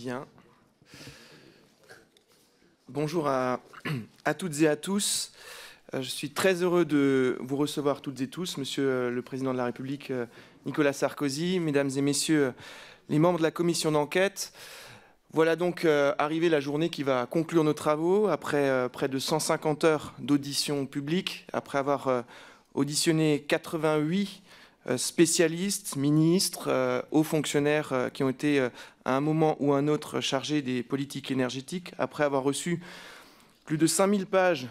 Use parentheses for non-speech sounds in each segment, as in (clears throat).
Bien. Bonjour à, à, toutes et à tous. Euh, je suis très heureux de vous recevoir toutes et tous, Monsieur euh, le Président de la République euh, Nicolas Sarkozy, Mesdames et Messieurs les membres de la commission d'enquête. Voilà donc arrivée la journée qui va conclure nos travaux après près de 150 heures d'audition publique, après avoir auditionné 88 euh, spécialistes, ministres, euh, hauts fonctionnaires euh, qui ont été à un moment ou un autre chargés des politiques énergétiques, après avoir reçu plus de 5000 pages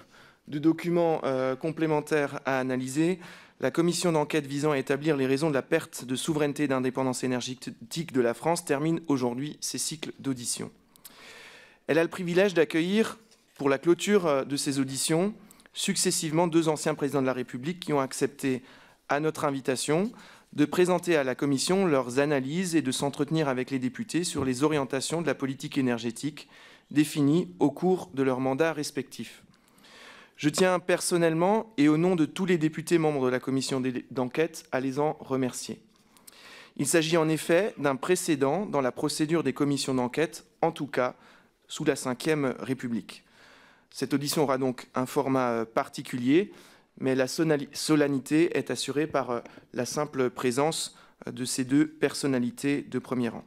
de documents complémentaires à analyser, la commission d'enquête visant à établir les raisons de la perte de souveraineté et d'indépendance énergétique de la France termine aujourd'hui ses cycles d'audition. Elle a le privilège d'accueillir, pour la clôture de ces auditions, successivement deux anciens présidents de la République qui ont accepté à notre invitation, de présenter à la Commission leurs analyses et de s'entretenir avec les députés sur les orientations de la politique énergétique définies au cours de leur mandat respectifs. Je tiens personnellement et au nom de tous les députés membres de la commission d'enquête à les en remercier. Il s'agit en effet d'un précédent dans la procédure des commissions d'enquête, en tout cas sous la Ve République. Cette audition aura donc un format euh, particulier mais la solennité est assurée par euh, la simple présence euh, de ces deux personnalités de premier rang.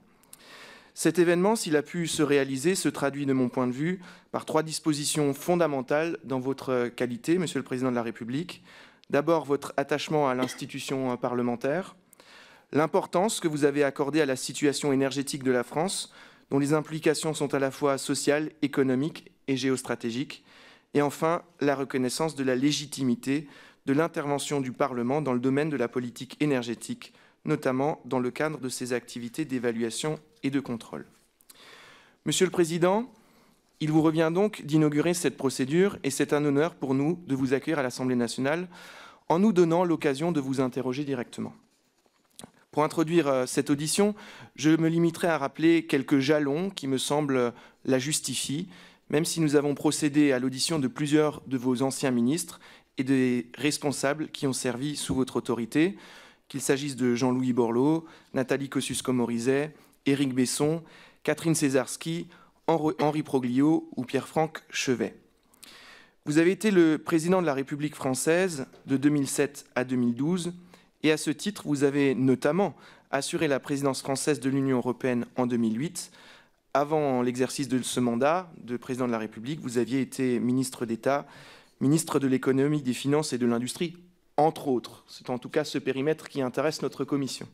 Cet événement, s'il a pu se réaliser, se traduit de mon point de vue par trois dispositions fondamentales dans votre euh, qualité, Monsieur le Président de la République. D'abord, votre attachement à l'institution parlementaire, l'importance que vous avez accordée à la situation énergétique de la France, dont les implications sont à la fois sociales, économiques et géostratégiques, et enfin la reconnaissance de la légitimité de l'intervention du Parlement dans le domaine de la politique énergétique, notamment dans le cadre de ses activités d'évaluation et de contrôle. Monsieur le Président, il vous revient donc d'inaugurer cette procédure et c'est un honneur pour nous de vous accueillir à l'Assemblée nationale en nous donnant l'occasion de vous interroger directement. Pour introduire euh, cette audition, je me limiterai à rappeler quelques jalons qui me semblent la justifient même si nous avons procédé à l'audition de plusieurs de vos anciens ministres et des responsables qui ont servi sous votre autorité, qu'il s'agisse de Jean-Louis Borloo, Nathalie Kosciusko-Morizet, Éric Besson, Catherine Césarski, Henri Proglio ou Pierre-Franck Chevet. Vous avez été le président de la République française de 2007 à 2012 et à ce titre, vous avez notamment assuré la présidence française de l'Union européenne en 2008 avant l'exercice de ce mandat de président de la République, vous aviez été ministre d'État, ministre de l'économie, des finances et de l'industrie, entre autres. C'est en tout cas ce périmètre qui intéresse notre commission.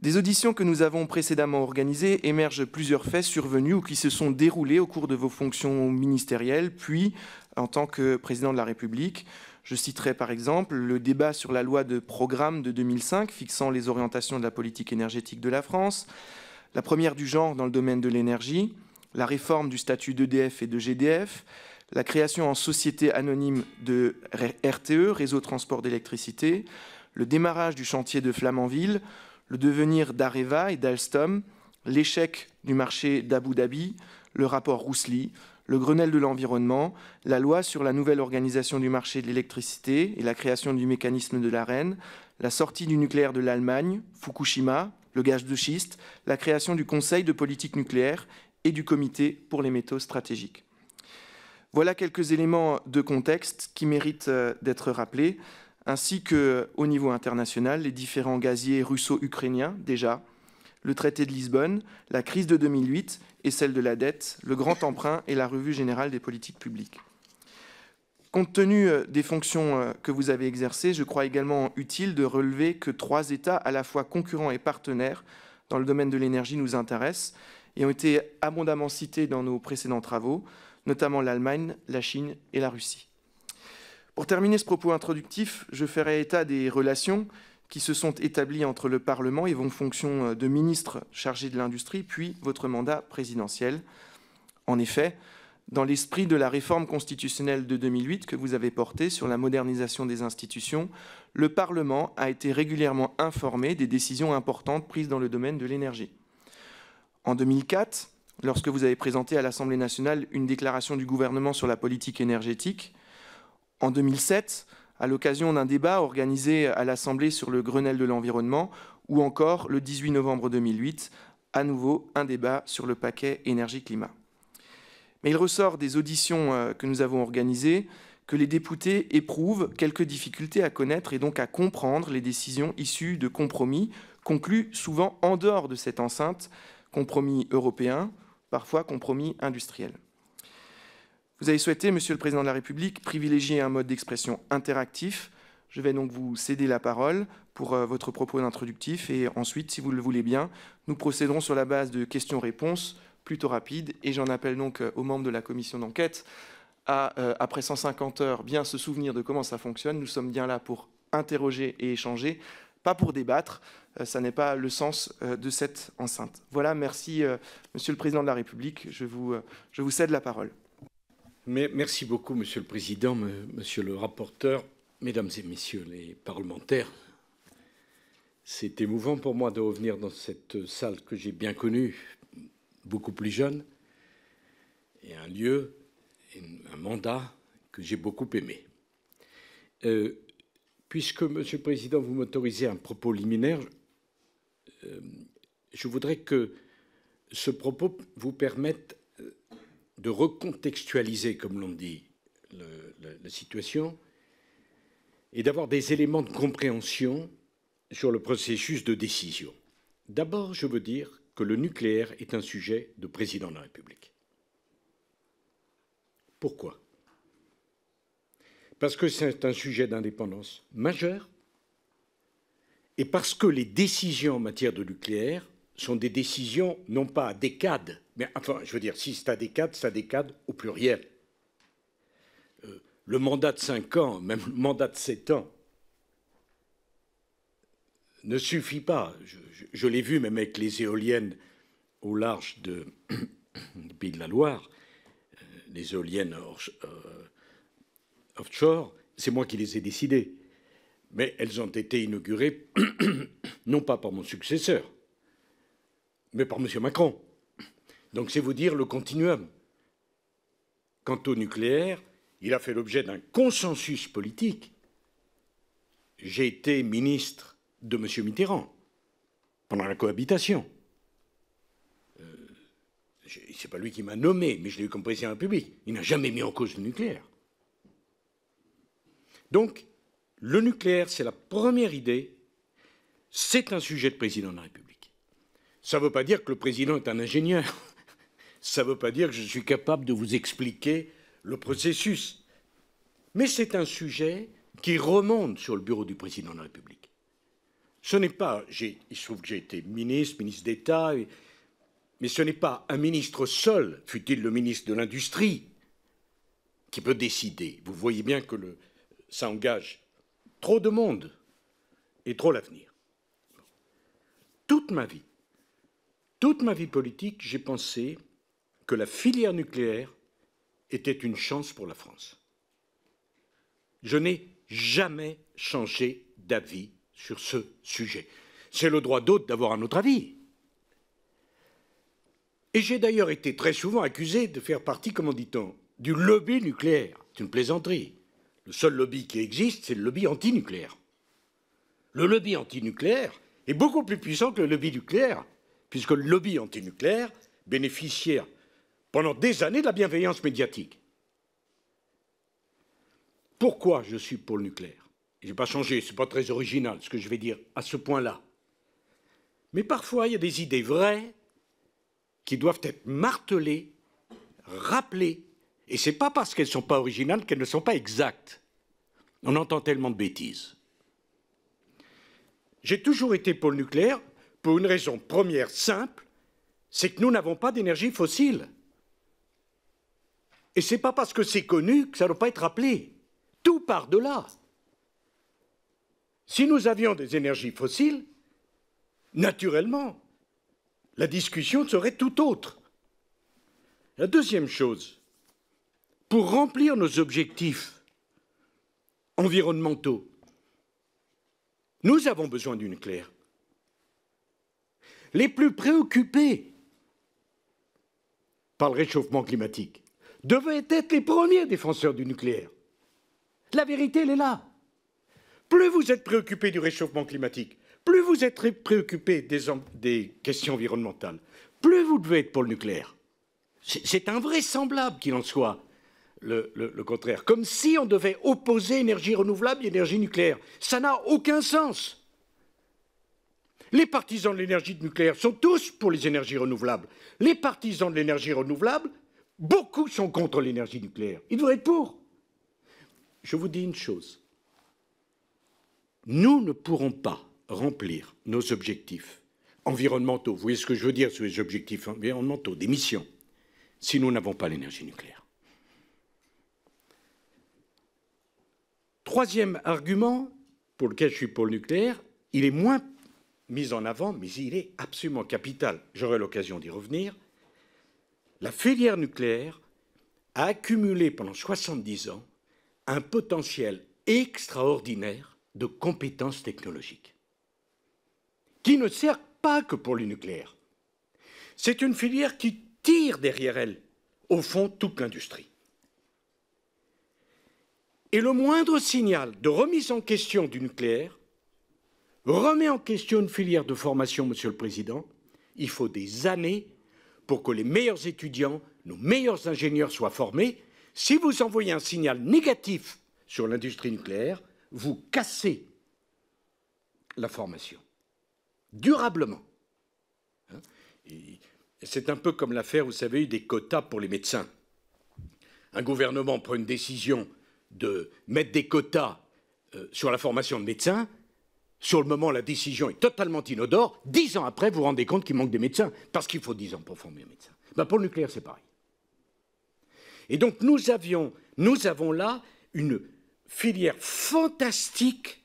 Des auditions que nous avons précédemment organisées émergent plusieurs faits survenus ou qui se sont déroulés au cours de vos fonctions ministérielles, puis en tant que président de la République. Je citerai par exemple le débat sur la loi de programme de 2005 fixant les orientations de la politique énergétique de la France, la première du genre dans le domaine de l'énergie, la réforme du statut d'EDF et de GDF, la création en société anonyme de RTE, Réseau Transport d'électricité, le démarrage du chantier de Flamanville, le devenir d'Areva et d'Alstom, l'échec du marché d'Abu Dhabi, le rapport Roussely, le Grenelle de l'environnement, la loi sur la nouvelle organisation du marché de l'électricité et la création du mécanisme de reine, la sortie du nucléaire de l'Allemagne, Fukushima, le gaz de schiste, la création du Conseil de politique nucléaire et du Comité pour les métaux stratégiques. Voilà quelques éléments de contexte qui méritent euh, d'être rappelés, ainsi que, au niveau international, les différents gaziers russo-ukrainiens déjà, le traité de Lisbonne, la crise de 2008 et celle de la dette, le grand emprunt et la revue générale des politiques publiques. Compte tenu euh, des fonctions euh, que vous avez exercées, je crois également utile de relever que trois États à la fois concurrents et partenaires dans le domaine de l'énergie nous intéressent et ont été abondamment cités dans nos précédents travaux, notamment l'Allemagne, la Chine et la Russie. Pour terminer ce propos introductif, je ferai état des relations qui se sont établies entre le Parlement et vos fonctions euh, de ministre chargé de l'industrie, puis votre mandat présidentiel. En effet, dans l'esprit de la réforme constitutionnelle de 2008 que vous avez portée sur la modernisation des institutions, le Parlement a été régulièrement informé des décisions importantes prises dans le domaine de l'énergie. En 2004, lorsque vous avez présenté à l'Assemblée nationale une déclaration du gouvernement sur la politique énergétique, en 2007, à l'occasion d'un débat organisé à l'Assemblée sur le Grenelle de l'environnement, ou encore le 18 novembre 2008, à nouveau un débat sur le paquet énergie-climat. Mais il ressort des auditions euh, que nous avons organisées que les députés éprouvent quelques difficultés à connaître et donc à comprendre les décisions issues de compromis conclus souvent en dehors de cette enceinte, compromis européens, parfois compromis industriels. Vous avez souhaité, Monsieur le Président de la République, privilégier un mode d'expression interactif. Je vais donc vous céder la parole pour euh, votre propos introductif et ensuite, si vous le voulez bien, nous procéderons sur la base de questions-réponses plutôt rapide. Et j'en appelle donc euh, aux membres de la commission d'enquête à, euh, après 150 heures, bien se souvenir de comment ça fonctionne. Nous sommes bien là pour interroger et échanger, pas pour débattre. Euh, ça n'est pas le sens de cette enceinte. Voilà, merci, Monsieur le Président de la République. Je vous, je vous cède la parole. merci beaucoup, Monsieur le Président, Monsieur le rapporteur, Mesdames et Messieurs les parlementaires. C'est émouvant pour moi de revenir dans cette salle que j'ai bien connue beaucoup plus jeune, et un lieu, un mandat que j'ai beaucoup aimé. Euh, puisque, Monsieur le Président, vous m'autorisez un propos liminaire, euh, je voudrais que ce propos vous permette euh, de recontextualiser, comme l'on dit, la situation et d'avoir des éléments de compréhension sur le processus de décision. D'abord, je veux dire que le nucléaire est un sujet de président de la République. Pourquoi Parce que c'est un sujet d'indépendance majeure et parce que les décisions en matière de nucléaire sont des décisions non pas à décade, mais enfin, je veux dire, si c'est à décade, ça décade au pluriel. Euh, le mandat de 5 ans, même le mandat de 7 ans ne suffit pas. Je, l'ai vu même avec les éoliennes au large de, (coughs) Pays de la Loire, euh, les éoliennes euh, offshore, c'est moi qui les ai décidées. Mais elles ont été inaugurées (coughs) non pas par mon successeur, mais par M. Macron. Donc c'est vous dire le continuum. Quant au nucléaire, il a fait l'objet d'un consensus politique. J'ai été ministre de M. Mitterrand pendant la cohabitation. Ce euh, c'est pas lui qui m'a nommé, mais je l'ai eu comme président de la République. Il n'a jamais mis en cause le nucléaire. Donc, le nucléaire, c'est la première idée. C'est un sujet de président de la République. Ça ne veut pas dire que le président est un ingénieur. (laughs) Ça ne veut pas dire que je suis capable de vous expliquer le processus. Mais c'est un sujet qui remonte sur le bureau du président de la République. Ce n'est pas, il se trouve que j'ai été ministre, ministre d'État, mais ce n'est pas un ministre seul, fut-il le ministre de l'Industrie, qui peut décider. Vous voyez bien que le, ça engage trop de monde et trop l'avenir. Toute ma vie, toute ma vie politique, j'ai pensé que la filière nucléaire était une chance pour la France. Je n'ai jamais changé d'avis sur ce sujet. C'est le droit d'autre d'avoir un autre avis. Et j'ai d'ailleurs été très souvent accusé de faire partie, comment dit-on, du lobby nucléaire. C'est une plaisanterie. Le seul lobby qui existe, c'est le lobby antinucléaire. Le lobby antinucléaire est beaucoup plus puissant que le lobby nucléaire, puisque le lobby antinucléaire bénéficiait pendant des années de la bienveillance médiatique. Pourquoi je suis pour le nucléaire je n'ai pas changé, ce n'est pas très original ce que je vais dire à ce point-là. Mais parfois, il y a des idées vraies qui doivent être martelées, rappelées, et ce n'est pas parce qu'elles ne sont pas originales qu'elles ne sont pas exactes. On entend tellement de bêtises. J'ai toujours été pour le nucléaire pour une raison première simple, c'est que nous n'avons pas d'énergie fossile. Et ce n'est pas parce que c'est connu que ça ne doit pas être rappelé. Tout part de là. Si nous avions des énergies fossiles, naturellement, la discussion serait tout autre. La deuxième chose, pour remplir nos objectifs environnementaux, nous avons besoin du nucléaire. Les plus préoccupés par le réchauffement climatique devaient être les premiers défenseurs du nucléaire. La vérité, elle est là. Plus vous êtes préoccupé du réchauffement climatique, plus vous êtes préoccupé des, questions environnementales, plus vous devez être pour le nucléaire. C'est invraisemblable qu'il en soit le, le, contraire. Comme si on devait opposer énergie renouvelable et énergie nucléaire. Ça n'a aucun sens. Les partisans de l'énergie nucléaire sont tous pour les énergies renouvelables. Les partisans de l'énergie renouvelable, beaucoup sont contre l'énergie nucléaire. Ils devraient être pour. Je vous dis une chose nous ne pourrons pas remplir nos objectifs environnementaux, vous voyez ce que je veux dire sur les objectifs environnementaux, d'émissions, si nous n'avons pas l'énergie nucléaire. Troisième argument pour lequel je suis pour le nucléaire, il est moins mis en avant, mais il est absolument capital. J'aurai l'occasion d'y revenir. La filière nucléaire a accumulé pendant 70 ans un potentiel extraordinaire de compétences technologiques, qui ne sert pas que pour le nucléaire. C'est une filière qui tire derrière elle, au fond, toute l'industrie. Et le moindre signal de remise en question du nucléaire remet en question une filière de formation, Monsieur le Président. Il faut des années pour que les meilleurs étudiants, nos meilleurs ingénieurs soient formés. Si vous envoyez un signal négatif sur l'industrie nucléaire, vous cassez la formation, durablement. Hein? c'est un peu comme l'affaire, vous savez, des quotas pour les médecins. Un gouvernement prend une décision de mettre des quotas euh, sur la formation de médecins. Sur le moment, la décision est totalement inodore. Dix ans après, vous vous rendez compte qu'il manque des médecins, parce qu'il faut dix ans pour former un médecin. Ben, pour le nucléaire, c'est pareil. Et donc nous avions, nous avons là une, filière fantastique,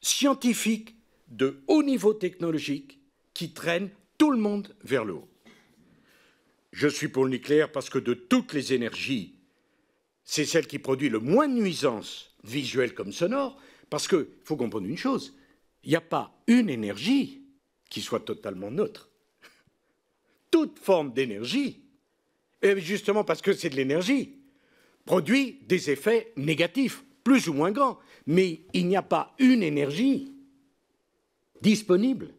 scientifique, de haut niveau technologique, qui traîne tout le monde vers le haut. Je suis pour le nucléaire parce que de toutes les énergies, c'est celle qui produit le moins de nuisances visuelles comme sonores, parce qu'il faut comprendre une chose, il n'y a pas une énergie qui soit totalement neutre. Toute forme d'énergie, et justement parce que c'est de l'énergie, produit des effets négatifs plus ou moins grand, mais il n'y a pas une énergie disponible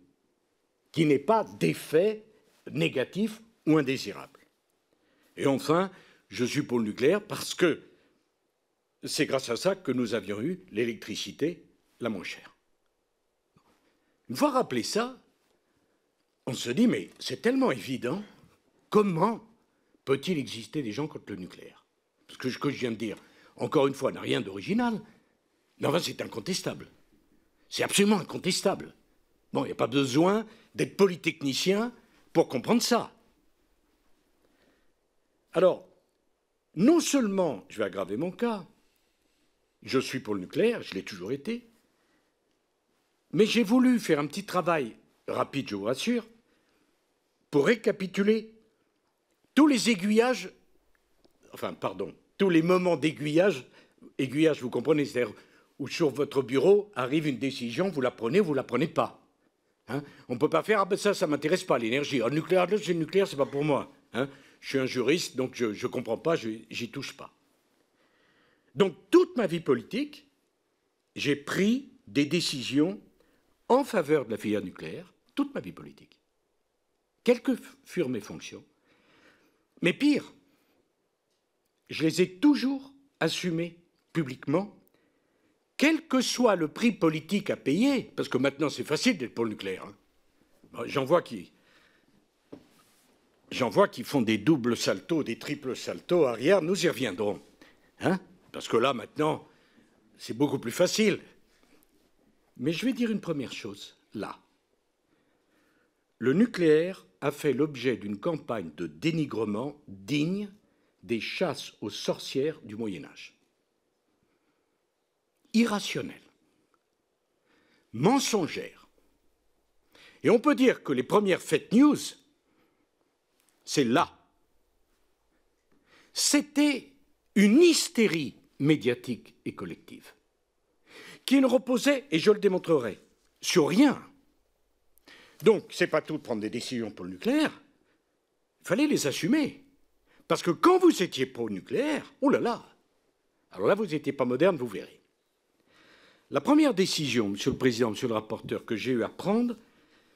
qui n'ait pas d'effet négatif ou indésirable. Et enfin, je suis pour le nucléaire parce que c'est grâce à ça que nous avions eu l'électricité la moins chère. Une fois rappelé ça, on se dit, mais c'est tellement évident, comment peut-il exister des gens contre le nucléaire Parce que ce que je viens de dire, encore une fois, n'a rien d'original. Enfin, c'est incontestable. C'est absolument incontestable. Bon, il n'y a pas besoin d'être polytechnicien pour comprendre ça. Alors, non seulement je vais aggraver mon cas, je suis pour le nucléaire, je l'ai toujours été, mais j'ai voulu faire un petit travail rapide, je vous rassure, pour récapituler tous les aiguillages, enfin, pardon, tous les moments d'aiguillage, aiguillage, vous comprenez, c'est-à-dire où sur votre bureau arrive une décision, vous la prenez ou vous la prenez pas. Hein. on ne peut pas faire, ah ben ça, ça ne m'intéresse pas, l'énergie. Ah, le nucléaire, le nucléaire, c'est pas pour moi. Hein. je suis un juriste, donc je ne comprends pas, je n'y touche pas. Donc toute ma vie politique, j'ai pris des décisions en faveur de la filière nucléaire, toute ma vie politique. Quelles que furent mes fonctions. Mais pire, je les ai toujours assumés publiquement, quel que soit le prix politique à payer, parce que maintenant c'est facile d'être pour le nucléaire. Hein. J'en vois qui. J'en vois font des doubles saltos, des triples saltos arrière, nous y reviendrons. Hein. parce que là, maintenant, c'est beaucoup plus facile. Mais je vais dire une première chose, là. Le nucléaire a fait l'objet d'une campagne de dénigrement digne des chasses aux sorcières du Moyen Âge. Irrationnelles, mensongères. Et on peut dire que les premières fake news, c'est là. C'était une hystérie médiatique et collective qui ne reposait, et je le démontrerai, sur rien. Donc, c'est pas tout de prendre des décisions pour le nucléaire. Il fallait les assumer. Parce que quand vous étiez pro-nucléaire, oh là là, alors là, vous n'étiez pas moderne, vous verrez. La première décision, Monsieur le Président, Monsieur le rapporteur, que j'ai eu à prendre,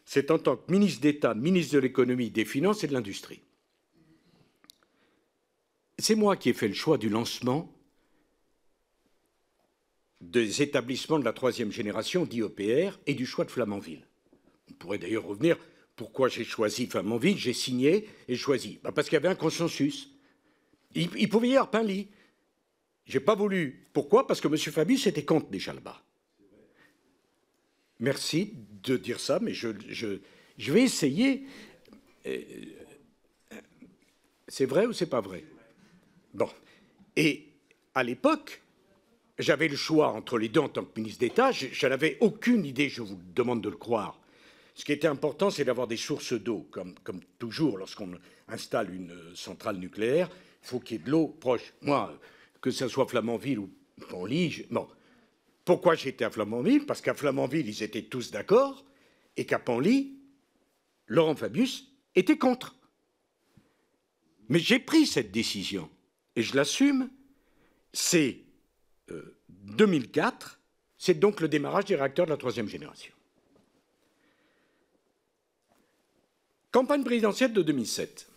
c'est en tant que ministre d'État, ministre de l'économie, des finances et de l'industrie. C'est moi qui ai fait le choix du lancement des établissements de la troisième génération d'IOPR e et du choix de Flamanville. On pourrait d'ailleurs revenir pourquoi j'ai choisi mon vide, J'ai signé et choisi. Bah, parce qu'il y avait un consensus. Il, pouvait y avoir Je J'ai pas voulu. Pourquoi Parce que M. Fabius était contre déjà là-bas. Merci de dire ça, mais je, vais essayer. Euh, c'est vrai ou c'est pas vrai Bon. Et à l'époque, j'avais le choix entre les deux en tant que ministre d'État. Je, je n'avais aucune idée, je vous demande de le croire, ce qui était important, c'est d'avoir des sources d'eau, comme, toujours lorsqu'on installe une euh, centrale nucléaire, il faut qu'il y ait de l'eau proche. Moi, que ce soit Flamanville ou Panly, bon. Pourquoi j'étais à Flamanville Parce qu'à Flamanville, ils étaient tous d'accord, et qu'à Panly, Laurent Fabius était contre. Mais j'ai pris cette décision, et je l'assume. C'est 2004, euh, c'est donc le démarrage des réacteurs de la troisième génération. Campagne présidentielle de 2007.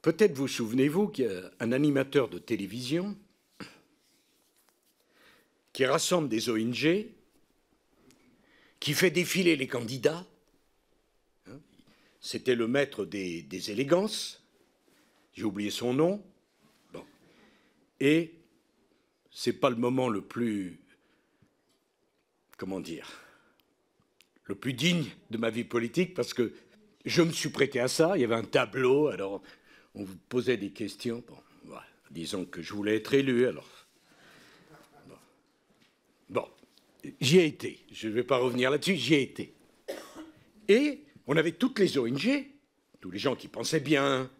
Peut-être vous souvenez-vous qu'un animateur de télévision qui rassemble des ONG, qui fait défiler les candidats, hein, c'était le maître des, élégances, j'ai oublié son nom, bon. et c'est pas le moment le plus, comment dire, le plus digne de ma vie politique parce que je me suis prêté à ça. Il y avait un tableau, alors on vous posait des questions. Disons que je voulais être élu, alors. Bon, bon. j'y ai été. Je ne vais pas revenir là-dessus, j'y ai été. Et on avait toutes les ONG, tous les gens qui pensaient bien,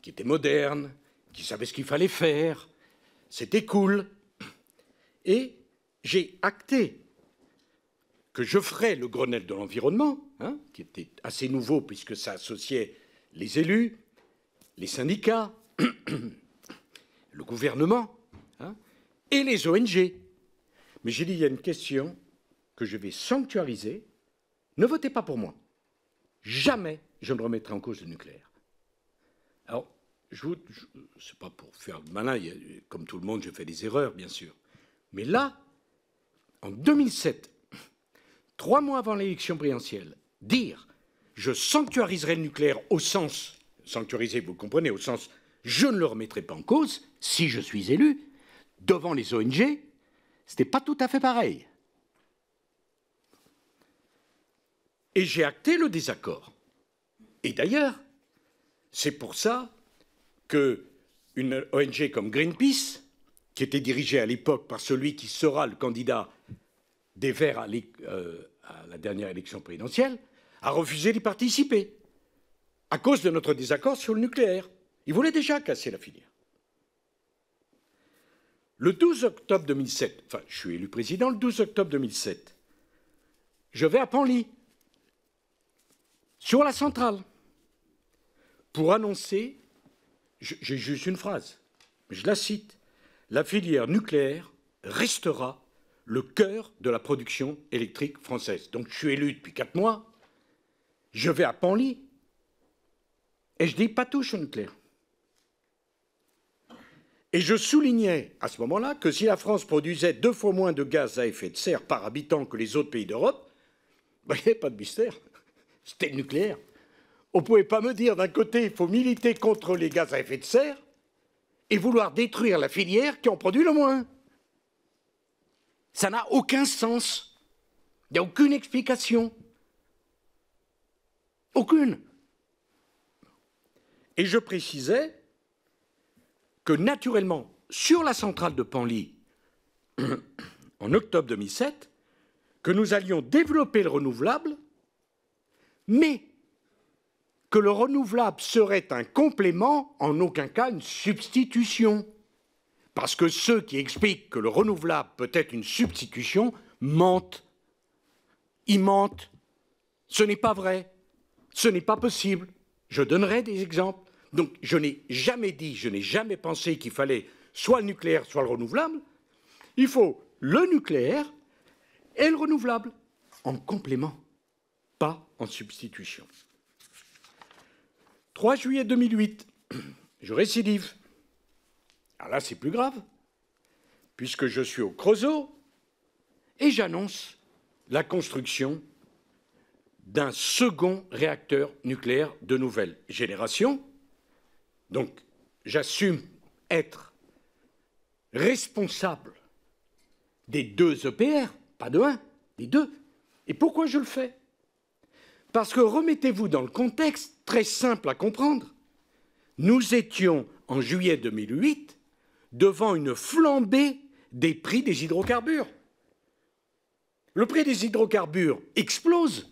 qui étaient modernes, qui savaient ce qu'il fallait faire. C'était cool. Et j'ai acté que je ferai le Grenelle de l'environnement, hein, qui était assez nouveau puisque ça associait les élus, les syndicats, (coughs) le gouvernement hein, et les ONG. Mais j'ai dit, il y a une question que je vais sanctuariser. Ne votez pas pour moi. Jamais je ne remettrai en cause le nucléaire. Alors, je vous, c'est pas pour faire malin, comme tout le monde, je fais des erreurs, bien sûr. Mais là, en 2007, trois mois avant l'élection présidentielle, dire je sanctuariserai le nucléaire au sens, sanctuariser, vous comprenez, au sens, je ne le remettrai pas en cause si je suis élu, devant les ONG, c'était pas tout à fait pareil. Et j'ai acté le désaccord. Et d'ailleurs, c'est pour ça que une ONG comme Greenpeace, qui était dirigée à l'époque par celui qui sera le candidat des Verts à, euh, à la dernière élection présidentielle, a refusé d'y participer à cause de notre désaccord sur le nucléaire. Il voulait déjà casser la filière. Le 12 octobre 2007, enfin, je suis élu président le 12 octobre 2007, je vais à Panly, sur la centrale, pour annoncer, j'ai juste une phrase, je la cite, la filière nucléaire restera le cœur de la production électrique française. Donc je suis élu depuis quatre mois, je vais à Panly et je dis pas touche au nucléaire. Et je soulignais à ce moment-là que si la France produisait deux fois moins de gaz à effet de serre par habitant que les autres pays d'Europe, (laughs) bah, il n'y avait pas de mystère. C'était le nucléaire. On ne pouvait pas me dire d'un côté, il faut militer contre les gaz à effet de serre et vouloir détruire la filière qui en produit le moins. Ça n'a aucun sens. Il n'y a aucune explication. Aucune. Et je précisais que naturellement, sur la centrale de Panly, (clears throat) en octobre 2007, que nous allions développer le renouvelable, mais que le renouvelable serait un complément, en aucun cas une substitution. Parce que ceux qui expliquent que le renouvelable peut être une substitution mentent. Ils mentent. Ce n'est pas vrai. Ce n'est pas possible. Je donnerai des exemples. Donc je n'ai jamais dit, je n'ai jamais pensé qu'il fallait soit le nucléaire, soit le renouvelable. Il faut le nucléaire et le renouvelable en complément, pas en substitution. 3 juillet 2008, je récidive. Alors ah, là, c'est plus grave, puisque je suis au Creusot et j'annonce la construction d'un second réacteur nucléaire de nouvelle génération. Donc, j'assume être responsable des deux EPR, pas de un, des deux. Et pourquoi je le fais Parce que remettez-vous dans le contexte très simple à comprendre. Nous étions en juillet 2008 devant une flambée des prix des hydrocarbures. Le prix des hydrocarbures explose.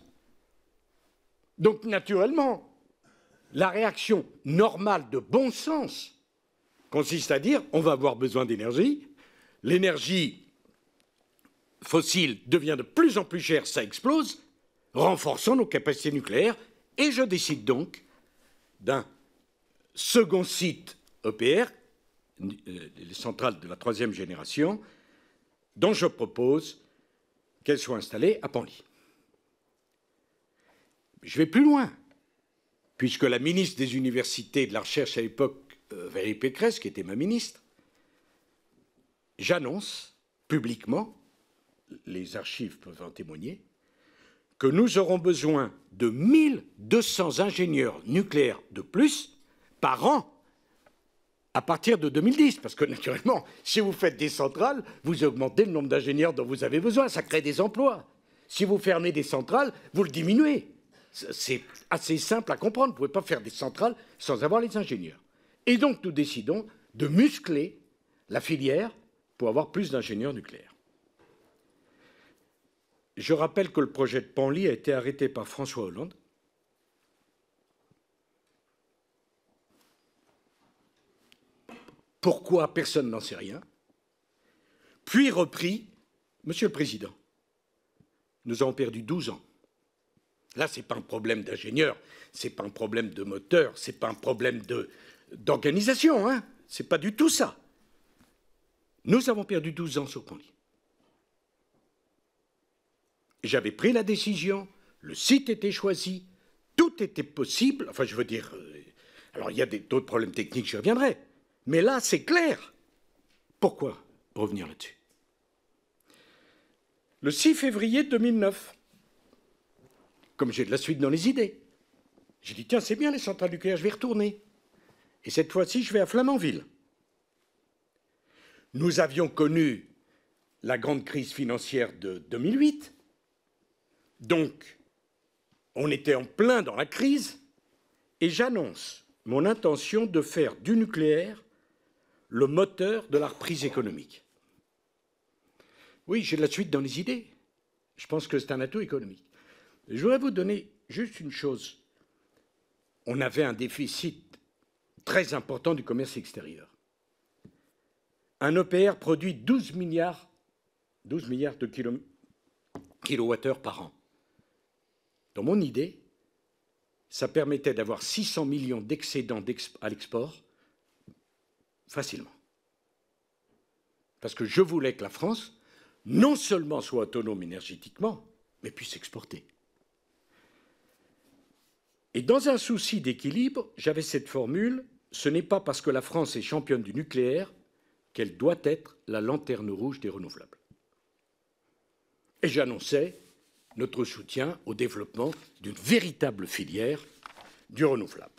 Donc naturellement, la réaction normale de bon sens consiste à dire on va avoir besoin d'énergie, l'énergie fossile devient de plus en plus chère, ça explose, renforçons nos capacités nucléaires, et je décide donc d'un second site EPR euh, les centrales de la troisième génération, dont je propose qu'elles soient installées à Panly. Je vais plus loin, puisque la ministre des Universités et de la Recherche à l'époque, euh, Véry Pécresse, qui était ma ministre, j'annonce publiquement, les archives peuvent en témoigner, que nous aurons besoin de 1200 ingénieurs nucléaires de plus par an à partir de 2010, parce que naturellement, si vous faites des centrales, vous augmentez le nombre d'ingénieurs dont vous avez besoin, ça crée des emplois. Si vous fermez des centrales, vous le diminuez. C'est assez simple à comprendre, vous ne pouvez pas faire des centrales sans avoir les ingénieurs. Et donc nous décidons de muscler la filière pour avoir plus d'ingénieurs nucléaires. Je rappelle que le projet de Panly a été arrêté par François Hollande Pourquoi Personne n'en sait rien. Puis repris, Monsieur le Président, nous avons perdu 12 ans. Là, ce n'est pas un problème d'ingénieur, ce n'est pas un problème de moteur, ce n'est pas un problème d'organisation. Hein ce n'est pas du tout ça. Nous avons perdu 12 ans sur Pondy. J'avais pris la décision, le site était choisi, tout était possible. Enfin, je veux dire, euh, alors il y a d'autres problèmes techniques, je reviendrai. Mais là, c'est clair. Pourquoi revenir là-dessus Le 6 février 2009, comme j'ai de la suite dans les idées, j'ai dit, tiens, c'est bien les centrales nucléaires, je vais retourner. Et cette fois-ci, je vais à Flamanville. Nous avions connu la grande crise financière de 2008. Donc, on était en plein dans la crise. Et j'annonce mon intention de faire du nucléaire le moteur de la reprise économique. Oui, j'ai de la suite dans les idées. Je pense que c'est un atout économique. Je voudrais vous donner juste une chose. On avait un déficit très important du commerce extérieur. Un EPR produit 12 milliards, de kilowattheures par an. Dans mon idée, ça permettait d'avoir 600 millions d'excédents à l'export facilement. Parce que je voulais que la France, non seulement soit autonome énergétiquement, mais puisse exporter. Et dans un souci d'équilibre, j'avais cette formule, ce n'est pas parce que la France est championne du nucléaire qu'elle doit être la lanterne rouge des renouvelables. Et j'annonçais notre soutien au développement d'une véritable filière du renouvelable.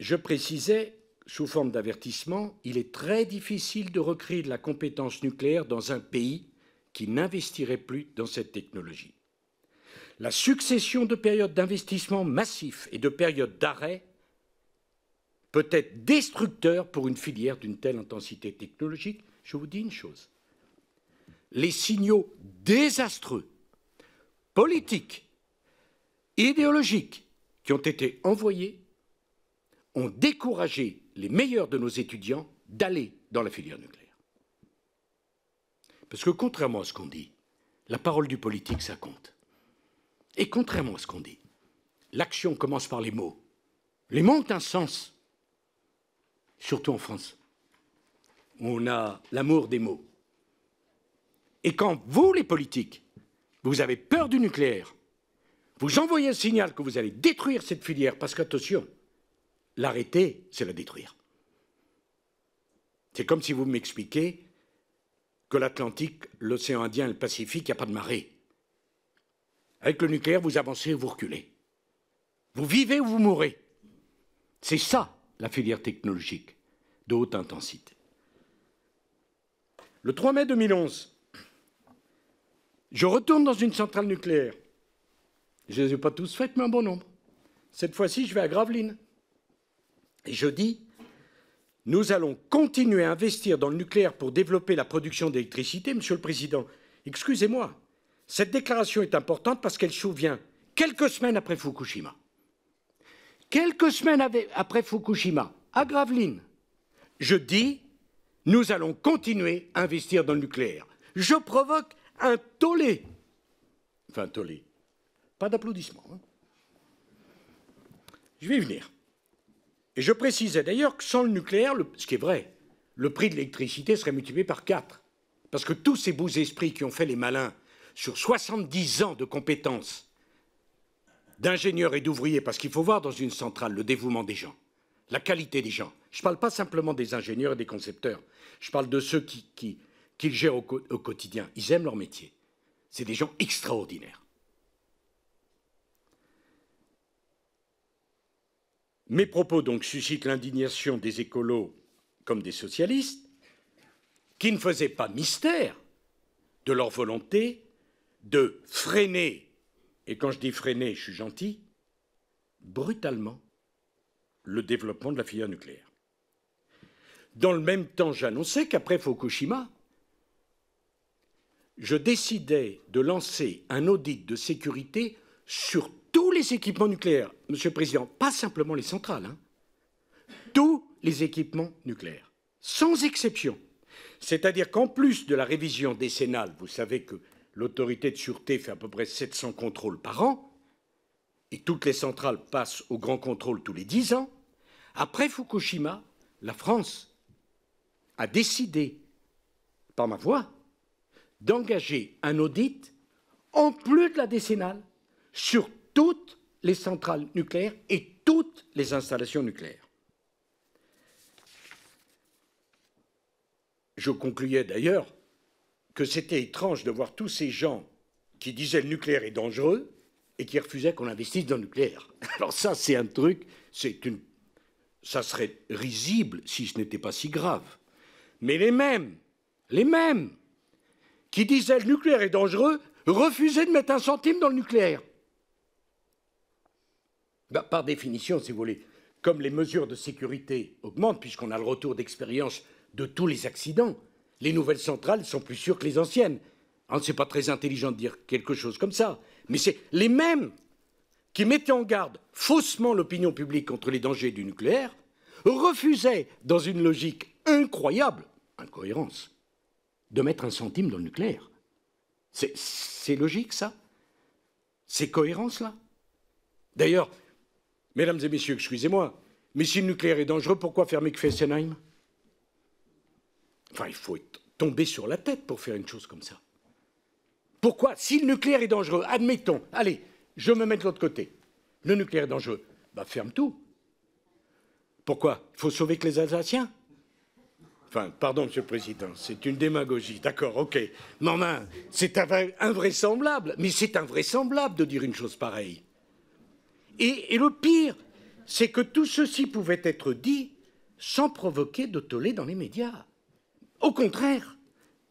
Je précisais sous forme d'avertissement, il est très difficile de recréer de la compétence nucléaire dans un pays qui n'investirait plus dans cette technologie. La succession de périodes d'investissement massif et de périodes d'arrêt peut être destructeur pour une filière d'une telle intensité technologique. Je vous dis une chose. Les signaux désastreux, politiques, idéologiques, qui ont été envoyés, ont découragé les meilleurs de nos étudiants d'aller dans la filière nucléaire. Parce que contrairement à ce qu'on dit, la parole du politique, ça compte. Et contrairement à ce qu'on dit, l'action commence par les mots. Les mots ont un sens, surtout en France. où On a l'amour des mots. Et quand vous, les politiques, vous avez peur du nucléaire, vous envoyez un signal que vous allez détruire cette filière, parce qu'attention, L'arrêter, c'est la détruire. C'est comme si vous m'expliquiez que l'Atlantique, l'océan Indien et le Pacifique, il n'y a pas de marée. Avec le nucléaire, vous avancez ou vous reculez. Vous vivez ou vous mourrez. C'est ça la filière technologique de haute intensité. Le 3 mai 2011, je retourne dans une centrale nucléaire. Je ne les ai pas tous faites, mais un bon nombre. Cette fois-ci, je vais à Gravelines. Et je dis, nous allons continuer à investir dans le nucléaire pour développer la production d'électricité, Monsieur le Président. Excusez-moi, cette déclaration est importante parce qu'elle souvient quelques semaines après Fukushima. Quelques semaines après Fukushima, à Gravelines, je dis, nous allons continuer à investir dans le nucléaire. Je provoque un tollé. Enfin, tollé. Pas d'applaudissements. Hein. Je vais y venir. Et je précisais d'ailleurs que sans le nucléaire, ce qui est vrai, le prix de l'électricité serait multiplié par 4. Parce que tous ces beaux esprits qui ont fait les malins sur 70 ans de compétences d'ingénieurs et d'ouvriers, parce qu'il faut voir dans une centrale le dévouement des gens, la qualité des gens. Je ne parle pas simplement des ingénieurs et des concepteurs, je parle de ceux qui, gèrent au quotidien. Ils aiment leur métier. C'est des gens extraordinaires. Mes propos donc suscitent l'indignation des écolos comme des socialistes, qui ne faisaient pas mystère de leur volonté de freiner, et quand je dis freiner, je suis gentil, brutalement le développement de la filière nucléaire. Dans le même temps, j'annonçais qu'après Fukushima, je décidais de lancer un audit de sécurité sur équipements nucléaires, Monsieur le Président, pas simplement les centrales, hein, tous les équipements nucléaires, sans exception. C'est-à-dire qu'en plus de la révision décennale, vous savez que l'autorité de sûreté fait à peu près 700 contrôles par an, et toutes les centrales passent au grand contrôle tous les 10 ans, après Fukushima, la France a décidé, par ma voix, d'engager un audit en plus de la décennale sur toutes les centrales nucléaires et toutes les installations nucléaires. Je concluais d'ailleurs que c'était étrange de voir tous ces gens qui disaient le nucléaire est dangereux et qui refusaient qu'on investisse dans le nucléaire. (laughs) Alors ça, c'est un truc, c'est une, ça serait risible si ce n'était pas si grave. Mais les mêmes, les mêmes, qui disaient le nucléaire est dangereux, refusaient de mettre un centime dans le nucléaire. Bah, par définition, si vous voulez, comme les mesures de sécurité augmentent, puisqu'on a le retour d'expérience de tous les accidents, les nouvelles centrales sont plus sûres que les anciennes. Hein, ce n'est pas très intelligent de dire quelque chose comme ça, mais c'est les mêmes qui mettaient en garde faussement l'opinion publique contre les dangers du nucléaire, refusaient, dans une logique incroyable, incohérence, de mettre un centime dans le nucléaire. C'est logique, ça C'est cohérence, là D'ailleurs, Mesdames et messieurs, excusez-moi, mais si le nucléaire est dangereux, pourquoi fermer Fessenheim Enfin, il faut tomber sur la tête pour faire une chose comme ça. Pourquoi Si le nucléaire est dangereux, admettons, allez, je me mets de l'autre côté. Le nucléaire est dangereux, bah ferme tout. Pourquoi Il faut sauver que les Alsaciens Enfin, pardon, Monsieur le Président, c'est une démagogie. D'accord, ok. Non, non, c'est invraisemblable. Mais c'est invraisemblable de dire une chose pareille. Et, le pire, c'est que tout ceci pouvait être dit sans provoquer de tollé dans les médias. Au contraire,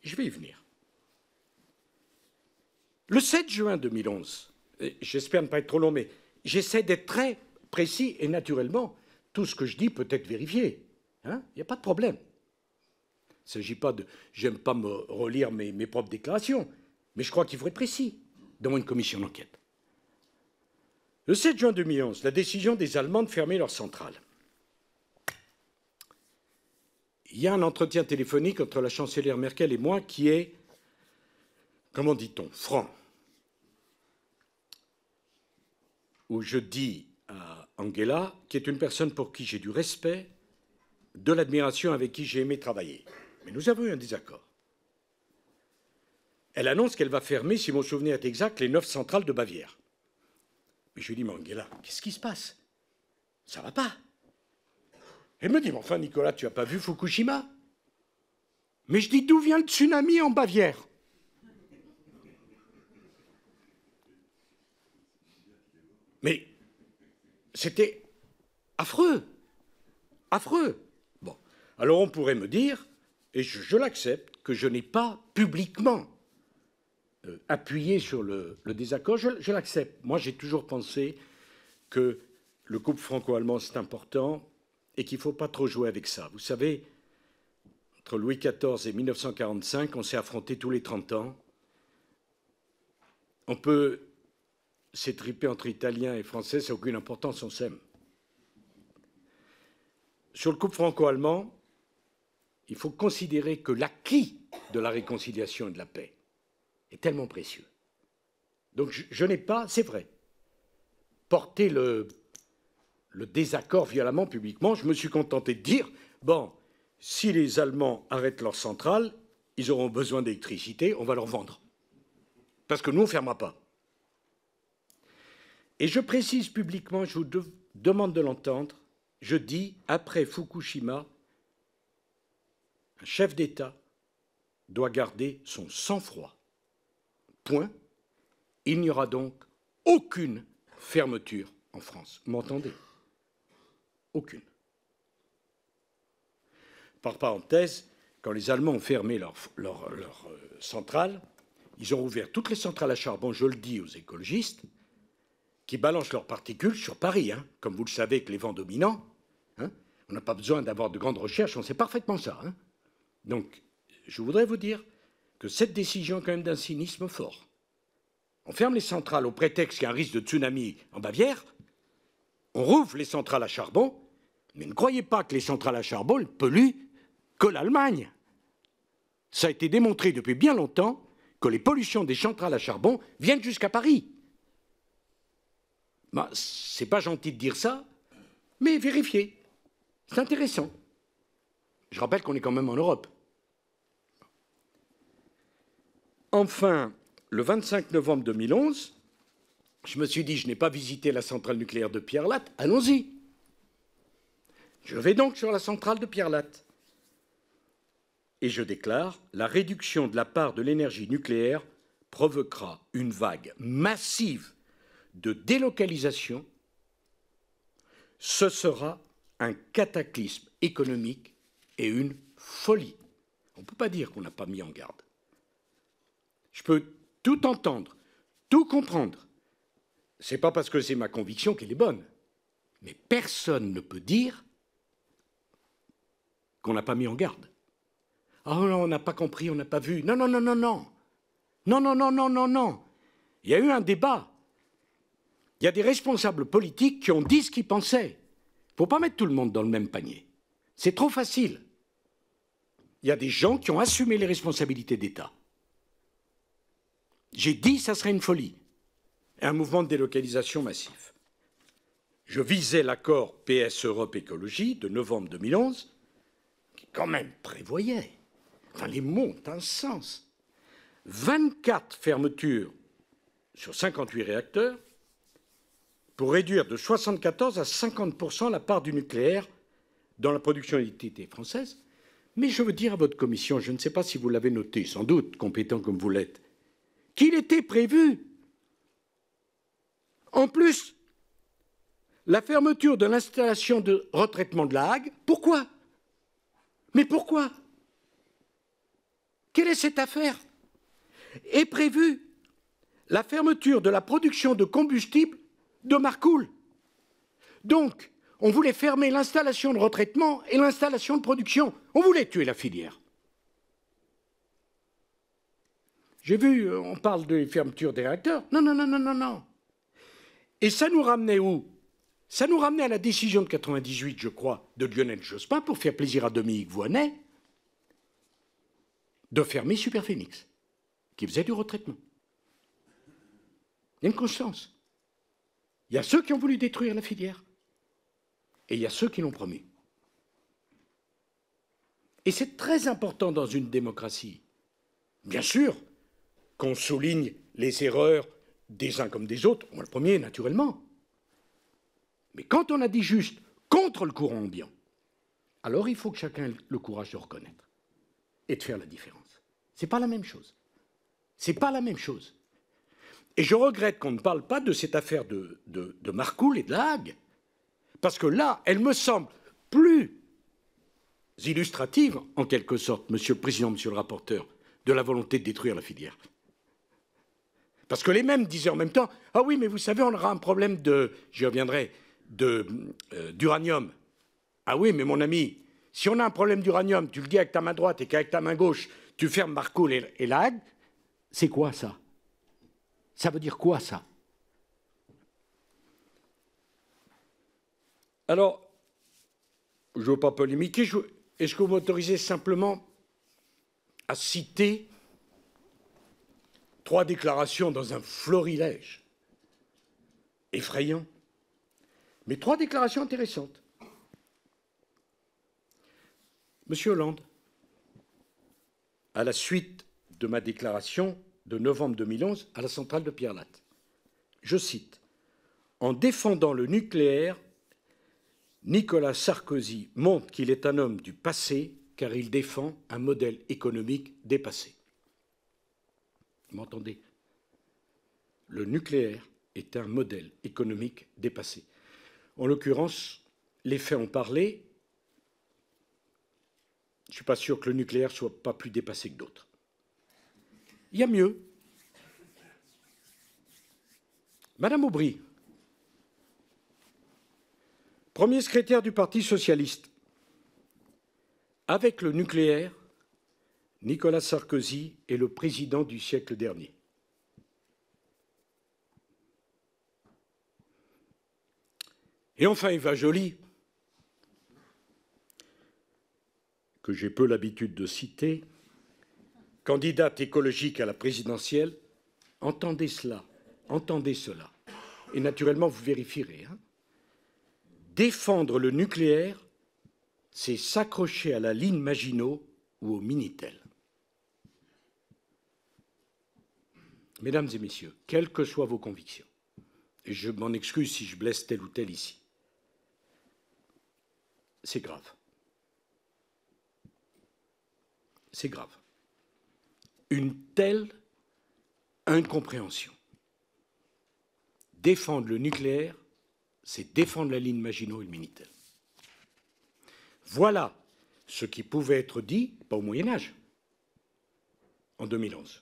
je vais y venir. Le 7 juin 2011, j'espère ne pas être trop long, mais j'essaie d'être très précis et naturellement, tout ce que je dis peut être vérifié. Hein, il n'y a pas de problème. Il ne s'agit pas de... J'aime pas me relire mes, mes propres déclarations, mais je crois qu'il faut être précis devant une commission d'enquête. Le 7 juin 2011, la décision des Allemands de fermer leur centrale. Il y a un entretien téléphonique entre la chancelière Merkel et moi qui est, comment dit-on, franc. Où je dis à Angela, qui est une personne pour qui j'ai du respect, de l'admiration avec qui j'ai aimé travailler. Mais nous avons eu un désaccord. Elle annonce qu'elle va fermer, si mon souvenir est exact, les neuf centrales de Bavière je lui dis, Mangela, qu'est-ce qui se passe Ça va pas. Elle me dit, enfin Nicolas, tu n'as pas vu Fukushima Mais je dis, d'où vient le tsunami en Bavière Mais c'était affreux. Affreux. Bon. Alors on pourrait me dire, et je l'accepte, que je n'ai pas publiquement euh, appuyer sur le, désaccord, je, l'accepte. Moi, j'ai toujours pensé que le couple franco-allemand, c'est important et qu'il ne faut pas trop jouer avec ça. Vous savez, entre Louis XIV et 1945, on s'est affronté tous les 30 ans. On peut s'étriper entre Italiens et Français, ça n'a aucune importance, on s'aime. Sur le couple franco-allemand, il faut considérer que l'acquis de la réconciliation et de la paix, est tellement précieux. Donc je, n'ai pas, c'est vrai, porté le, désaccord violemment publiquement. Je me suis contenté de dire, bon, si les Allemands arrêtent leur centrale, ils auront besoin d'électricité, on va leur vendre. Parce que nous, on ne fermera pas. Et je précise publiquement, je vous demande de l'entendre, je dis, après Fukushima, un chef d'État doit garder son sang-froid il n'y aura donc aucune fermeture en France. M'entendez Aucune. Par parenthèse, quand les Allemands ont fermé leur, euh, centrale, ils ont ouvert toutes les centrales à charbon, je le dis aux écologistes, qui balancent leurs particules sur Paris. Hein. comme vous le savez, que les vents dominants, hein. on n'a pas besoin d'avoir de grandes recherches, on sait parfaitement ça. Hein. Donc, je voudrais vous dire que cette décision est quand même d'un cynisme fort. On ferme les centrales au prétexte qu'il y a un risque de tsunami en Bavière, on rouvre les centrales à charbon, mais ne croyez pas que les centrales à charbon ne polluent que l'Allemagne. Ça a été démontré depuis bien longtemps que les pollutions des centrales à charbon viennent jusqu'à Paris. Bah, c'est pas gentil de dire ça, mais vérifiez. C'est intéressant. Je rappelle qu'on est quand même en Europe. Enfin, le 25 novembre 2011, je me suis dit, je n'ai pas visité la centrale nucléaire de Pierre-Latte, allons-y. Je vais donc sur la centrale de Pierre-Latte Et je déclare, la réduction de la part de l'énergie nucléaire provoquera une vague massive de délocalisation. Ce sera un cataclysme économique et une folie. On ne peut pas dire qu'on n'a pas mis en garde. Je peux tout entendre, tout comprendre. C'est pas parce que c'est ma conviction qu'elle est bonne. Mais personne ne peut dire qu'on n'a pas mis en garde. Ah non, oh on n'a pas compris, on n'a pas vu. Non, non, non, non, non. Non, non, non, non, non, non. Il y a eu un débat. Il y a des responsables politiques qui ont dit ce qu'ils pensaient. Il ne faut pas mettre tout le monde dans le même panier. C'est trop facile. Il y a des gens qui ont assumé les responsabilités d'État. J'ai dit que ça serait une folie, un mouvement de délocalisation massif. Je visais l'accord PS Europe Écologie de novembre 2011, qui quand même prévoyait, enfin les mots un sens, 24 fermetures sur 58 réacteurs pour réduire de 74 à 50 la part du nucléaire dans la production d'électricité française. Mais je veux dire à votre commission, je ne sais pas si vous l'avez noté, sans doute, compétent comme vous l'êtes, qu'il était prévu. En plus, la fermeture de l'installation de retraitement de la Hague, pourquoi Mais pourquoi Quelle est cette affaire Est prévue la fermeture de la production de combustible de Marcoule. Donc, on voulait fermer l'installation de retraitement et l'installation de production. On voulait tuer la filière. J'ai vu, euh, on parle de fermeture des réacteurs. Non, non, non, non, non, non. Et ça nous ramenait où Ça nous ramenait à la décision de 98, je crois, de Lionel Jospin pour faire plaisir à Dominique Voynet de fermer Superphénix, qui faisait du retraitement. Il y a une conscience. Il y a ceux qui ont voulu détruire la filière. Et il y a ceux qui l'ont promis. Et c'est très important dans une démocratie. Bien sûr, qu'on souligne les erreurs des uns comme des autres, moi le premier naturellement. Mais quand on a dit juste contre le courant ambiant, alors il faut que chacun ait le courage de reconnaître et de faire la différence. C'est pas la même chose. C'est pas la même chose. Et je regrette qu'on ne parle pas de cette affaire de, de, de Marcoul et de la Hague, parce que là, elle me semble plus illustrative, en quelque sorte, Monsieur le Président, Monsieur le rapporteur, de la volonté de détruire la filière. Parce que les mêmes disaient en même temps Ah oui, mais vous savez, on aura un problème de, j'y reviendrai, euh, d'uranium. ah oui, mais mon ami, si on a un problème d'uranium, tu le dis avec ta main droite et qu'avec ta main gauche, tu fermes Marco et, Lag c'est quoi ça Ça veut dire quoi ça Alors, je ne veux pas polémiquer, est-ce que vous m'autorisez simplement à citer Trois déclarations dans un florilège effrayant, mais trois déclarations intéressantes. Monsieur Hollande, à la suite de ma déclaration de novembre 2011 à la centrale de Pierre-Latte, je cite En défendant le nucléaire, Nicolas Sarkozy montre qu'il est un homme du passé car il défend un modèle économique dépassé. Vous m'entendez Le nucléaire est un modèle économique dépassé. En l'occurrence, les faits ont parlé. Je ne suis pas sûr que le nucléaire soit pas plus dépassé que d'autres. Il y a mieux. Madame Aubry, premier secrétaire du Parti socialiste, avec le nucléaire, Nicolas Sarkozy est le président du siècle dernier. Et enfin, Eva Jolie, que j'ai peu l'habitude de citer, candidate écologique à la présidentielle, entendez cela, entendez cela. Et naturellement, vous vérifierez. Hein. Défendre le nucléaire, c'est s'accrocher à la ligne Maginot ou au Minitel. Mesdames et messieurs, quelles que soient vos convictions, et je m'en excuse si je blesse tel ou tel ici, c'est grave. C'est grave. Une telle incompréhension. Défendre le nucléaire, c'est défendre la ligne Maginot et le Minitel. Voilà ce qui pouvait être dit, pas au Moyen Âge, en 2011.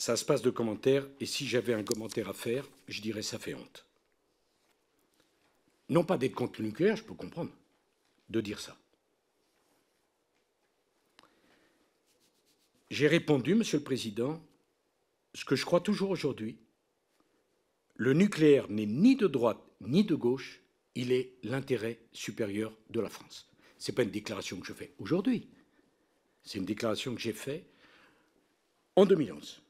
Ça se passe de commentaires, et si j'avais un commentaire à faire, je dirais ça fait honte. Non pas d'être contre le nucléaire, je peux comprendre, de dire ça. J'ai répondu, Monsieur le Président, ce que je crois toujours aujourd'hui, le nucléaire n'est ni de droite ni de gauche, il est l'intérêt supérieur de la France. Ce n'est pas une déclaration que je fais aujourd'hui, c'est une déclaration que j'ai faite en 2011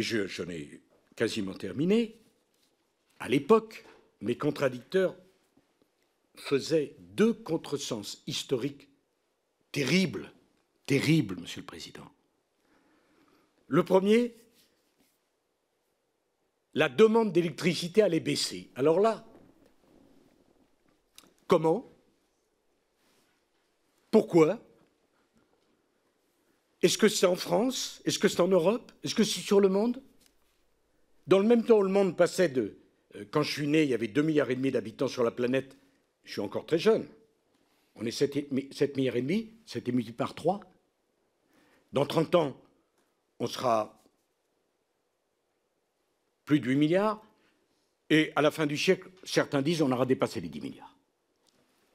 et j'en ai quasiment terminé, à l'époque, mes contradicteurs faisaient deux contresens historiques terribles, terribles, Monsieur le Président. Le premier, la demande d'électricité allait baisser. Alors là, comment Pourquoi est-ce que c'est en France Est-ce que c'est en Europe Est-ce que c'est sur le monde Dans le même temps, le monde passait de... Euh, quand je suis né, il y avait 2 milliards et demi d'habitants sur la planète. Je suis encore très jeune. On est 7 milliards et demi, c'était multiplié par 3. Dans 30 ans, on sera plus de 8 milliards. Et à la fin du siècle, certains disent on aura dépassé les 10 milliards.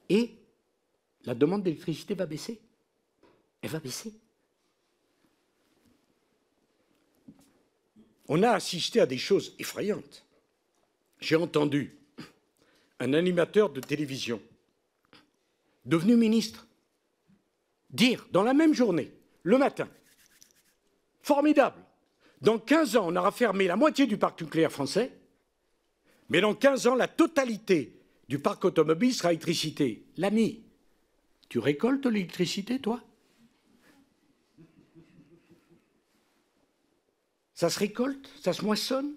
Et la demande d'électricité va baisser. Elle va baisser. on a assisté à des choses effrayantes. J'ai entendu un animateur de télévision, devenu ministre, dire dans la même journée, le matin, formidable, dans 15 ans, on aura fermé la moitié du parc nucléaire français, mais dans 15 ans, la totalité du parc automobile sera électricité. L'ami, tu récoltes l'électricité, toi Ça se récolte, ça se moissonne.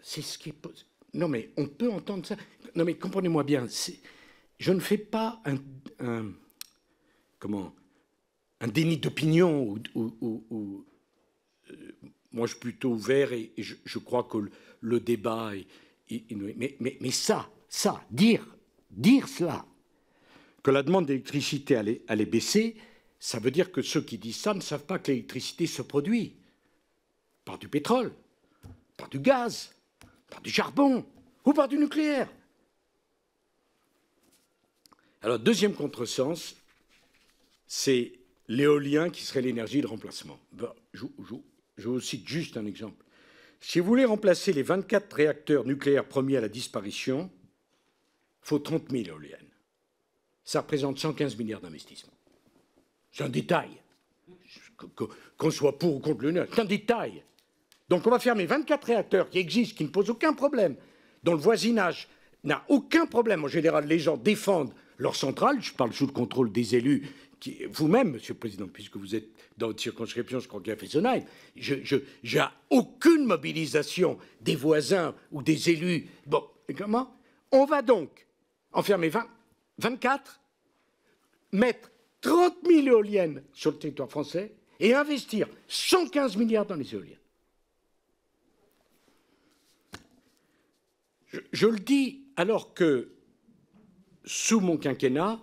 C'est ce qui est. Non, mais on peut entendre ça. Non, mais comprenez-moi bien. Je ne fais pas un, comment un déni d'opinion ou, euh, moi je suis plutôt ouvert et, je, crois que le, débat mais, ça ça dire dire cela que la demande d'électricité allait baisser ça veut dire que ceux qui disent ça ne savent pas que l'électricité se produit par du pétrole, par du gaz, par du charbon ou par du nucléaire. Alors, deuxième contresens, c'est l'éolien qui serait l'énergie de remplacement. je, je vous cite juste un exemple. Si vous voulez remplacer les 24 réacteurs nucléaires premiers à la disparition, il faut 30 000 éoliennes. Ça représente 115 milliards d'investissements. C'est un détail. Qu'on soit pour ou contre l'Union, c'est un détail. Donc on va fermer 24 réacteurs qui existent, qui ne posent aucun problème, dont le voisinage n'a aucun problème. En général, les gens défendent leur centrale. Je parle sous le contrôle des élus. Vous-même, Monsieur le Président, puisque vous êtes dans votre circonscription, je crois qu'il y a fait je, n'ai aucune mobilisation des voisins ou des élus. Bon, comment On va donc enfermer 20, 24, mettre 30 000 éoliennes sur le territoire français et investir 115 milliards dans les éoliennes. Je, le dis alors que sous mon quinquennat,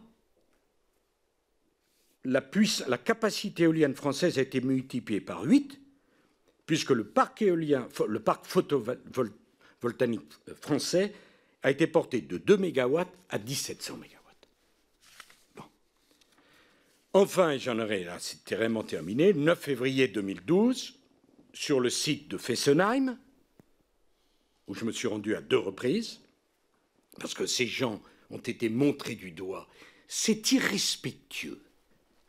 la, la, capacité éolienne française a été multipliée par 8, puisque le parc éolien, le parc photovoltaïque français a été porté de 2 MW à 1700 MW. Enfin, et j'en aurai là, c'est vraiment terminé, 9 février 2012, sur le site de Fessenheim, où je me suis rendu à deux reprises, parce que ces gens ont été montrés du doigt. C'est irrespectueux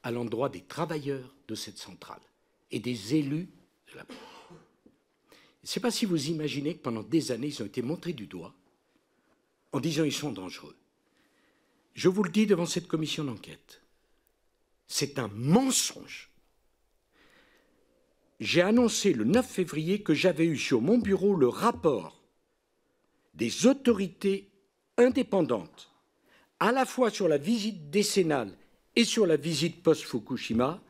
à l'endroit des travailleurs de cette centrale et des élus de la Je ne sais pas si vous imaginez que pendant des années, ils ont été montrés du doigt en disant ils sont dangereux. Je vous le dis devant cette commission d'enquête. C'est un mensonge. J'ai annoncé le 9 février que j'avais eu sur mon bureau le rapport des autorités indépendantes, à la fois sur la visite décennale et sur la visite post-Fukushima,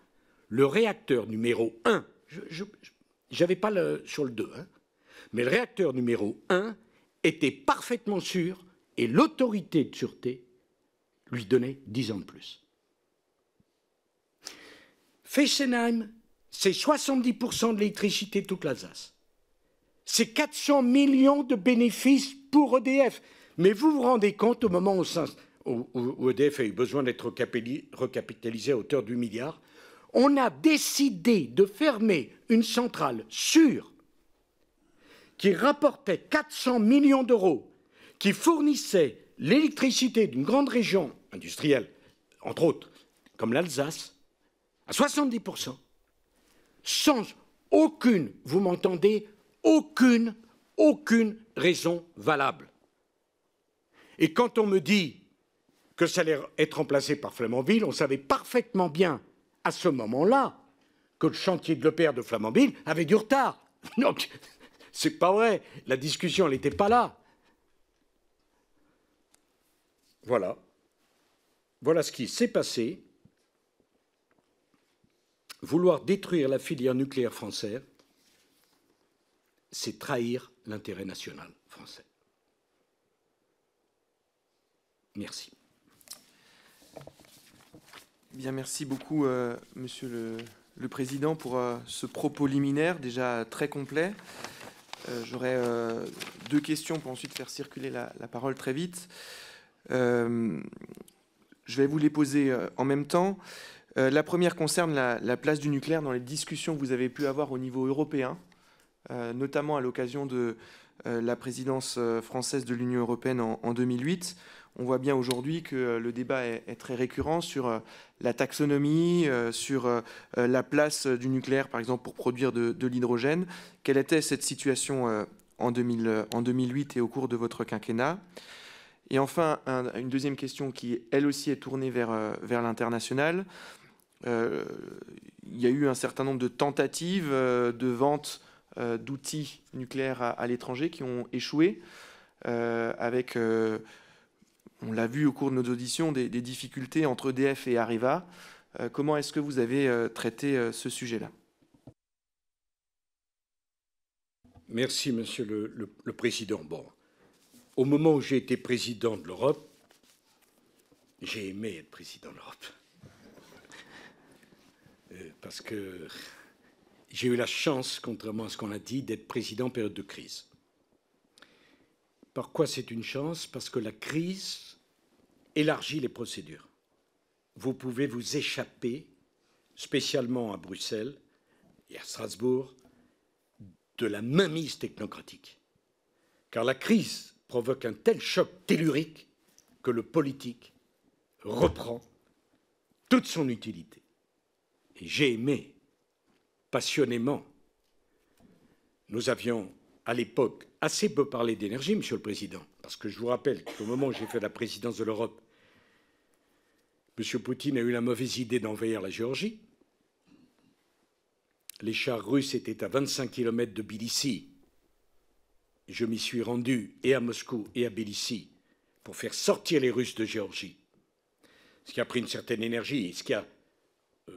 le réacteur numéro 1, je pas le, sur le 2, hein, mais le réacteur numéro 1 était parfaitement sûr et l'autorité de sûreté lui donnait 10 ans de plus. Fessenheim, c'est 70% de l'électricité de toute l'Alsace. C'est 400 millions de bénéfices pour EDF. Mais vous vous rendez compte au moment où, EDF a eu besoin d'être recapitalisé à hauteur du milliard, on a décidé de fermer une centrale sûre qui rapportait 400 millions d'euros, qui fournissait l'électricité d'une grande région industrielle, entre autres, comme l'Alsace, à 70%, sans aucune, vous m'entendez, aucune, aucune raison valable. Et quand on me dit que ça allait être remplacé par Flamanville, on savait parfaitement bien, à ce moment-là, que le chantier de l'opère de Flamanville avait du retard. Donc, (laughs) c'est pas vrai. La discussion, n'était pas là. Voilà. Voilà ce qui s'est passé. Vouloir détruire la filière nucléaire française, c'est trahir l'intérêt national français. Merci. Bien, merci beaucoup, euh, Monsieur le, Président, pour euh, ce propos liminaire déjà très complet. Euh, j'aurais deux questions pour ensuite faire circuler la parole très vite. je vais vous les poser en même temps. Euh, la première concerne la, place du nucléaire dans les discussions que vous avez pu avoir au niveau européen, euh, notamment à l'occasion de euh, la présidence française de l'Union européenne en, 2008. On voit bien aujourd'hui que le débat est, très récurrent sur la taxonomie, sur la place du nucléaire, par exemple, pour produire de, l'hydrogène. Quelle était cette situation en, 2000, en, 2008 et au cours de votre quinquennat et enfin, une deuxième question qui, elle aussi, est tournée vers, vers l'international. Euh, il y a eu un certain nombre de tentatives euh, de vente euh, d'outils nucléaires à, l'étranger qui ont échoué, avec, on l'a vu au cours de nos auditions, des, difficultés entre EDF et Areva. comment est-ce que vous avez traité ce sujet-là Merci, Monsieur le, le, Président. Bon, au moment où j'ai été président de l'Europe, j'ai aimé être président de l'Europe. Euh, parce que j'ai eu la chance, contrairement à ce qu'on a dit, d'être président en période de crise. Pourquoi c'est une chance Parce que la crise élargit les procédures. Vous pouvez vous échapper, spécialement à Bruxelles et à Strasbourg, de la mainmise technocratique. Car la crise provoque un tel choc tellurique que le politique reprend toute son utilité et j'ai aimé passionnément. Nous avions à l'époque assez peu parlé d'énergie, Monsieur le Président, parce que je vous rappelle qu'au moment où j'ai fait la présidence de l'Europe, M. Poutine a eu la mauvaise idée d'envahir la Géorgie. Les chars russes étaient à 25 km de Tbilissi. Je m'y suis rendu et à Moscou et à Tbilissi pour faire sortir les Russes de Géorgie. Ce qui a pris une certaine énergie et ce qui a euh,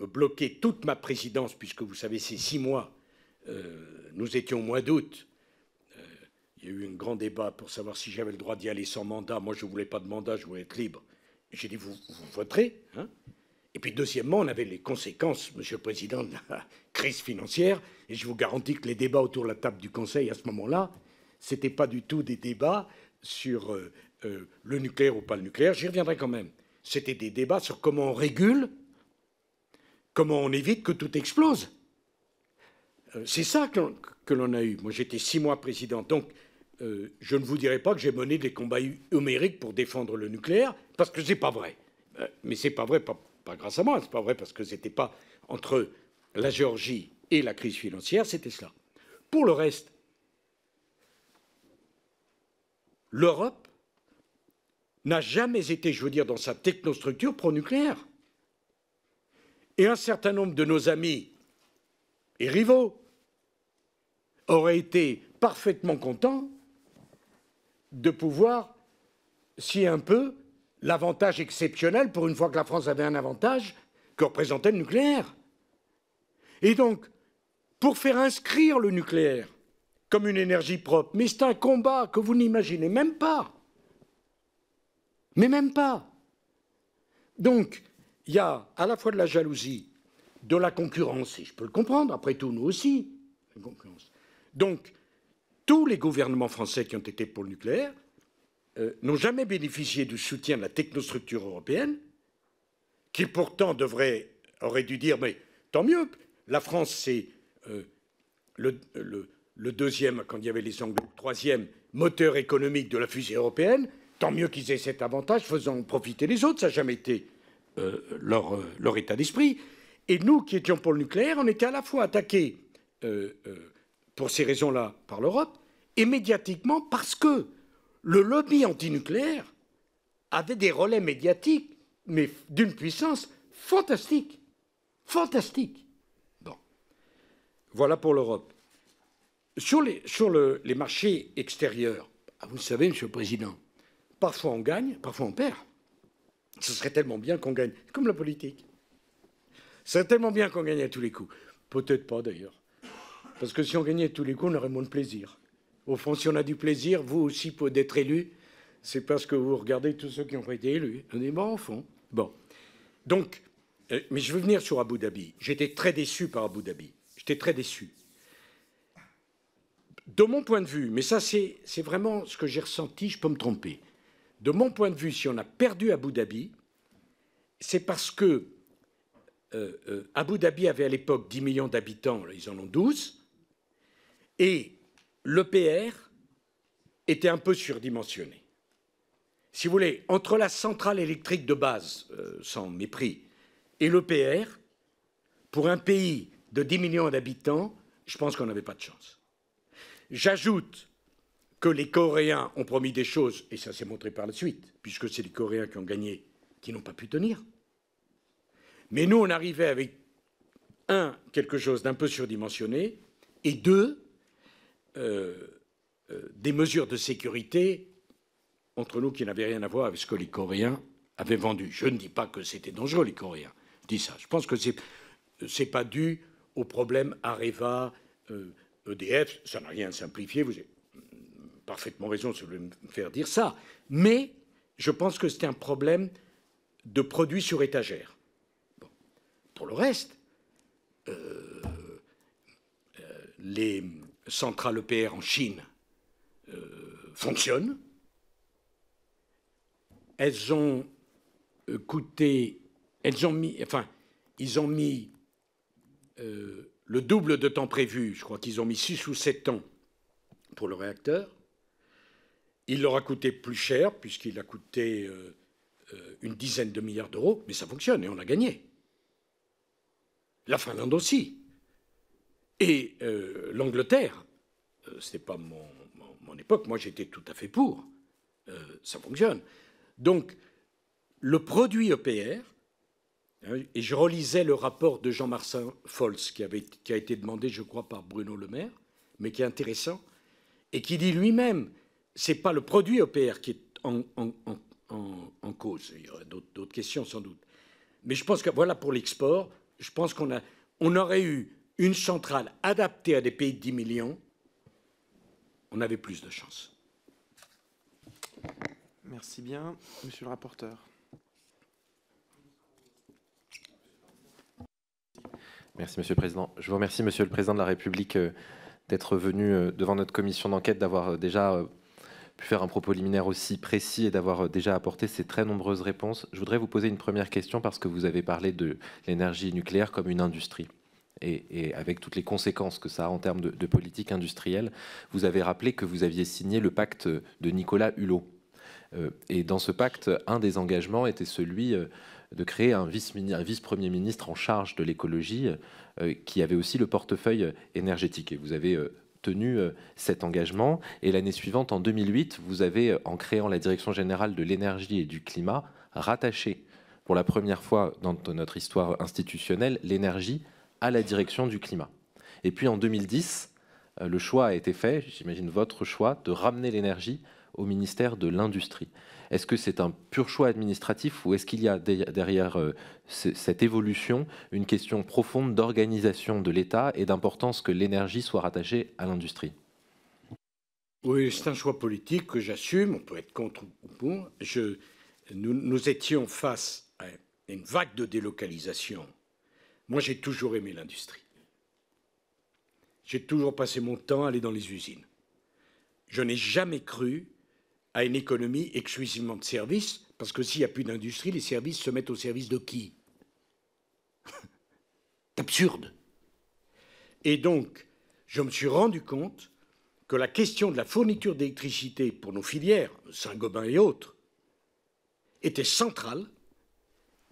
bloquer toute ma présidence, puisque vous savez, ces six mois, euh, nous étions au mois d'août. Euh, il y a eu un grand débat pour savoir si j'avais le droit d'y aller sans mandat. Moi, je ne voulais pas de mandat, je voulais être libre. J'ai dit, vous, voterez. Hein et puis, deuxièmement, on avait les conséquences, Monsieur le Président, de la (laughs) crise financière. Et je vous garantis que les débats autour de la table du Conseil à ce moment-là, ce n'étaient pas du tout des débats sur euh, le nucléaire ou pas le nucléaire. J'y reviendrai quand même. C'était des débats sur comment on régule Comment on évite que tout explose euh, C'est ça que l'on a eu. Moi, j'étais six mois président. Donc, euh, je ne vous dirai pas que j'ai mené des combats homériques pour défendre le nucléaire, parce que c'est pas vrai. Euh, mais c'est pas vrai, pas, grâce à moi, c'est pas vrai parce que c'était pas entre la Géorgie et la crise financière, c'était cela. Pour le reste, l'Europe n'a jamais été, je veux dire, dans sa technostructure pro-nucléaire et un certain nombre de nos amis et rivaux auraient été parfaitement contents de pouvoir, si un peu, l'avantage exceptionnel, pour une fois que la France avait un avantage, que représentait le nucléaire. Et donc, pour faire inscrire le nucléaire comme une énergie propre, mais c'est un combat que vous n'imaginez même pas. Mais même pas. Donc, il y a à la fois de la jalousie, de la concurrence, et je peux le comprendre, après tout, nous aussi, la concurrence. Donc, tous les gouvernements français qui ont été pour le nucléaire euh, n'ont jamais bénéficié du soutien de la technostructure européenne, qui pourtant devrait, aurait dû dire, mais tant mieux, la France, c'est euh, le, deuxième, quand il y avait les Anglo, le troisième moteur économique de la fusée européenne, tant mieux qu'ils aient cet avantage, faisant profiter les autres, ça n'a jamais été euh, euh, leur, état d'esprit. Et nous, qui étions pour le nucléaire, on était à la fois attaqués euh, pour ces raisons-là par l'Europe et médiatiquement parce que le lobby antinucléaire avait des relais médiatiques, mais d'une puissance fantastique. Fantastique. Bon. Voilà pour l'Europe. Sur, les, sur les marchés extérieurs, ah, vous le savez, Monsieur le Président, parfois on gagne, parfois on perd. Ce serait tellement bien qu'on gagne. Comme la politique. Ce serait tellement bien qu'on gagne à tous les coups. Peut-être pas d'ailleurs. Parce que si on gagnait à tous les coups, on aurait moins de plaisir. Au fond, si on a du plaisir, vous aussi, pour d'être élu, c'est parce que vous regardez tous ceux qui ont été élus. On est bon, au fond. Bon. Donc, euh, mais je veux venir sur Abu Dhabi. J'étais très déçu par Abu Dhabi. J'étais très déçu. De mon point de vue, mais ça, c'est vraiment ce que j'ai ressenti, je peux me tromper de mon point de vue, si on a perdu Abu Dhabi, c'est parce que euh, euh, Abu Dhabi avait à l'époque 10 millions d'habitants, ils en ont 12, et l'EPR était un peu surdimensionné. Si vous voulez, entre la centrale électrique de base, euh, sans mépris, et l'EPR, pour un pays de 10 millions d'habitants, je pense qu'on n'avait pas de chance. J'ajoute que les Coréens ont promis des choses, et ça s'est montré par la suite, puisque c'est les Coréens qui ont gagné, qui n'ont pas pu tenir. Mais nous, on arrivait avec, un, quelque chose d'un peu surdimensionné, et deux, euh, euh, des mesures de sécurité entre nous qui n'avaient rien à voir avec ce que les Coréens avaient vendu. Je ne dis pas que c'était dangereux, les Coréens. Je dis ça. Je pense que c'est n'est pas dû au problème Areva, EDF. Euh, e ça n'a rien simplifié. Vous, parfaitement raison de me faire dire ça, mais je pense que c'est un problème de produits sur étagère. Pour le reste, euh, euh, les centrales EPR en Chine euh, fonctionnent. Elles ont coûté, elles ont mis, enfin, ils ont mis le double de temps prévu. Je crois qu'ils ont mis 6 ou 7 ans pour le réacteur. Il leur a coûté plus cher, puisqu'il a coûté euh, euh, une dizaine de milliards d'euros, mais ça fonctionne et on a gagné. La Finlande aussi. Et euh, l'Angleterre, ce n'est pas mon, époque, moi j'étais tout à fait pour. ça fonctionne. Donc, le produit EPR, hein, et je relisais le rapport de Jean-Marcin Fols, qui, avait, qui a été demandé, je crois, par Bruno Le Maire, mais qui est intéressant, et qui dit lui-même n'est pas le produit OPR qui est en, cause. Il y aurait d'autres questions sans doute. Mais je pense que voilà pour l'export. Je pense qu'on on aurait eu une centrale adaptée à des pays de 10 millions. On avait plus de chances. Merci bien, monsieur le rapporteur. Merci, monsieur le président. Je vous remercie, monsieur le président de la République, euh, d'être venu euh, devant notre commission d'enquête, d'avoir euh, déjà pu faire un propos liminaire aussi précis et d'avoir euh, déjà apporté ces très nombreuses réponses. Je voudrais vous poser une première question parce que vous avez parlé de l'énergie nucléaire comme une industrie. Et, avec toutes les conséquences que ça a en termes de, politique industrielle, vous avez rappelé que vous aviez signé le pacte de Nicolas Hulot. Euh, et dans ce pacte, un des engagements était celui euh, de créer un vice-premier ministre en charge de l'écologie qui avait aussi le portefeuille énergétique. Et vous avez tenu euh, cet engagement. Et l'année suivante, en 2008, vous avez, euh, en créant la Direction générale de l'énergie et du climat, rattaché pour la première fois dans notre histoire institutionnelle l'énergie à la direction du climat. Et puis en 2010, euh, le choix a été fait, j'imagine votre choix, de ramener l'énergie au ministère de l'Industrie. Est-ce que c'est un pur choix administratif ou est-ce qu'il y a derrière euh, cette évolution une question profonde d'organisation de l'État et d'importance que l'énergie soit rattachée à l'industrie Oui, c'est un choix politique que j'assume. On peut être contre ou pour. Je, nous, nous étions face à une vague de délocalisation. Moi, j'ai toujours aimé l'industrie. J'ai toujours passé mon temps à aller dans les usines. Je n'ai jamais cru à une économie exclusivement de services, parce que s'il n'y a plus d'industrie, les services se mettent au service de qui C'est (laughs) absurde. Et donc, je me suis rendu compte que la question de la fourniture d'électricité pour nos filières, Saint-Gobain et autres, était centrale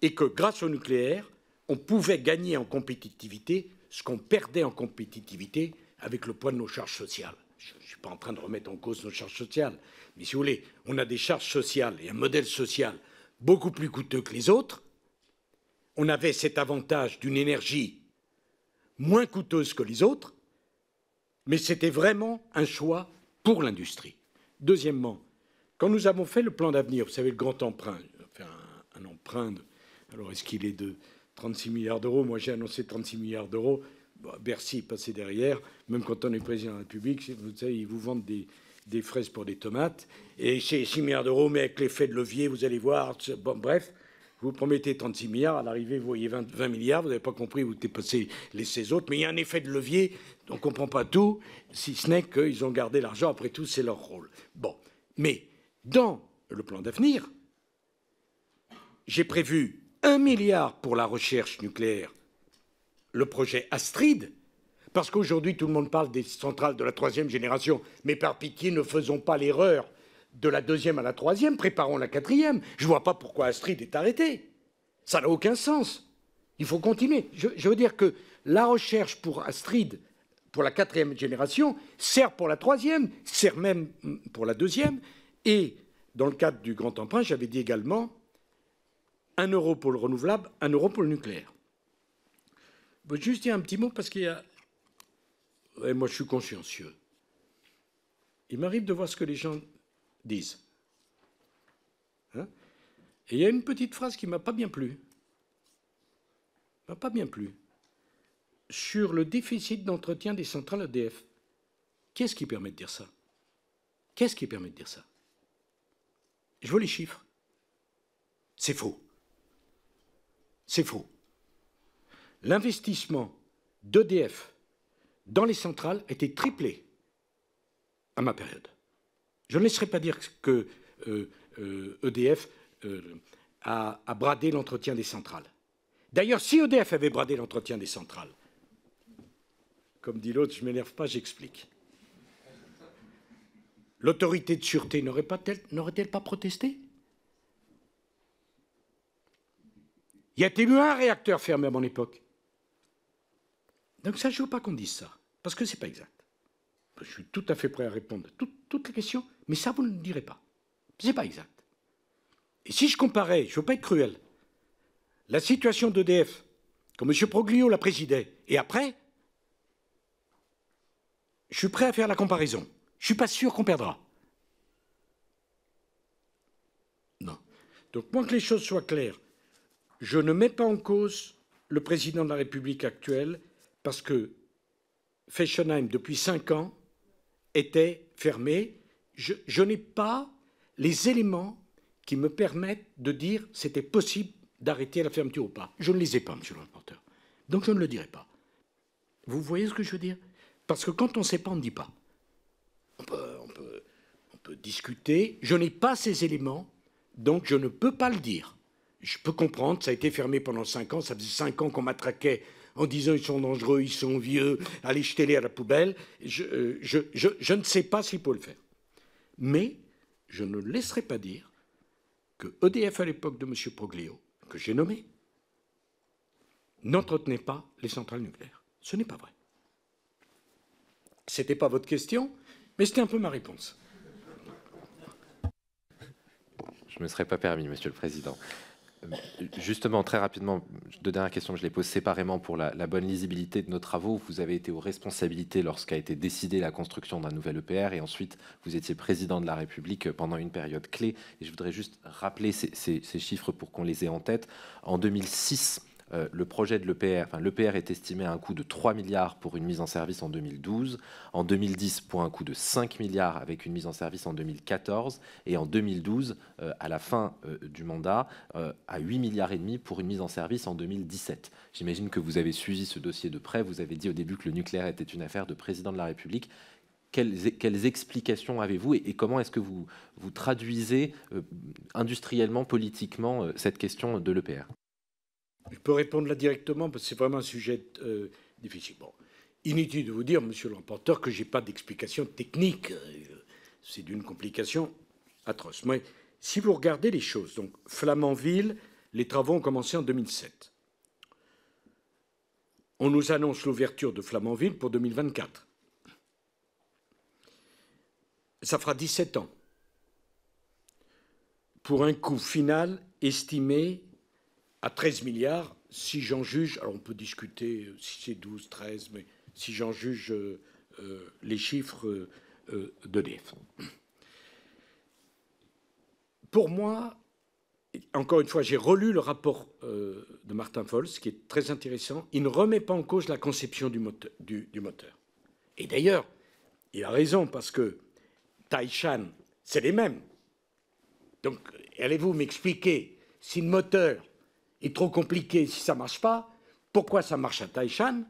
et que grâce au nucléaire, on pouvait gagner en compétitivité ce qu'on perdait en compétitivité avec le poids de nos charges sociales je ne suis pas en train de remettre en cause nos charges sociales, mais si vous voulez, on a des charges sociales et un modèle social beaucoup plus coûteux que les autres. On avait cet avantage d'une énergie moins coûteuse que les autres, mais c'était vraiment un choix pour l'industrie. Deuxièmement, quand nous avons fait le plan d'avenir, vous savez, le grand emprunt, un, emprunt, alors est-ce qu'il est de 36 milliards d'euros Moi j'ai annoncé 36 milliards d'euros. Bah, Bercy est passé derrière, même quand on est président de la République, vous ils vous vendent des, fraises pour des tomates. Et c'est 6 milliards d'euros, mais avec l'effet de levier, vous allez voir. bref, vous promettez 36 milliards, à l'arrivée, vous voyez 20, milliards, vous n'avez pas compris, vous dépassez les 16 autres. Mais il y a un effet de levier, on ne comprend pas tout, si ce n'est qu'ils ont gardé l'argent, après tout, c'est leur rôle. Bon, mais dans le plan d'avenir, j'ai prévu 1 milliard pour la recherche nucléaire le projet Astrid, parce qu'aujourd'hui tout le monde parle des centrales de la troisième génération, mais par pitié ne faisons pas l'erreur de la deuxième à la troisième, préparons la quatrième. Je ne vois pas pourquoi Astrid est arrêtée. Ça n'a aucun sens. Il faut continuer. Je, je, veux dire que la recherche pour Astrid, pour la quatrième génération, sert pour la troisième, sert même pour la deuxième. Et dans le cadre du Grand Emprunt, j'avais dit également un euro pour le renouvelable, un euro pour le nucléaire juste dire un petit mot parce qu'il y a. moi, je suis consciencieux. Il m'arrive de voir ce que les gens disent. Hein Et il y a une petite phrase qui m'a pas bien plu. M'a pas bien plu. Sur le déficit d'entretien des centrales ADF. Qu'est-ce qui permet de dire ça Qu'est-ce qui permet de dire ça Je vois les chiffres. C'est faux. C'est faux l'investissement d'EDF dans les centrales a été triplé à ma période. Je ne laisserai pas dire que EDF euh, euh, e euh, a, a bradé l'entretien des centrales. D'ailleurs, si EDF avait bradé l'entretien des centrales, comme dit l'autre, je ne m'énerve pas, j'explique. L'autorité de sûreté n'aurait-elle pas protesté Y a-t-il eu un réacteur fermé à mon époque donc ça je ne veux pas qu'on dise ça, parce que ce n'est pas exact. Je suis tout à fait prêt à répondre à toutes, les questions, mais ça, vous ne le direz pas. Ce n'est pas exact. Et si je comparais, je ne veux pas être cruel, la situation d'EDF, quand M. Proglio la présidait, et après, je suis prêt à faire la comparaison. Je ne suis pas sûr qu'on perdra. Non. Donc, pour que les choses soient claires, je ne mets pas en cause le président de la République actuelle parce que Fessenheim, depuis cinq ans, était fermé. Je, n'ai pas les éléments qui me permettent de dire c'était possible d'arrêter la fermeture ou pas. Je ne les ai pas, monsieur le rapporteur. Donc je ne le dirai pas. Vous voyez ce que je veux dire Parce que quand on ne sait pas, on ne dit pas. On peut, discuter. Je n'ai pas ces éléments, donc je ne peux pas le dire. Je peux comprendre, ça a été fermé pendant cinq ans, ça faisait cinq ans qu'on m'attraquait en disant ils sont dangereux, ils sont vieux, allez jeter-les à la poubelle. Euh, je, ne sais pas s'il faut le faire. Mais je ne laisserai pas dire que EDF à l'époque de M. Proglio, que j'ai nommé, n'entretenait pas les centrales nucléaires. Ce n'est pas vrai. Ce n'était pas votre question, mais c'était un peu ma réponse. Je ne me serais pas permis, Monsieur le Président. Justement, très rapidement, deux dernières questions, je les pose séparément pour la, bonne lisibilité de nos travaux. Vous avez été aux responsabilités lorsqu'a été décidée la construction d'un nouvel EPR et ensuite vous étiez président de la République pendant une période clé. Et je voudrais juste rappeler ces, ces chiffres pour qu'on les ait en tête. En 2006, euh, le projet de l'EPR, l'EPR est estimé à un coût de 3 milliards pour une mise en service en 2012, en 2010 pour un coût de 5 milliards avec une mise en service en 2014, et en 2012, euh, à la fin euh, du mandat, à 8 milliards et demi pour une mise en service en 2017. J'imagine que vous avez suivi ce dossier de près, vous avez dit au début que le nucléaire était une affaire de président de la République. Quelles, explications avez-vous et, comment est-ce que vous, traduisez industriellement, politiquement, cette question de l'EPR je peux répondre là directement parce que c'est vraiment un sujet euh, difficile. Bon. Inutile de vous dire, monsieur le rapporteur, que je n'ai pas d'explication technique. Euh, c'est d'une complication atroce. Mais si vous regardez les choses, donc Flamanville, les travaux ont commencé en 2007. On nous annonce l'ouverture de Flamanville pour 2024. Ça fera 17 ans. Pour un coût final estimé à 13 milliards, si j'en juge, alors on peut discuter euh, si c'est 12, 13, mais si j'en juge euh, euh, les chiffres de d'EDF. Pour moi, encore une fois, j'ai relu le rapport de Martin Fols, qui est très intéressant. Il ne remet pas en cause la conception du moteur. du moteur. Et d'ailleurs, il a raison, parce que Taishan, c'est les mêmes. Donc, allez-vous m'expliquer si le moteur est trop compliqué si ça ne marche pas, pourquoi ça marche à Taishan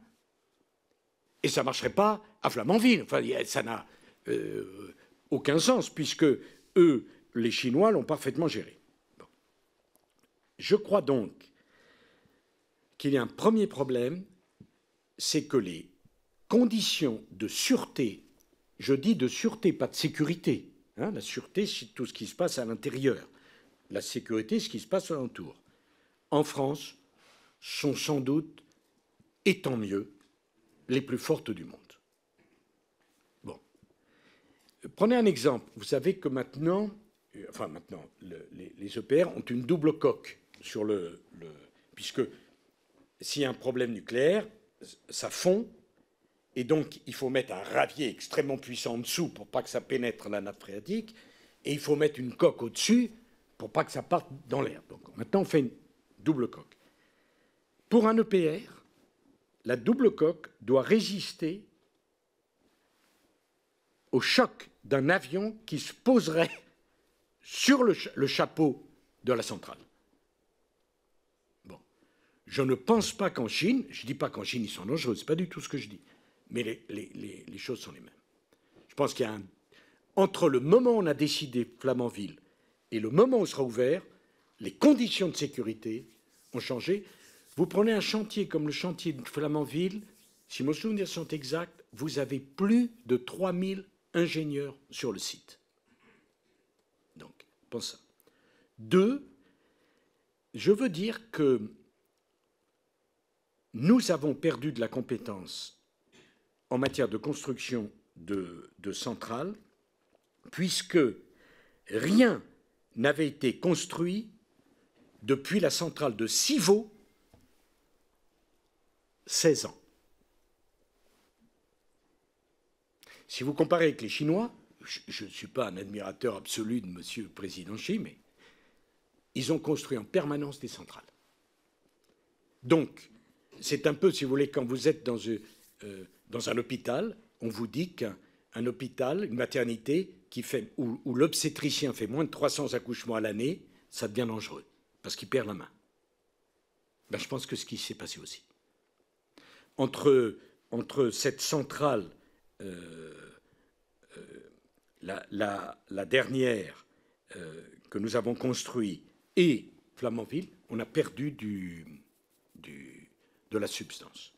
et ça ne marcherait pas à Flamanville Enfin, ça n'a euh, aucun sens, puisque eux, les Chinois, l'ont parfaitement géré. Je crois donc qu'il y a un premier problème, c'est que les conditions de sûreté, je dis de sûreté, pas de sécurité, hein, la sûreté, c'est tout ce qui se passe à l'intérieur, la sécurité, ce qui se passe alentour en France sont sans doute, et tant mieux, les plus fortes du monde. Bon. Prenez un exemple. Vous savez que maintenant, euh, enfin maintenant, les, EPR e ont une double coque sur le, puisque s'il y a un problème nucléaire, ça fond, et donc il faut mettre un ravier extrêmement puissant en dessous pour pas que ça pénètre la nappe phréatique, et il faut mettre une coque au-dessus pour pas que ça parte dans l'air. Donc maintenant, on fait une double coque. Pour un EPR, la double coque doit résister au choc d'un avion qui se poserait sur le, chapeau de la centrale. Bon. Je ne pense pas qu'en Chine, je ne dis pas qu'en Chine ils sont dangereux, c'est pas du tout ce que je dis, mais les, les choses sont les mêmes. Je pense qu'il y a un... Entre le moment où on a décidé Flamanville et le moment où on sera ouvert, les conditions de sécurité ont changé. Vous prenez un chantier comme le chantier de Flamanville, si mes souvenirs sont exacts, vous avez plus de 3000 ingénieurs sur le site. Donc, pense ça. Deux, je veux dire que nous avons perdu de la compétence en matière de construction de centrales, puisque rien n'avait été construit depuis la centrale de Civaux, 16 ans. Si vous comparez avec les Chinois, je ne suis pas un admirateur absolu de M. le Président Xi, mais ils ont construit en permanence des centrales. Donc, c'est un peu, si vous voulez, quand vous êtes dans, euh, un hôpital, on vous dit qu'un hôpital, une maternité qui fait, où, où l'obstétricien fait moins de 300 accouchements à l'année, ça devient dangereux parce qu'il perd la main. Ben, je pense que ce qui s'est passé aussi. Entre, entre cette centrale, euh, euh, la, dernière euh, que nous avons construite, et Flamanville, on a perdu du, de la substance.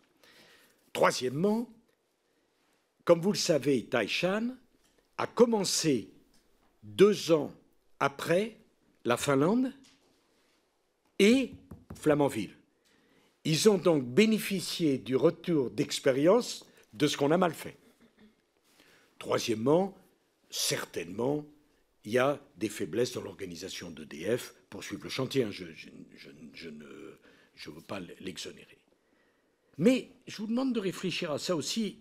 Troisièmement, comme vous le savez, Taishan a commencé deux ans après la Finlande et Flamanville. Ils ont donc bénéficié du retour d'expérience de ce qu'on a mal fait. Troisièmement, certainement, il y a des faiblesses dans l'organisation d'EDF pour suivre le chantier. Hein. Je, ne veux pas l'exonérer. Mais je vous demande de réfléchir à ça aussi,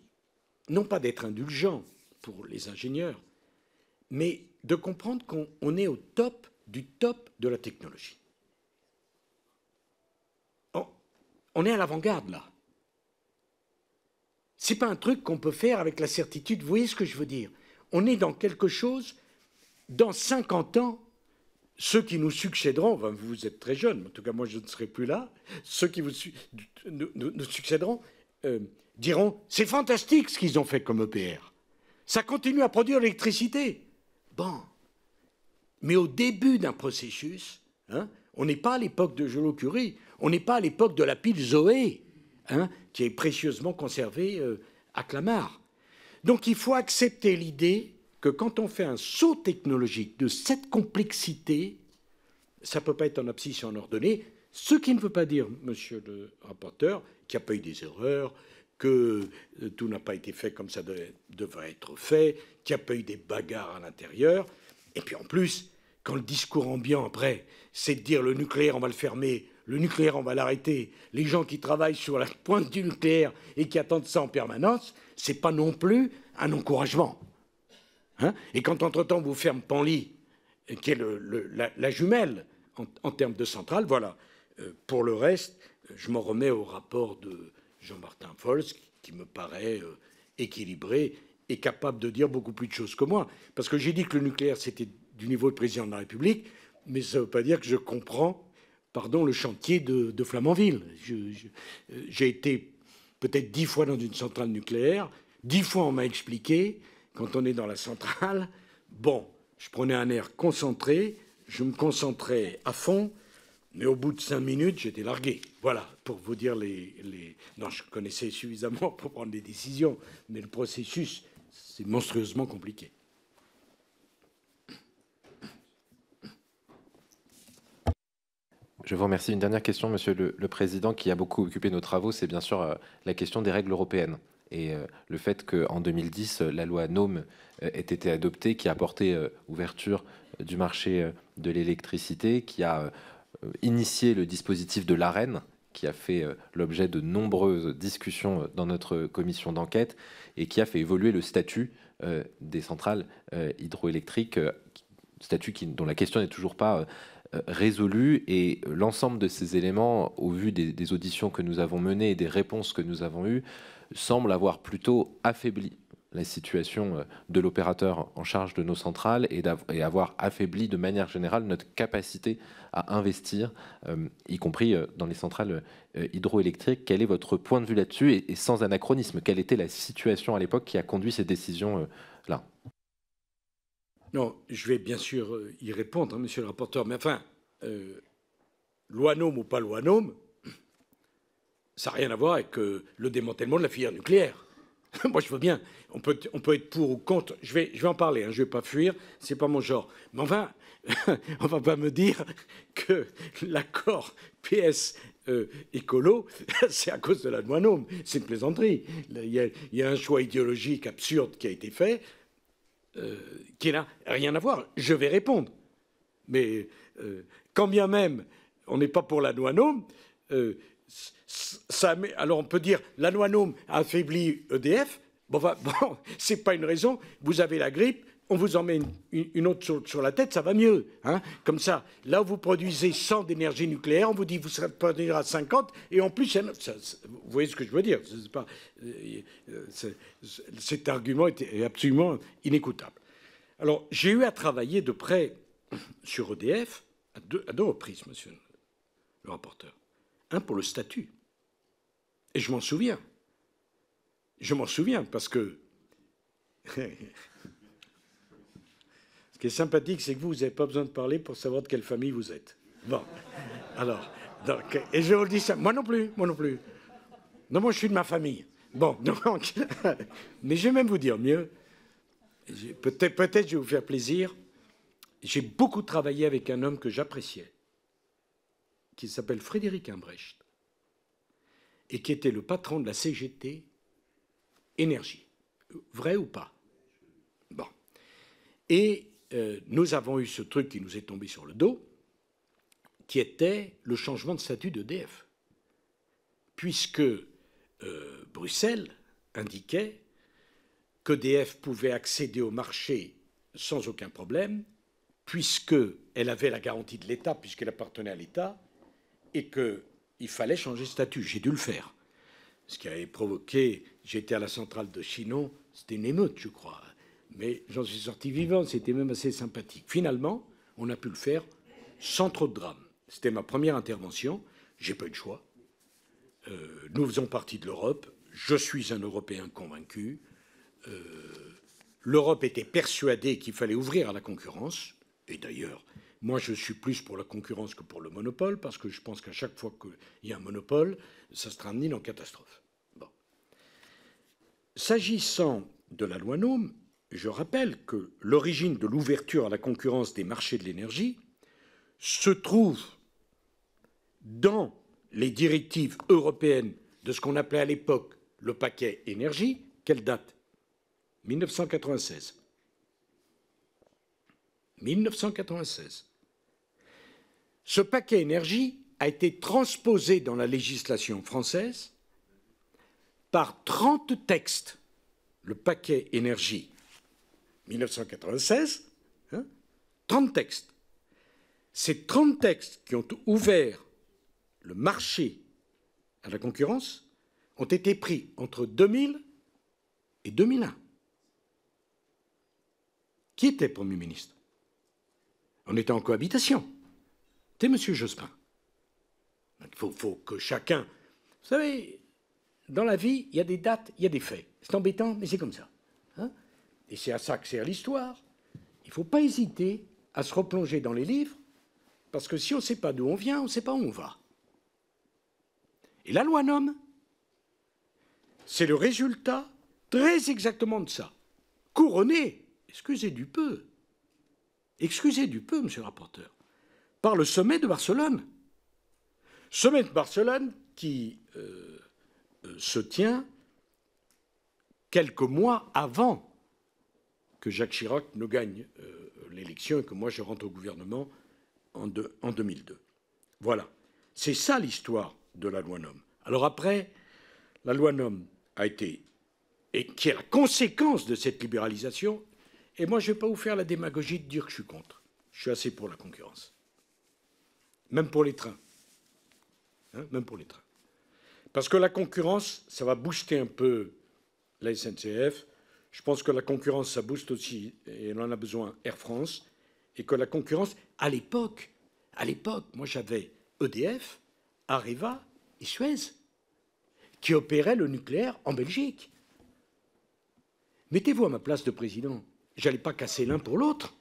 non pas d'être indulgent pour les ingénieurs, mais de comprendre qu'on est au top du top de la technologie. on est à l'avant-garde là. C'est pas un truc qu'on peut faire avec la certitude. Vous voyez ce que je veux dire On est dans quelque chose. Dans 50 ans, ceux qui nous succéderont, vous êtes très jeunes, en tout cas moi je ne serai plus là, ceux qui nous, succéderont euh, diront c'est fantastique ce qu'ils ont fait comme EPR. Ça continue à produire l'électricité. Bon, mais au début d'un processus, hein, on n'est pas à l'époque de jolot curie on n'est pas à l'époque de la pile Zoé, hein, qui est précieusement conservée euh, à Clamart. Donc il faut accepter l'idée que quand on fait un saut technologique de cette complexité, ça ne peut pas être en abscisse et en ordonnée, ce qui ne veut pas dire, monsieur le rapporteur, qu'il n'y a pas eu des erreurs, que euh, tout n'a pas été fait comme ça devrait être fait, qu'il n'y a pas eu des bagarres à l'intérieur. Et puis en plus, quand le discours ambiant, après, c'est de dire le nucléaire, on va le fermer, le nucléaire, on va l'arrêter, les gens qui travaillent sur la pointe du nucléaire et qui attendent ça en permanence, c'est pas non plus un encouragement. Hein et quand entre-temps vous ferme Panly, qui est la, jumelle en, termes de centrale, voilà. Euh, pour le reste, je m'en remets au rapport de Jean-Martin Fols, qui me paraît euh, équilibré et capable de dire beaucoup plus de choses que moi. Parce que j'ai dit que le nucléaire, c'était du niveau de président de la République, mais ça ne veut pas dire que je comprends, pardon, le chantier de, Flamanville. J'ai été peut-être dix fois dans une centrale nucléaire, dix fois on m'a expliqué, quand on est dans la centrale, bon, je prenais un air concentré, je me concentrais à fond, mais au bout de cinq minutes, j'étais largué. Voilà, pour vous dire les, Non, je connaissais suffisamment pour prendre des décisions, mais le processus, c'est monstrueusement compliqué. Je vous remercie. Une dernière question, Monsieur le, Président, qui a beaucoup occupé nos travaux, c'est bien sûr euh, la question des règles européennes et euh, le fait qu'en 2010, euh, la loi NOM ait été adoptée, qui a apporté ouverture du marché de l'électricité, qui a initié le dispositif de l'AREN, qui a fait l'objet de nombreuses discussions dans notre commission d'enquête et qui a fait évoluer le statut des centrales hydroélectriques, statut dont la question n'est toujours pas résolu et l'ensemble de ces éléments, au vu des, auditions que nous avons menées et des réponses que nous avons eues, semble avoir plutôt affaibli la situation euh, de l'opérateur en charge de nos centrales et, avoir affaibli de manière générale notre capacité à investir, euh, y compris euh, dans les centrales hydroélectriques. Quel est votre point de vue là-dessus et, sans anachronisme, quelle était la situation à l'époque qui a conduit ces décisions-là non, je vais bien sûr euh, y répondre, hein, monsieur le rapporteur, mais enfin, euh, Loanome ou pas Loanome, ça n'a rien à voir avec euh, le démantèlement de la filière nucléaire. (laughs) Moi, je veux bien. On peut, on peut être pour ou contre. Je vais, je vais en parler. Hein, je ne vais pas fuir. C'est pas mon genre. Mais enfin, (laughs) on va pas me dire (laughs) que l'accord PS euh, écolo, c'est à cause de la loi C'est une plaisanterie. il y a un choix idéologique absurde qui a été fait. Euh, qui n'a rien à voir. Je vais répondre. Mais euh, quand bien même on n'est pas pour la Noanome, euh, alors on peut dire la Noanome affaiblit EDF. (laughs) bon c'est pas une raison. Vous avez la grippe, on vous en met une, autre sur, sur, la tête, ça va mieux. Hein. Comme ça, là, vous produisez 100 d'énergie nucléaire, on vous dit vous à 50, et en plus, vous voyez ce que je veux dire pas, euh, euh, Cet argument est absolument inécoutable. Alors, j'ai eu à travailler de près sur EDF à à deux reprises, monsieur le rapporteur. Un pour le statut. Et je m'en souviens. Je m'en souviens parce que (laughs) qui est sympathique, c'est que vous, vous n'avez pas besoin de parler pour savoir de quelle famille vous êtes. Bon. Alors, donc, et je vous le dis ça. Moi non plus, moi non plus. Non, moi, je suis de ma famille. Bon, (laughs) donc. mais je vais même vous dire mieux. Peut-être, peut-être, je vais vous faire plaisir. J'ai beaucoup travaillé avec un homme que j'appréciais, qui s'appelle Frédéric Imbrecht, et qui était le patron de la CGT Énergie. Vrai ou pas Bon. Et euh, nous avons eu ce truc qui nous est tombé sur le dos, qui était le changement de statut d'EDF. Puisque euh, Bruxelles indiquait qu'EDF pouvait accéder au marché sans aucun problème, puisqu'elle avait la garantie de l'État, puisqu'elle appartenait à l'État, et qu'il fallait changer de statut. J'ai dû le faire. Ce qui avait provoqué, j'étais à la centrale de Chinon, c'était une émeute, je crois, mais j'en suis sorti vivant, c'était même assez sympathique. Finalement, on a pu le faire sans trop de drame. C'était ma première intervention, j'ai pas eu de choix. Euh, nous faisons partie de l'Europe, je suis un Européen convaincu. Euh, L'Europe était persuadée qu'il fallait ouvrir à la concurrence, et d'ailleurs, moi, je suis plus pour la concurrence que pour le monopole, parce que je pense qu'à chaque fois qu'il y a un monopole, ça se termine en catastrophe. S'agissant de la loi NOME... Je rappelle que l'origine de l'ouverture à la concurrence des marchés de l'énergie se trouve dans les directives européennes de ce qu'on appelait à l'époque le paquet énergie. Quelle date 1996. 1996. Ce paquet énergie a été transposé dans la législation française par 30 textes. Le paquet énergie 1996, 30 hein, textes. Ces 30 textes qui ont ouvert le marché à la concurrence ont été pris entre 2000 et 2001. Qui était Premier ministre On était en cohabitation. C'était M. Jospin. il faut que chacun... Vous savez, dans la vie, il y a des dates, il y a des faits. C'est embêtant, mais c'est comme ça. Et c'est à ça que sert l'histoire. Il ne faut pas hésiter à se replonger dans les livres, parce que si on ne sait pas d'où on vient, on ne sait pas où on va. Et la loi Nomme, c'est le résultat très exactement de ça. Couronné, excusez du peu, excusez du peu, monsieur le rapporteur, par le sommet de Barcelone. Sommet de Barcelone qui euh, euh, se tient quelques mois avant que Jacques Chirac ne gagne euh, l'élection et que moi je rentre au gouvernement en, 2002. Voilà. C'est ça l'histoire de la loi NOM. Alors après, la loi NOM a été, et qui est la conséquence de cette libéralisation, et moi je ne vais pas vous faire la démagogie de dire que je suis contre. Je suis assez pour la concurrence. Même pour les trains. Hein, même pour les trains. Parce que la concurrence, ça va booster un peu la SNCF, je pense que la concurrence, ça booste aussi, et on en a besoin, Air France, et que la concurrence, à l'époque, à l'époque, moi j'avais EDF, Areva et Suez, qui opéraient le nucléaire en Belgique. Mettez-vous à ma place de président. J'allais pas casser l'un pour l'autre.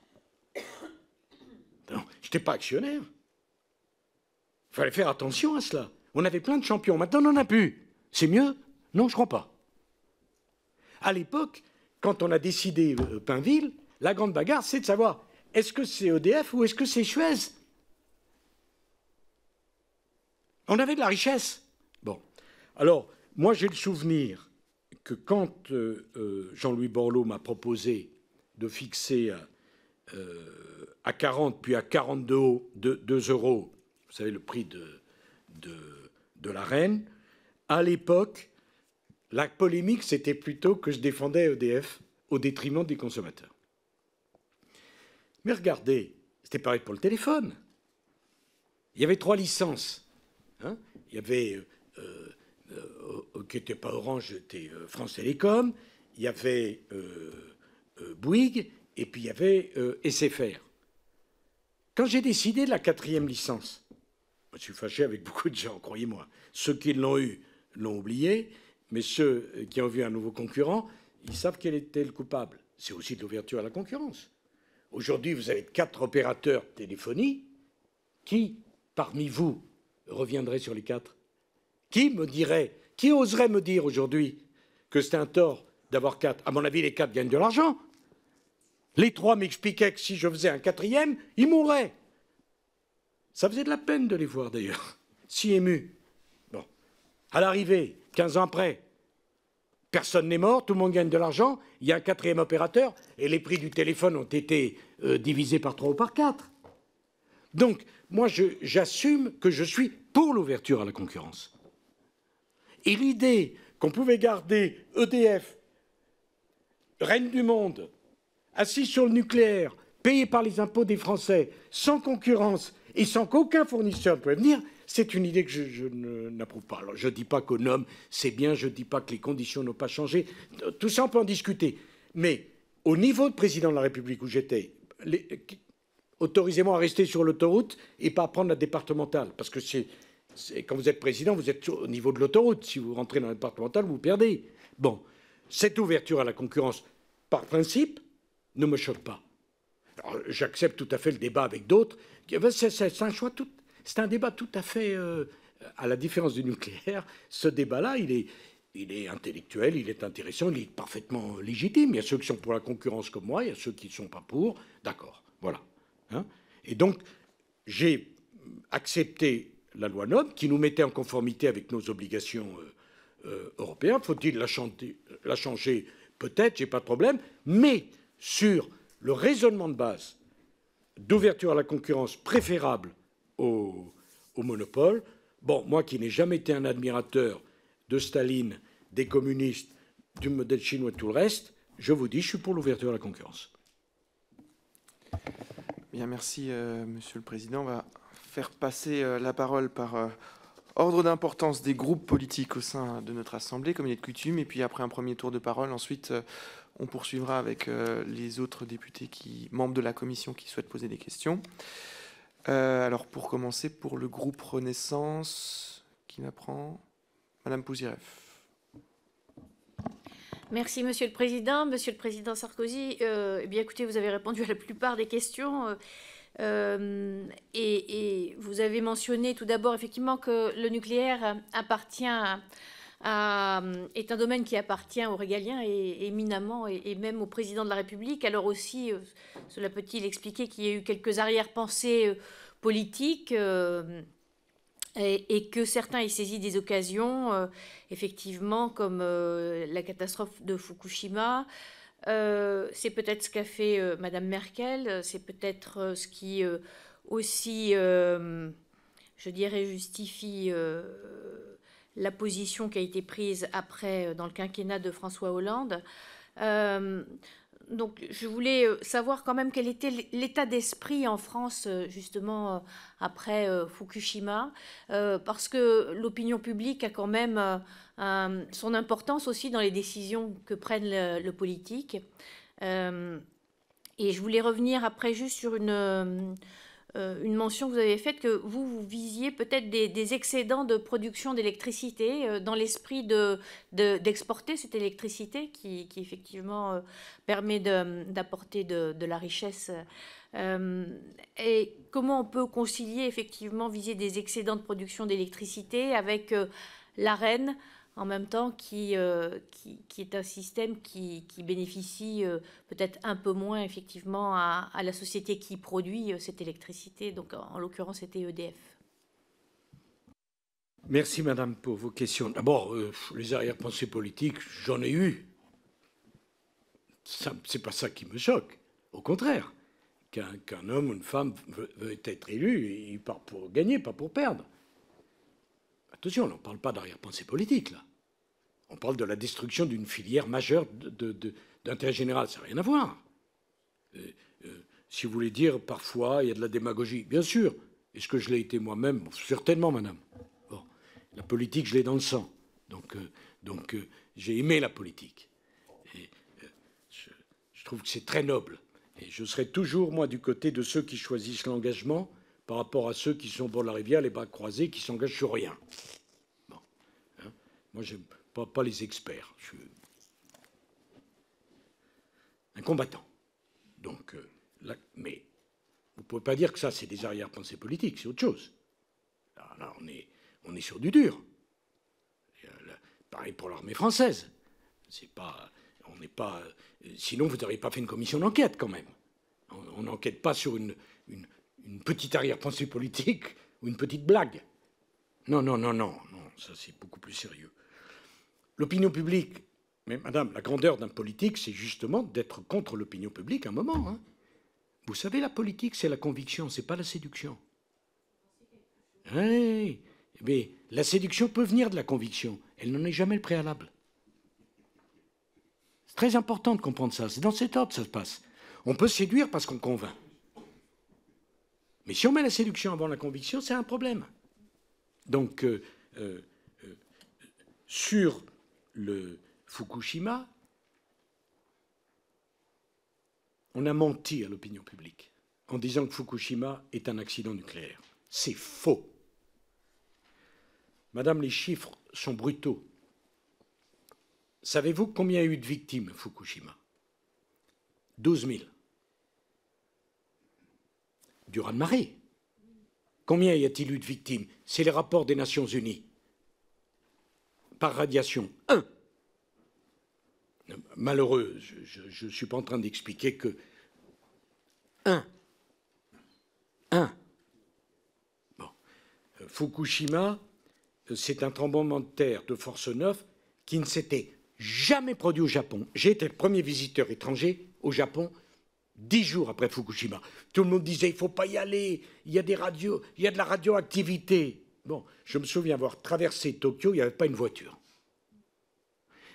Non, je n'étais pas actionnaire. Il fallait faire attention à cela. On avait plein de champions. Maintenant, on en a plus. C'est mieux Non, je crois pas. À l'époque, quand on a décidé euh, Painville, la grande bagarre, c'est de savoir est-ce que c'est EDF ou est-ce que c'est Suez On avait de la richesse. Bon. Alors, moi, j'ai le souvenir que quand euh, euh, Jean-Louis Borloo m'a proposé de fixer à, 40 puis à 42 2 euros, vous savez, le prix de, de la reine, à l'époque, la polémique, c'était plutôt que je défendais EDF au détriment des consommateurs. Mais regardez, c'était pareil pour le téléphone. Il y avait trois licences. Hein. il y avait, euh, euh, qui n'était pas Orange, c'était euh, France Télécom, il y avait Bouygues, et puis il y avait SFR. Quand j'ai décidé de la quatrième licence, je suis fâché avec beaucoup de gens, croyez-moi. Ceux qui l'ont eu l'ont oublié. Mais ceux euh, qui ont vu un nouveau concurrent, ils savent quel était le coupable. C'est aussi de l'ouverture à la concurrence. Aujourd'hui, vous avez quatre opérateurs de téléphonie. Qui, parmi vous, reviendrait sur les quatre Qui me dirait, qui oserait me dire aujourd'hui que c'est un tort d'avoir quatre À mon avis, les quatre gagnent de l'argent. Les trois m'expliquaient que si je faisais un quatrième, ils mourraient. Ça faisait de la peine de les voir d'ailleurs, si émus. Bon. À l'arrivée, 15 ans après, personne n'est mort, tout le monde gagne de l'argent, il y a un quatrième opérateur, et les prix du téléphone ont été euh, divisés par trois ou par quatre. Donc, moi, j'assume que je suis pour l'ouverture à la concurrence. Et l'idée qu'on pouvait garder EDF, reine du monde, assis sur le nucléaire, payé par les impôts des Français, sans concurrence et sans qu'aucun fournisseur ne pouvait venir, c'est une idée que je, n'approuve pas. Alors, je ne dis pas qu'on nomme, c'est bien, je ne dis pas que les conditions n'ont pas changé. Tout ça, on peut en discuter. Mais au niveau de président de la République où j'étais, autorisez-moi à rester sur l'autoroute et pas à prendre la départementale. Parce que c'est, quand vous êtes président, vous êtes au niveau de l'autoroute. Si vous rentrez dans la départementale, vous perdez. Bon, cette ouverture à la concurrence, par principe, ne me choque pas. j'accepte tout à fait le débat avec d'autres. Eh ben, c'est un choix tout, c'est un débat tout à fait, euh, à la différence du nucléaire, ce débat-là, il est, intellectuel, il est intéressant, il est parfaitement légitime. Il y a ceux qui sont pour la concurrence comme moi, il y a ceux qui ne sont pas pour. D'accord, voilà. Hein. Et donc, j'ai accepté la loi NOB qui nous mettait en conformité avec nos obligations euh, euh, européennes. Faut-il la, la changer Peut-être, j'ai pas de problème. Mais sur le raisonnement de base d'ouverture à la concurrence préférable au, monopole. Bon, moi qui n'ai jamais été un admirateur de Staline, des communistes, du modèle chinois et tout le reste, je vous dis, je suis pour l'ouverture à la concurrence. Bien, merci, euh, Monsieur le Président. On va faire passer euh, la parole par euh, ordre d'importance des groupes politiques au sein de notre Assemblée, comme il est de coutume, et puis après un premier tour de parole, ensuite on poursuivra avec les autres députés qui membres de la commission qui souhaitent poser des questions. Euh, alors pour commencer, pour le groupe Renaissance, qui m'apprend Madame Pouziref. Merci, Monsieur le Président. Monsieur le Président Sarkozy, euh, eh bien, écoutez, vous avez répondu à la plupart des questions. Euh, et, et, vous avez mentionné tout d'abord, effectivement, que le nucléaire appartient à, euh, est un domaine qui appartient aux régaliens et, éminemment et, même au président de la République. Alors aussi, euh, cela peut-il expliquer qu'il y a eu quelques arrière-pensées euh, politiques et, et, que certains aient saisi des occasions, effectivement, comme la catastrophe de Fukushima. c'est peut-être ce qu'a fait Madame Merkel, c'est peut-être ce qui aussi, je dirais, justifie la position qui a été prise après euh, dans le quinquennat de François Hollande. Euh, donc, je voulais euh, savoir quand même quel était l'état d'esprit en France, justement, après Fukushima, parce que l'opinion publique a quand même son importance aussi dans les décisions que prennent le, le politique. et je voulais revenir après juste sur une euh, une mention que vous avez faite que vous, visiez peut-être des, excédents de production d'électricité euh, dans l'esprit d'exporter cette électricité qui, effectivement euh, permet d'apporter de, la richesse. et comment on peut concilier effectivement viser des excédents de production d'électricité avec reine? en même temps qui, euh, qui, qui, est un système qui, qui bénéficie euh, peut-être un peu moins effectivement à, à, la société qui produit euh, cette électricité, donc en, l'occurrence c'était EDF. Merci Madame pour vos questions. D'abord, les arrière-pensées politiques, j'en ai eu. Ce n'est pas ça qui me choque, au contraire. Qu'un homme ou une femme veut être élu, il part pour gagner, pas pour perdre. Attention, on ne parle pas d'arrière-pensée politique, là. On parle de la destruction d'une filière majeure d'intérêt général. Ça n'a rien à voir. Euh, euh, si vous voulez dire, parfois, il y a de la démagogie. Bien sûr. Est-ce que je l'ai été moi-même Certainement, madame. La politique, je l'ai dans le sang. Donc, euh, j'ai aimé la politique. je trouve que c'est très noble. Et je serai toujours, moi, du côté de ceux qui choisissent l'engagement par rapport à ceux qui sont pour la rivière, les bras croisés, qui s'engagent sur rien. Hein. Moi, je pas, pas les experts. Je un combattant. Donc, euh, mais vous ne pouvez pas dire que ça, c'est des arrières pensées politiques, c'est autre chose. Là, on, est, on est sur du dur. Euh, pareil pour l'armée française. C'est pas, on n'est pas, euh, sinon, vous n'auriez pas fait une commission d'enquête quand même. On n'enquête pas sur une, une petite arrière-pensée politique ou une petite blague. Non, non, non, non, non, ça c'est beaucoup plus sérieux. L'opinion publique, mais madame, la grandeur d'un politique, c'est justement d'être contre l'opinion publique un moment. Hein. Vous savez, la politique, c'est la conviction, c'est pas la séduction. Oui, mais la séduction peut venir de la conviction, elle n'en est jamais le préalable. C'est très important de comprendre ça, c'est dans cet ordre que ça se passe. On peut séduire parce qu'on convainc. Mais si on met la séduction avant la conviction, c'est un problème. Donc, euh, euh, euh, sur le Fukushima, on a menti à l'opinion publique en disant que Fukushima est un accident nucléaire. C'est faux. Madame, les chiffres sont brutaux. Savez-vous combien il y a eu de victimes à Fukushima 12 000 du raz-de-marée. Combien y a-t-il eu de victimes C'est les rapports des Nations Unies. Par radiation, un. Malheureux, je ne suis pas en train d'expliquer que un. Un. Bon. Fukushima, c'est un tremblement de terre de force neuve qui ne s'était jamais produit au Japon. J'ai été le premier visiteur étranger au Japon dix jours après Fukushima. Tout le monde disait il ne faut pas y aller, il y a des radios, il y a de la radioactivité. Bon, je me souviens avoir traversé Tokyo, il n'y avait pas une voiture.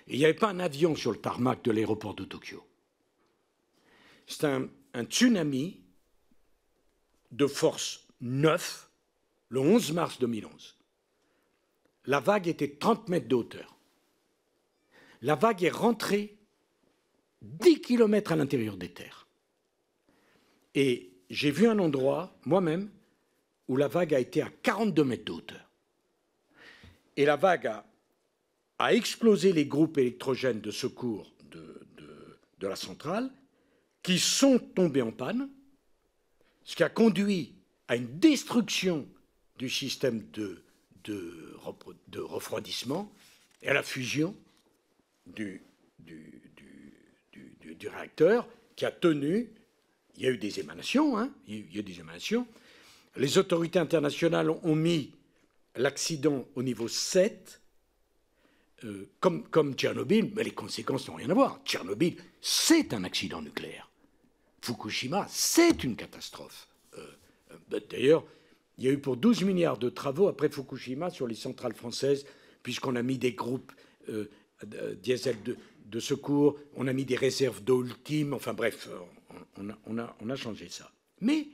il n'y avait pas un avion sur le tarmac de l'aéroport de Tokyo. C'est un, un tsunami de force 9 le 11 mars 2011. La vague était 30 mètres de hauteur. La vague est rentrée 10 km à l'intérieur des terres. Et j'ai vu un endroit, moi-même, où la vague a été à 42 mètres hauteur. Et la vague a, explosé les groupes électrogènes de secours de, la centrale, qui sont tombés en panne, ce qui a conduit à une destruction du système de, refroidissement et à la fusion du, réacteur qui a tenu il y a eu des émanations, hein. il des émanations. Les autorités internationales ont mis l'accident au niveau 7, euh, comme, comme Tchernobyl, mais les conséquences n'ont rien à voir. Tchernobyl, c'est un accident nucléaire. Fukushima, c'est une catastrophe. Euh, euh, ben, d'ailleurs, il y a eu pour 12 milliards de travaux après Fukushima sur les centrales françaises, puisqu'on a mis des groupes diesel de, de, secours, on a mis des réserves d'eau ultime, enfin bref, on, a, changé ça. Mais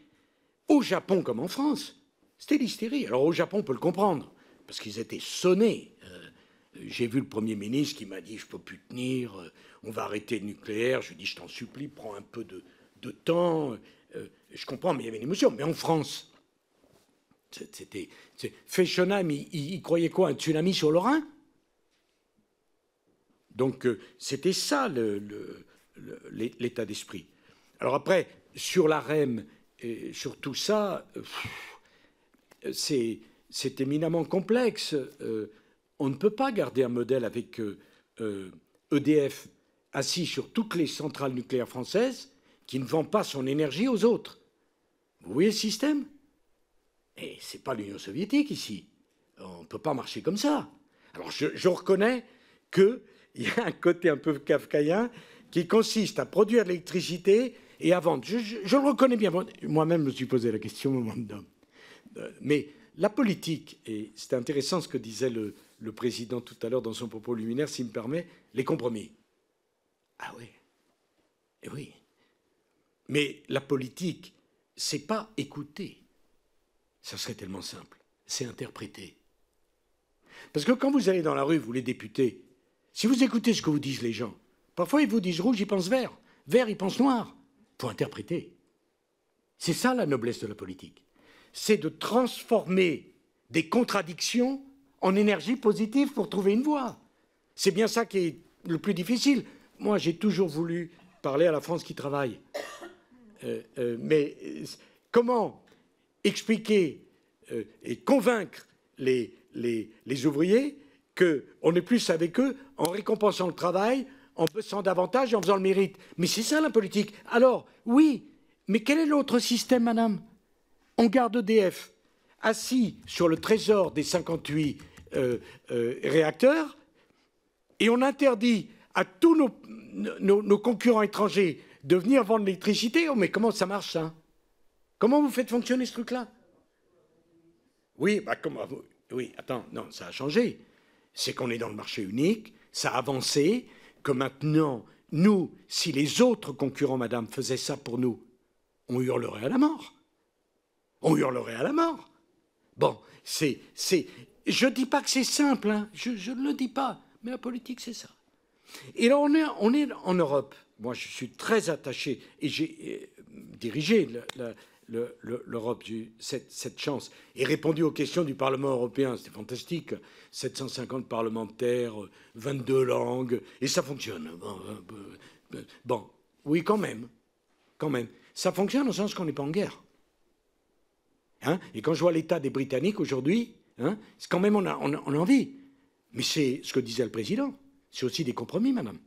au Japon comme en France, c'était l'hystérie. Alors au Japon, on peut le comprendre, parce qu'ils étaient sonnés. Euh, j'ai vu le Premier ministre qui m'a dit Je peux plus tenir, euh, on va arrêter le nucléaire. Je lui ai Je t'en supplie, prends un peu de, temps. Euh, je comprends, mais il y avait une émotion. Mais en France, c'était. Fessenheim, il, il, croyait quoi Un tsunami sur le Rhin Donc c'était ça l'état d'esprit. Alors après, sur la REM et sur tout ça, euh, c'est éminemment complexe. Euh, on ne peut pas garder un modèle avec EDF euh, e assis sur toutes les centrales nucléaires françaises qui ne vend pas son énergie aux autres. Vous voyez le système Et eh, ce n'est pas l'Union soviétique ici. On ne peut pas marcher comme ça. Alors je, je reconnais qu'il (laughs) y a un côté un peu kafkaïen qui consiste à produire l'électricité et avant, Je, le reconnais bien. Moi-même, je me suis posé la question au moment de Mais la politique, et c'est intéressant ce que disait le, président tout à l'heure dans son propos luminaire, s'il me permet, les compromis. Ah oui. Et eh oui. Mais la politique, c'est pas écouter. Ça serait tellement simple. C'est interpréter. Parce que quand vous allez dans la rue, vous les députés, si vous écoutez ce que vous disent les gens, parfois ils vous disent rouge, ils pensent vert. Vert, ils pensent noir. Pour interpréter. C'est ça la noblesse de la politique. C'est de transformer des contradictions en énergie positive pour trouver une voie. C'est bien ça qui est le plus difficile. Moi, j'ai toujours voulu parler à la France qui travaille. Euh, euh, mais euh, comment expliquer et convaincre les, les, les ouvriers qu'on est plus avec eux en récompensant le travail, en bossant davantage et en faisant le mérite. Mais c'est ça la politique. Alors, oui, mais quel est l'autre système, madame On garde EDF assis sur le trésor des 58 euh, euh, réacteurs et on interdit à tous nos, concurrents étrangers de venir vendre l'électricité. Oh, mais comment ça marche, ça Comment vous faites fonctionner ce truc-là Oui, bah comment Oui, attends, non, ça a changé. C'est qu'on est dans le marché unique, ça a avancé, que maintenant, nous, si les autres concurrents, madame, faisaient ça pour nous, on hurlerait à la mort. On hurlerait à la mort. Bon, c'est. c'est je ne dis pas que c'est simple, hein. je, ne le dis pas, mais la politique, c'est ça. Et là, on est, on est en Europe. Moi, je suis très attaché et j'ai euh, dirigé la l'Europe. du cette, chance. Et répondu aux questions du Parlement européen, c'était fantastique. 750 parlementaires, 22 langues, et ça fonctionne. Euh, euh, euh, bon, oui, quand même. Quand même. Ça fonctionne au sens qu'on n'est pas en guerre. Hein et quand je vois l'état des Britanniques aujourd'hui, hein, quand même on on a envie. Mais c'est ce que disait le président. C'est aussi des compromis, madame.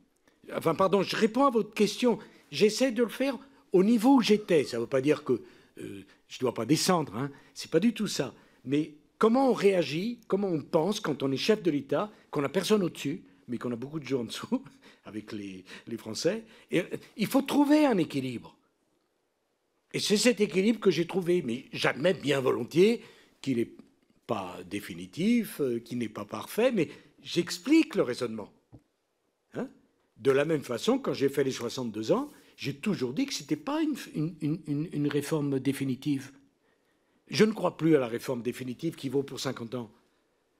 Enfin, pardon, je réponds à votre question. J'essaie de le faire au niveau où j'étais. Ça ne veut pas dire que euh, je ne dois pas descendre, hein. c'est pas du tout ça. Mais comment on réagit, comment on pense quand on est chef de l'État, qu'on n'a personne au-dessus, mais qu'on a beaucoup de gens en dessous, (laughs) avec les, Français. Et, euh, il faut trouver un équilibre. Et c'est cet équilibre que j'ai trouvé, mais j'admets bien volontiers qu'il n'est pas définitif, euh, qu'il n'est pas parfait, mais j'explique le raisonnement. Hein. de la même façon, quand j'ai fait les 62 ans, j'ai toujours dit que ce n'était pas une, réforme définitive. Je ne crois plus à la réforme définitive qui vaut pour 50 ans.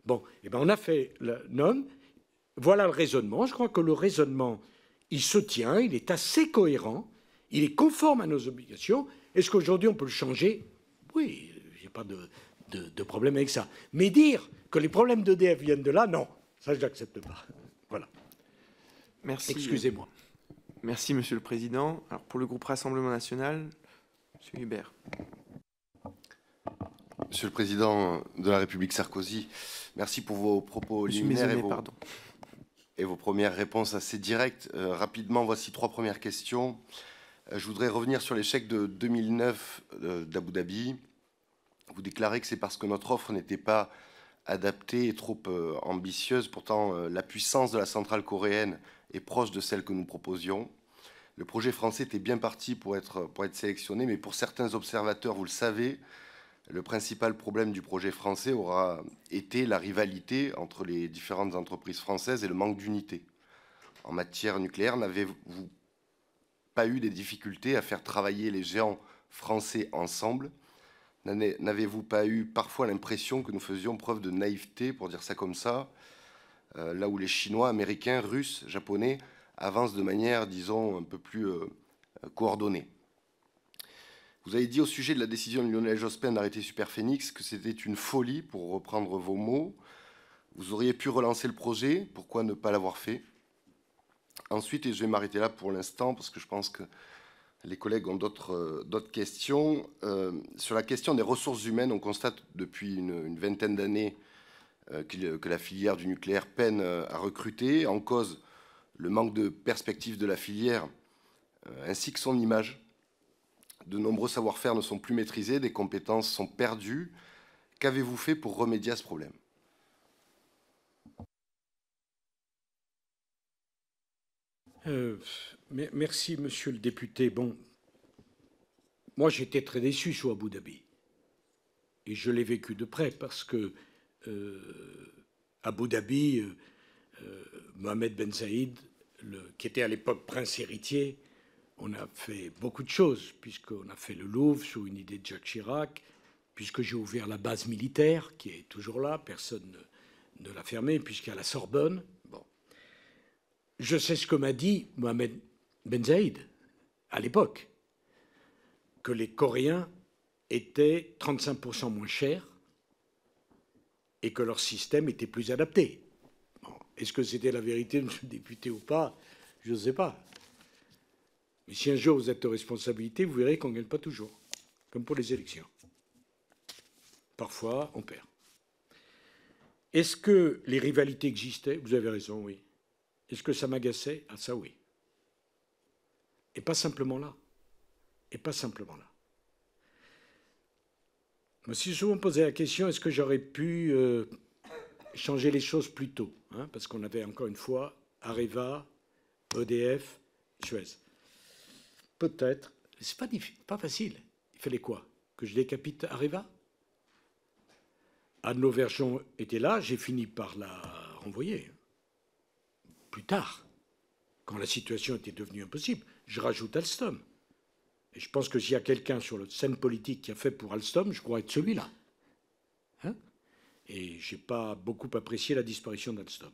Bon, eh ben on a fait le nom. Voilà le raisonnement. Je crois que le raisonnement, il se tient, il est assez cohérent, il est conforme à nos obligations. Est-ce qu'aujourd'hui on peut le changer Oui, j'ai pas de, de, de, problème avec ça. Mais dire que les problèmes d'EDF viennent de là, non, ça je n'accepte pas. Voilà. Merci. Excusez-moi. Merci, Monsieur le Président. Alors, pour le groupe Rassemblement national, Monsieur Hubert. Monsieur le Président de la République Sarkozy, merci pour vos propos liminaires et vos, premières réponses assez directes. Euh, rapidement, voici trois premières questions. Euh, je voudrais revenir sur l'échec de 2009 euh, d'Abu Dhabi. Vous déclarez que c'est parce que notre offre n'était pas adaptée et trop ambitieuse. Pourtant, la puissance de la centrale coréenne et proche de celle que nous proposions. Le projet français était bien parti pour être, pour être sélectionné, mais pour certains observateurs, vous le savez, le principal problème du projet français aura été la rivalité entre les différentes entreprises françaises et le manque d'unité. En matière nucléaire, n'avez-vous pas eu des difficultés à faire travailler les géants français ensemble N'avez-vous pas eu parfois l'impression que nous faisions preuve de naïveté, pour dire ça comme ça, euh, là où les Chinois, Américains, Russes, Japonais avancent de manière, disons, un peu plus euh, euh, coordonnée. Vous avez dit au sujet de la décision de Lionel Jospin d'arrêter Superphénix que c'était une folie, pour reprendre vos mots. Vous auriez pu relancer le projet, pourquoi ne pas l'avoir fait Ensuite, et je vais m'arrêter là pour l'instant parce que je pense que les collègues ont d'autres questions. sur la question des ressources humaines, on constate depuis une vingtaine d'années euh, euh, que la filière du nucléaire peine euh, à recruter, en cause le manque de perspective de la filière ainsi que son image. De nombreux savoir-faire ne sont plus maîtrisés, des compétences sont perdues. Qu'avez-vous fait pour remédier à ce problème Merci, monsieur le député. Bon, moi j'étais très déçu sur Abu Dhabi. Et je l'ai vécu de près parce que euh, Abu Dhabi, euh, euh, Mohamed Ben zaïd, qui était à l'époque prince héritier, on a fait beaucoup de choses, puisqu'on a fait le Louvre sous une idée de Jacques Chirac, puisque j'ai ouvert la base militaire, qui est toujours là, personne ne, l'a fermée, a la Sorbonne. Bon. Je sais ce que m'a dit Mohamed Ben Zaïd, à l'époque, que les Coréens étaient 35% moins chers et que leur système était plus adapté. Est-ce que c'était la vérité monsieur le député ou pas Je ne sais pas. Mais si un jour vous êtes aux responsabilités, vous verrez qu'on ne gagne pas toujours, comme pour les élections. Parfois, on perd. Est-ce que les rivalités existaient Vous avez raison, oui. Est-ce que ça m'agaçait Ah ça oui. Et pas simplement là. Et pas simplement là me suis souvent posé la question, est-ce que j'aurais pu euh, changer les choses plus tôt hein, Parce qu'on avait encore une fois Areva, EDF, Suez. Peut-être. C'est pas, pas facile. Il fallait quoi Que je décapite Areva Anne Vergeon était là, j'ai fini par la renvoyer. Plus tard, quand la situation était devenue impossible, je rajoute Alstom je pense que s'il y a quelqu'un sur la scène politique qui a fait pour Alstom, je crois être celui-là. Hein et je n'ai pas beaucoup apprécié la disparition d'Alstom.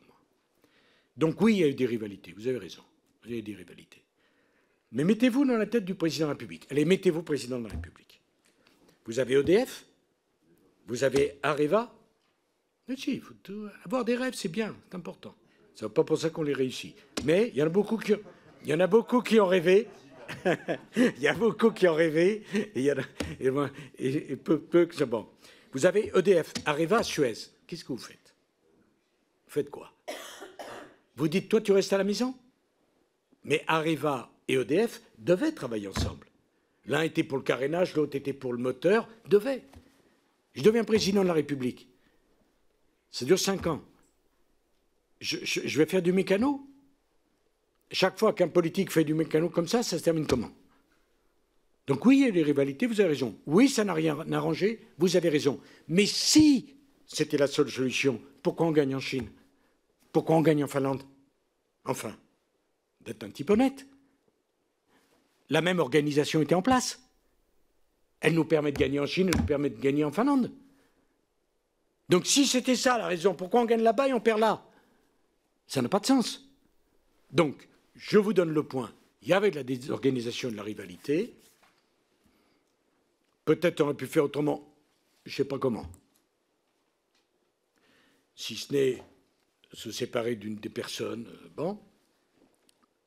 Donc oui, il y a eu des rivalités, vous avez raison. Il y a eu des rivalités. Mais mettez-vous dans la tête du président de la République. Allez, mettez-vous président de la République. Vous avez EDF, vous avez Areva. Mais si, faut avoir des rêves, c'est bien, c'est important. n'est pas pour ça qu'on les réussit. Mais il en a beaucoup il y en a beaucoup qui ont rêvé (laughs) il y a beaucoup qui ont rêvé, et, il peu, peu bon. Vous avez EDF, Areva, Suez. Qu'est-ce que vous faites Vous faites quoi Vous dites, toi, tu restes à la maison Mais Areva et EDF devaient travailler ensemble. L'un était pour le carénage, l'autre était pour le moteur, devaient. Je deviens président de la République. Ça dure cinq ans. je vais faire du mécano chaque fois qu'un politique fait du mécano comme ça, ça se termine comment Donc oui, il y a des rivalités, vous avez raison. Oui, ça n'a rien arrangé, vous avez raison. Mais si c'était la seule solution, pourquoi on gagne en Chine Pourquoi on gagne en Finlande Enfin, d'être un petit peu honnête. La même organisation était en place. Elle nous permet de gagner en Chine, elle nous permet de gagner en Finlande. Donc si c'était ça la raison, pourquoi on gagne là-bas et on perd là Ça n'a pas de sens. Donc, je vous donne le point. Il y avait de la désorganisation de la rivalité. Peut-être aurait pu faire autrement. Je ne sais pas comment. Si ce n'est se séparer d'une des personnes. Euh, bon.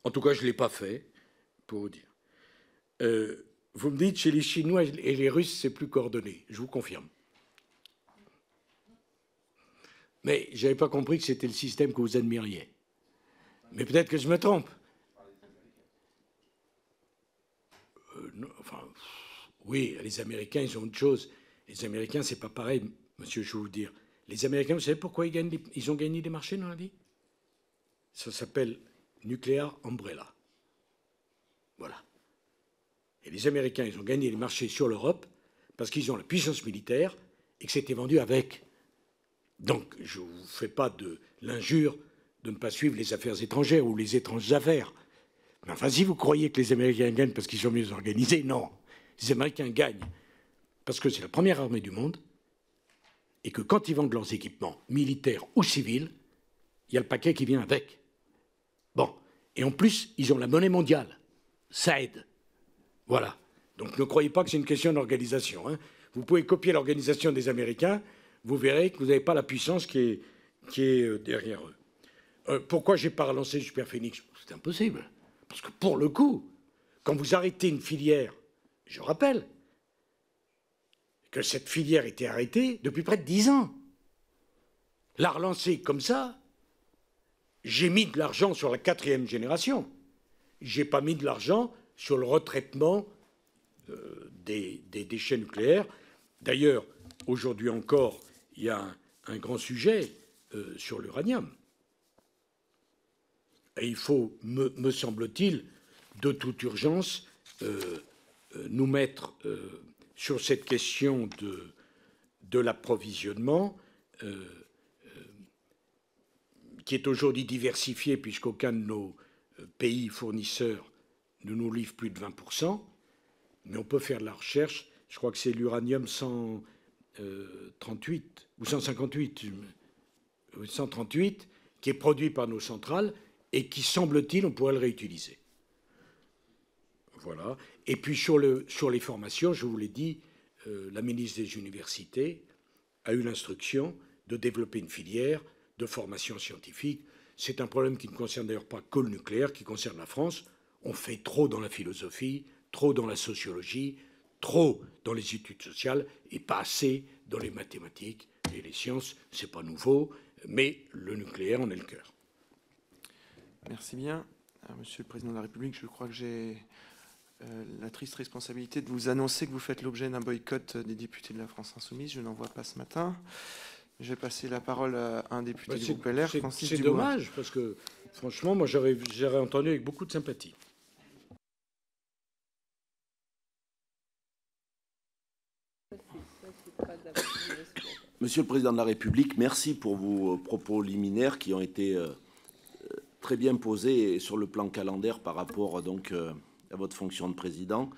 En tout cas, je ne l'ai pas fait, pour vous dire. Euh, vous me dites, chez les Chinois et les Russes, c'est plus coordonné. Je vous confirme. Mais je n'avais pas compris que c'était le système que vous admiriez. Mais peut-être que je me trompe. oui, les Américains, ils ont autre chose. Les Américains, c'est pas pareil, monsieur, je vais vous dire. Les Américains, vous savez pourquoi ils, gagnent ils ont gagné des marchés dans la vie Ça s'appelle Nuclear Umbrella. Voilà. Et les Américains, ils ont gagné les marchés sur l'Europe parce qu'ils ont la puissance militaire et que c'était vendu avec. Donc, je ne vous fais pas de l'injure de ne pas suivre les affaires étrangères ou les étranges affaires enfin, si vous croyez que les Américains gagnent parce qu'ils sont mieux organisés, non. Les Américains gagnent parce que c'est la première armée du monde et que quand ils vendent leurs équipements, militaires ou civils, il y a le paquet qui vient avec. Bon. Et en plus, ils ont la monnaie mondiale. Ça aide. Voilà. Donc ne croyez pas que c'est une question d'organisation. Hein. Vous pouvez copier l'organisation des Américains, vous verrez que vous n'avez pas la puissance qui est, euh, derrière eux. Euh, pourquoi j'ai pas relancé Super Phoenix C'est impossible. Parce que pour le coup, quand vous arrêtez une filière, je rappelle que cette filière était arrêtée depuis près de dix ans. La relancer comme ça, j'ai mis de l'argent sur la quatrième génération. J'ai pas mis de l'argent sur le retraitement euh, des, déchets nucléaires. D'ailleurs, aujourd'hui encore, il y a un, grand sujet euh, sur l'uranium. Et il faut, me, semble-t-il, de toute urgence, euh, euh, nous mettre euh, sur cette question de, de l'approvisionnement, qui est aujourd'hui diversifié puisqu'aucun de nos pays fournisseurs ne nous livre plus de 20%, mais on peut faire de la recherche, je crois que c'est l'uranium 138 ou 158, 138, qui est produit par nos centrales, et qui, semble-t-il, on pourrait le réutiliser. Voilà. Et puis sur, les formations, je vous l'ai dit, euh, la ministre des Universités a eu l'instruction de développer une filière de formation scientifique. C'est un problème qui ne concerne d'ailleurs pas que le nucléaire, qui concerne la France. On fait trop dans la philosophie, trop dans la sociologie, trop dans les études sociales et pas assez dans les mathématiques et les sciences. C'est pas nouveau, mais le nucléaire en est le cœur. Merci bien. Euh, Monsieur le Président de la République, je crois que j'ai euh, la triste responsabilité de vous annoncer que vous faites l'objet d'un boycott euh, des députés de la France Insoumise. Je n'en vois pas ce matin. Je vais passer la parole à un député bah, du groupe LR, C'est dommage, parce que franchement, moi j'aurais entendu avec beaucoup de sympathie. Monsieur le Président de la République, merci pour vos propos liminaires qui ont été très bien posé sur le plan calendaire par rapport donc euh, à votre fonction de président.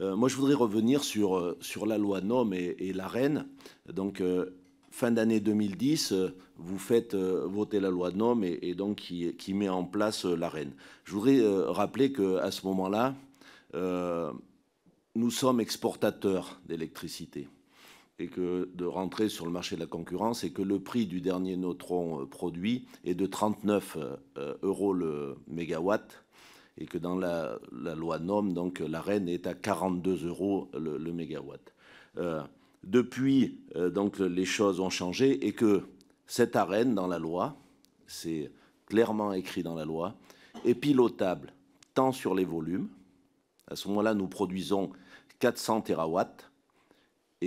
Euh, moi, je voudrais revenir sur, euh, sur la loi NOM et, et la Reine. Donc, fin d'année 2010, vous faites voter la loi NOM et, et donc qui, met en place la Je voudrais rappeler qu'à ce moment-là, nous sommes exportateurs d'électricité et que de rentrer sur le marché de la concurrence et que le prix du dernier neutron euh, produit est de 39 euh, euh, euros le mégawatt et que dans la, loi NOM, donc la est à 42 euros le, mégawatt. depuis, donc les choses ont changé et que cette arène dans la loi, c'est clairement écrit dans la loi, est pilotable tant sur les volumes. À ce moment-là, nous produisons 400 terawatts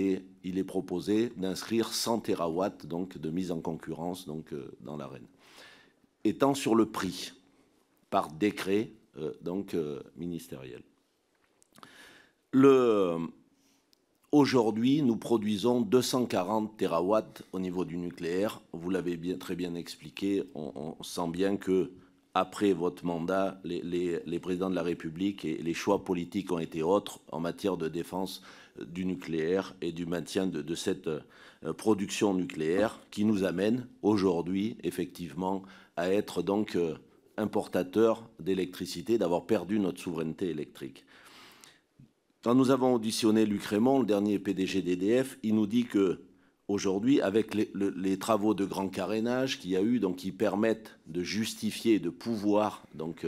et il est proposé d'inscrire 100 terawatts donc de mise en concurrence donc euh, dans l'arène. Étant sur le prix par décret euh, donc euh, ministériel. Aujourd'hui, nous produisons 240 terawatts au niveau du nucléaire. Vous l'avez très bien expliqué. On, sent bien que après votre mandat, les, les, présidents de la République et les choix politiques ont été autres en matière de défense du nucléaire et du maintien de, cette euh, production nucléaire qui nous amène aujourd'hui effectivement à être donc euh, importateur d'électricité, d'avoir perdu notre souveraineté électrique. Quand nous avons auditionné Luc Raymond, le dernier PDG d'EDF, il nous dit que aujourd'hui, avec les, travaux de grand carénage qu'il y a eu, donc qui permettent de justifier, de pouvoir, donc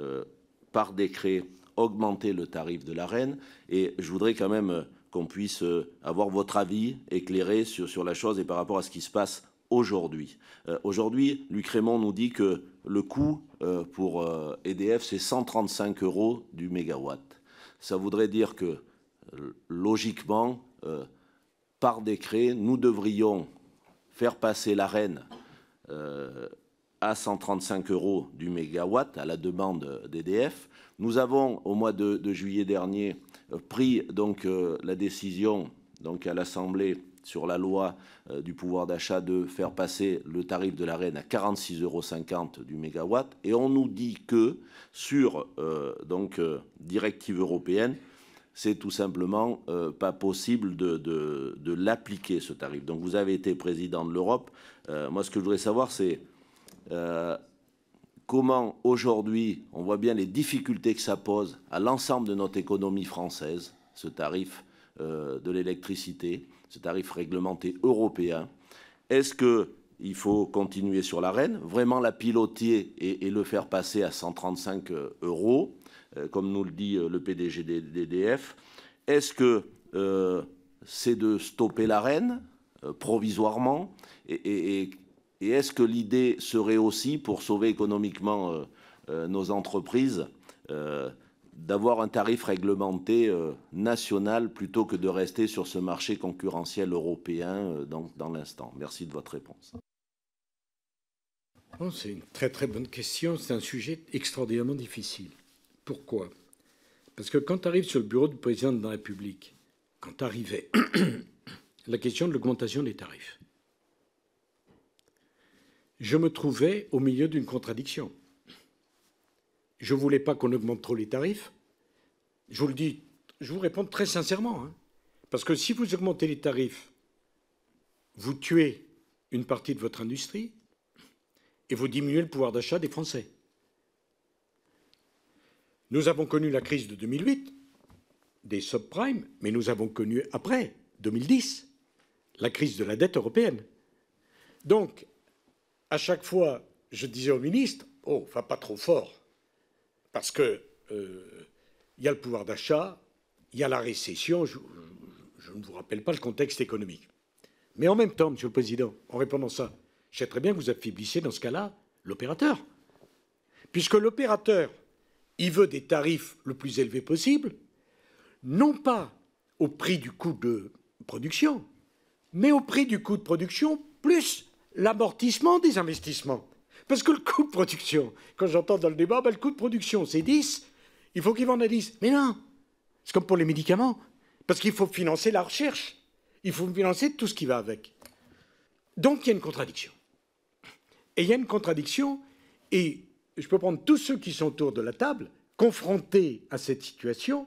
euh, par décret, augmenter le tarif de reine Et je voudrais quand même euh, qu'on puisse euh, avoir votre avis éclairé sur, la chose et par rapport à ce qui se passe aujourd'hui. Euh, aujourd'hui, Luc nous dit que le coût pour EDF, e c'est 135 euros du mégawatt. Ça voudrait dire que, logiquement, par décret, nous devrions faire passer reine à 135 euros du mégawatt à la demande d'EDF nous avons, au mois de, juillet dernier, euh, pris donc euh, la décision donc à l'Assemblée sur la loi euh, du pouvoir d'achat de faire passer le tarif de la reine à 46,50 euros du mégawatt. Et on nous dit que sur donc directive européenne, c'est tout simplement pas possible de, l'appliquer, ce tarif. Donc vous avez été président de l'Europe. moi, ce que je voudrais savoir, c'est comment aujourd'hui on voit bien les difficultés que ça pose à l'ensemble de notre économie française, ce tarif euh, de l'électricité, ce tarif réglementé européen. Est-ce qu'il faut continuer sur l'arène, vraiment la piloter et, le faire passer à 135 euh, euros, euh, comme nous le dit le PDG DDF Est-ce que c'est de stopper l'arène provisoirement et et est-ce que l'idée serait aussi, pour sauver économiquement euh, euh, nos entreprises, euh, d'avoir un tarif réglementé national plutôt que de rester sur ce marché concurrentiel européen dans, dans l'instant Merci de votre réponse. c'est une très très bonne question. C'est un sujet extraordinairement difficile. Pourquoi Parce que quand arrive sur le bureau du président de la République, quand arrivait (coughs) la question de l'augmentation des tarifs, je me trouvais au milieu d'une contradiction. Je ne voulais pas qu'on augmente trop les tarifs. Je vous le dis, je vous réponds très sincèrement. Hein. parce que si vous augmentez les tarifs, vous tuez une partie de votre industrie et vous diminuez le pouvoir d'achat des Français. Nous avons connu la crise de 2008, des subprimes, mais nous avons connu après, 2010, la crise de la dette européenne. Donc, à chaque fois, je disais au ministre, oh, va pas trop fort, parce que euh, il y a le pouvoir d'achat, il y a la récession, je, ne vous rappelle pas le contexte économique. Mais en même temps, Monsieur le Président, en répondant ça, je sais très bien que vous affaiblissez dans ce cas-là l'opérateur. Puisque l'opérateur, il veut des tarifs le plus élevés possible, non pas au prix du coût de production, mais au prix du coût de production plus l'amortissement des investissements. Parce que le coût de production, quand j'entends dans le débat, ben, le coût de production, c'est 10, il faut qu'ils vendent à 10. Mais non, c'est comme pour les médicaments, parce qu'il faut financer la recherche, il faut financer tout ce qui va avec. Donc il y a une contradiction. Et il y a une contradiction, et je peux prendre tous ceux qui sont autour de la table, confrontés à cette situation,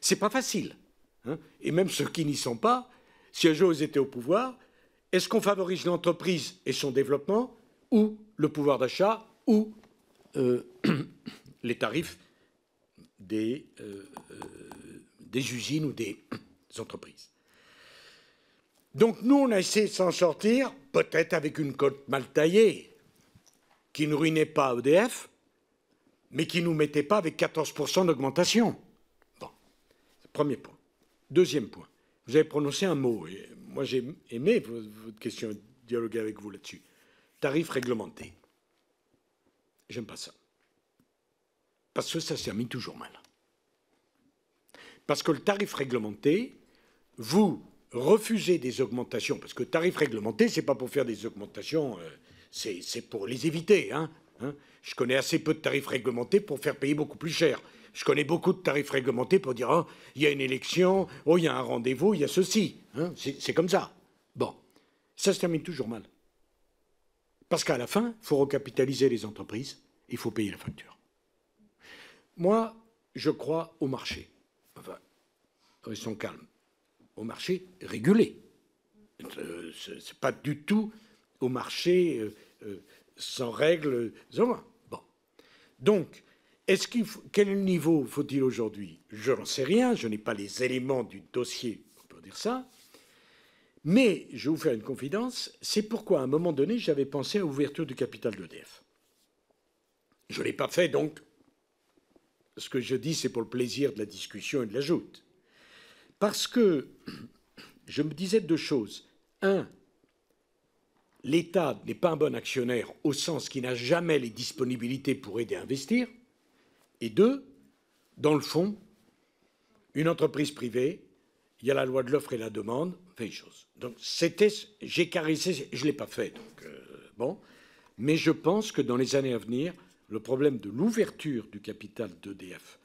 c'est pas facile. Hein. et même ceux qui n'y sont pas, si un jour ils étaient au pouvoir, est-ce qu'on favorise l'entreprise et son développement ou le pouvoir d'achat ou euh, (clears throat) les tarifs euh, euh, des, usines ou des (clears throat) entreprises donc nous, on a essayé de s'en sortir, peut-être avec une cote mal taillée, qui ne ruinait pas EDF, mais qui ne nous mettait pas avec 14% d'augmentation. Bon, premier point. Deuxième point, vous avez prononcé un mot, et moi j'ai aimé votre question, dialoguer avec vous là-dessus. Tarif réglementé. J'aime pas ça. Parce que ça s'est mis toujours mal. Parce que le tarif réglementé, vous refusez des augmentations, parce que tarif réglementé, c'est pas pour faire des augmentations, euh, c'est pour les éviter. Hein, hein. Je connais assez peu de tarifs réglementés pour faire payer beaucoup plus cher. Je connais beaucoup de tarifs réglementés pour dire, hein, il y a une élection, oh, il y a un rendez-vous, il y a ceci. Hein, c'est comme ça. Bon, ça se termine toujours mal. Parce qu'à la fin, il faut recapitaliser les entreprises, il faut payer la facture. Moi, je crois au marché. Enfin, restons calmes. Au marché régulé. Euh, Ce c'est pas du tout au marché euh, euh, sans règles. Bon. Donc, est-ce quel niveau faut-il aujourd'hui Je n'en sais rien, je n'ai pas les éléments du dossier pour dire ça. Mais je vais vous faire une confidence, c'est pourquoi à un moment donné, j'avais pensé à l'ouverture du capital de d'EDF. Je ne l'ai pas fait, donc ce que je dis, c'est pour le plaisir de la discussion et de l'ajoute. Parce que je me disais deux choses. Un, l'État n'est pas un bon actionnaire au sens qu'il n'a jamais les disponibilités pour aider à investir. Et deux, dans le fond, une entreprise privée, il y a la loi de l'offre et la demande, fait chose. Donc c'était, j'ai caressé, je ne l'ai pas fait, donc euh, bon. Mais je pense que dans les années à venir, le problème de l'ouverture du capital d'EDF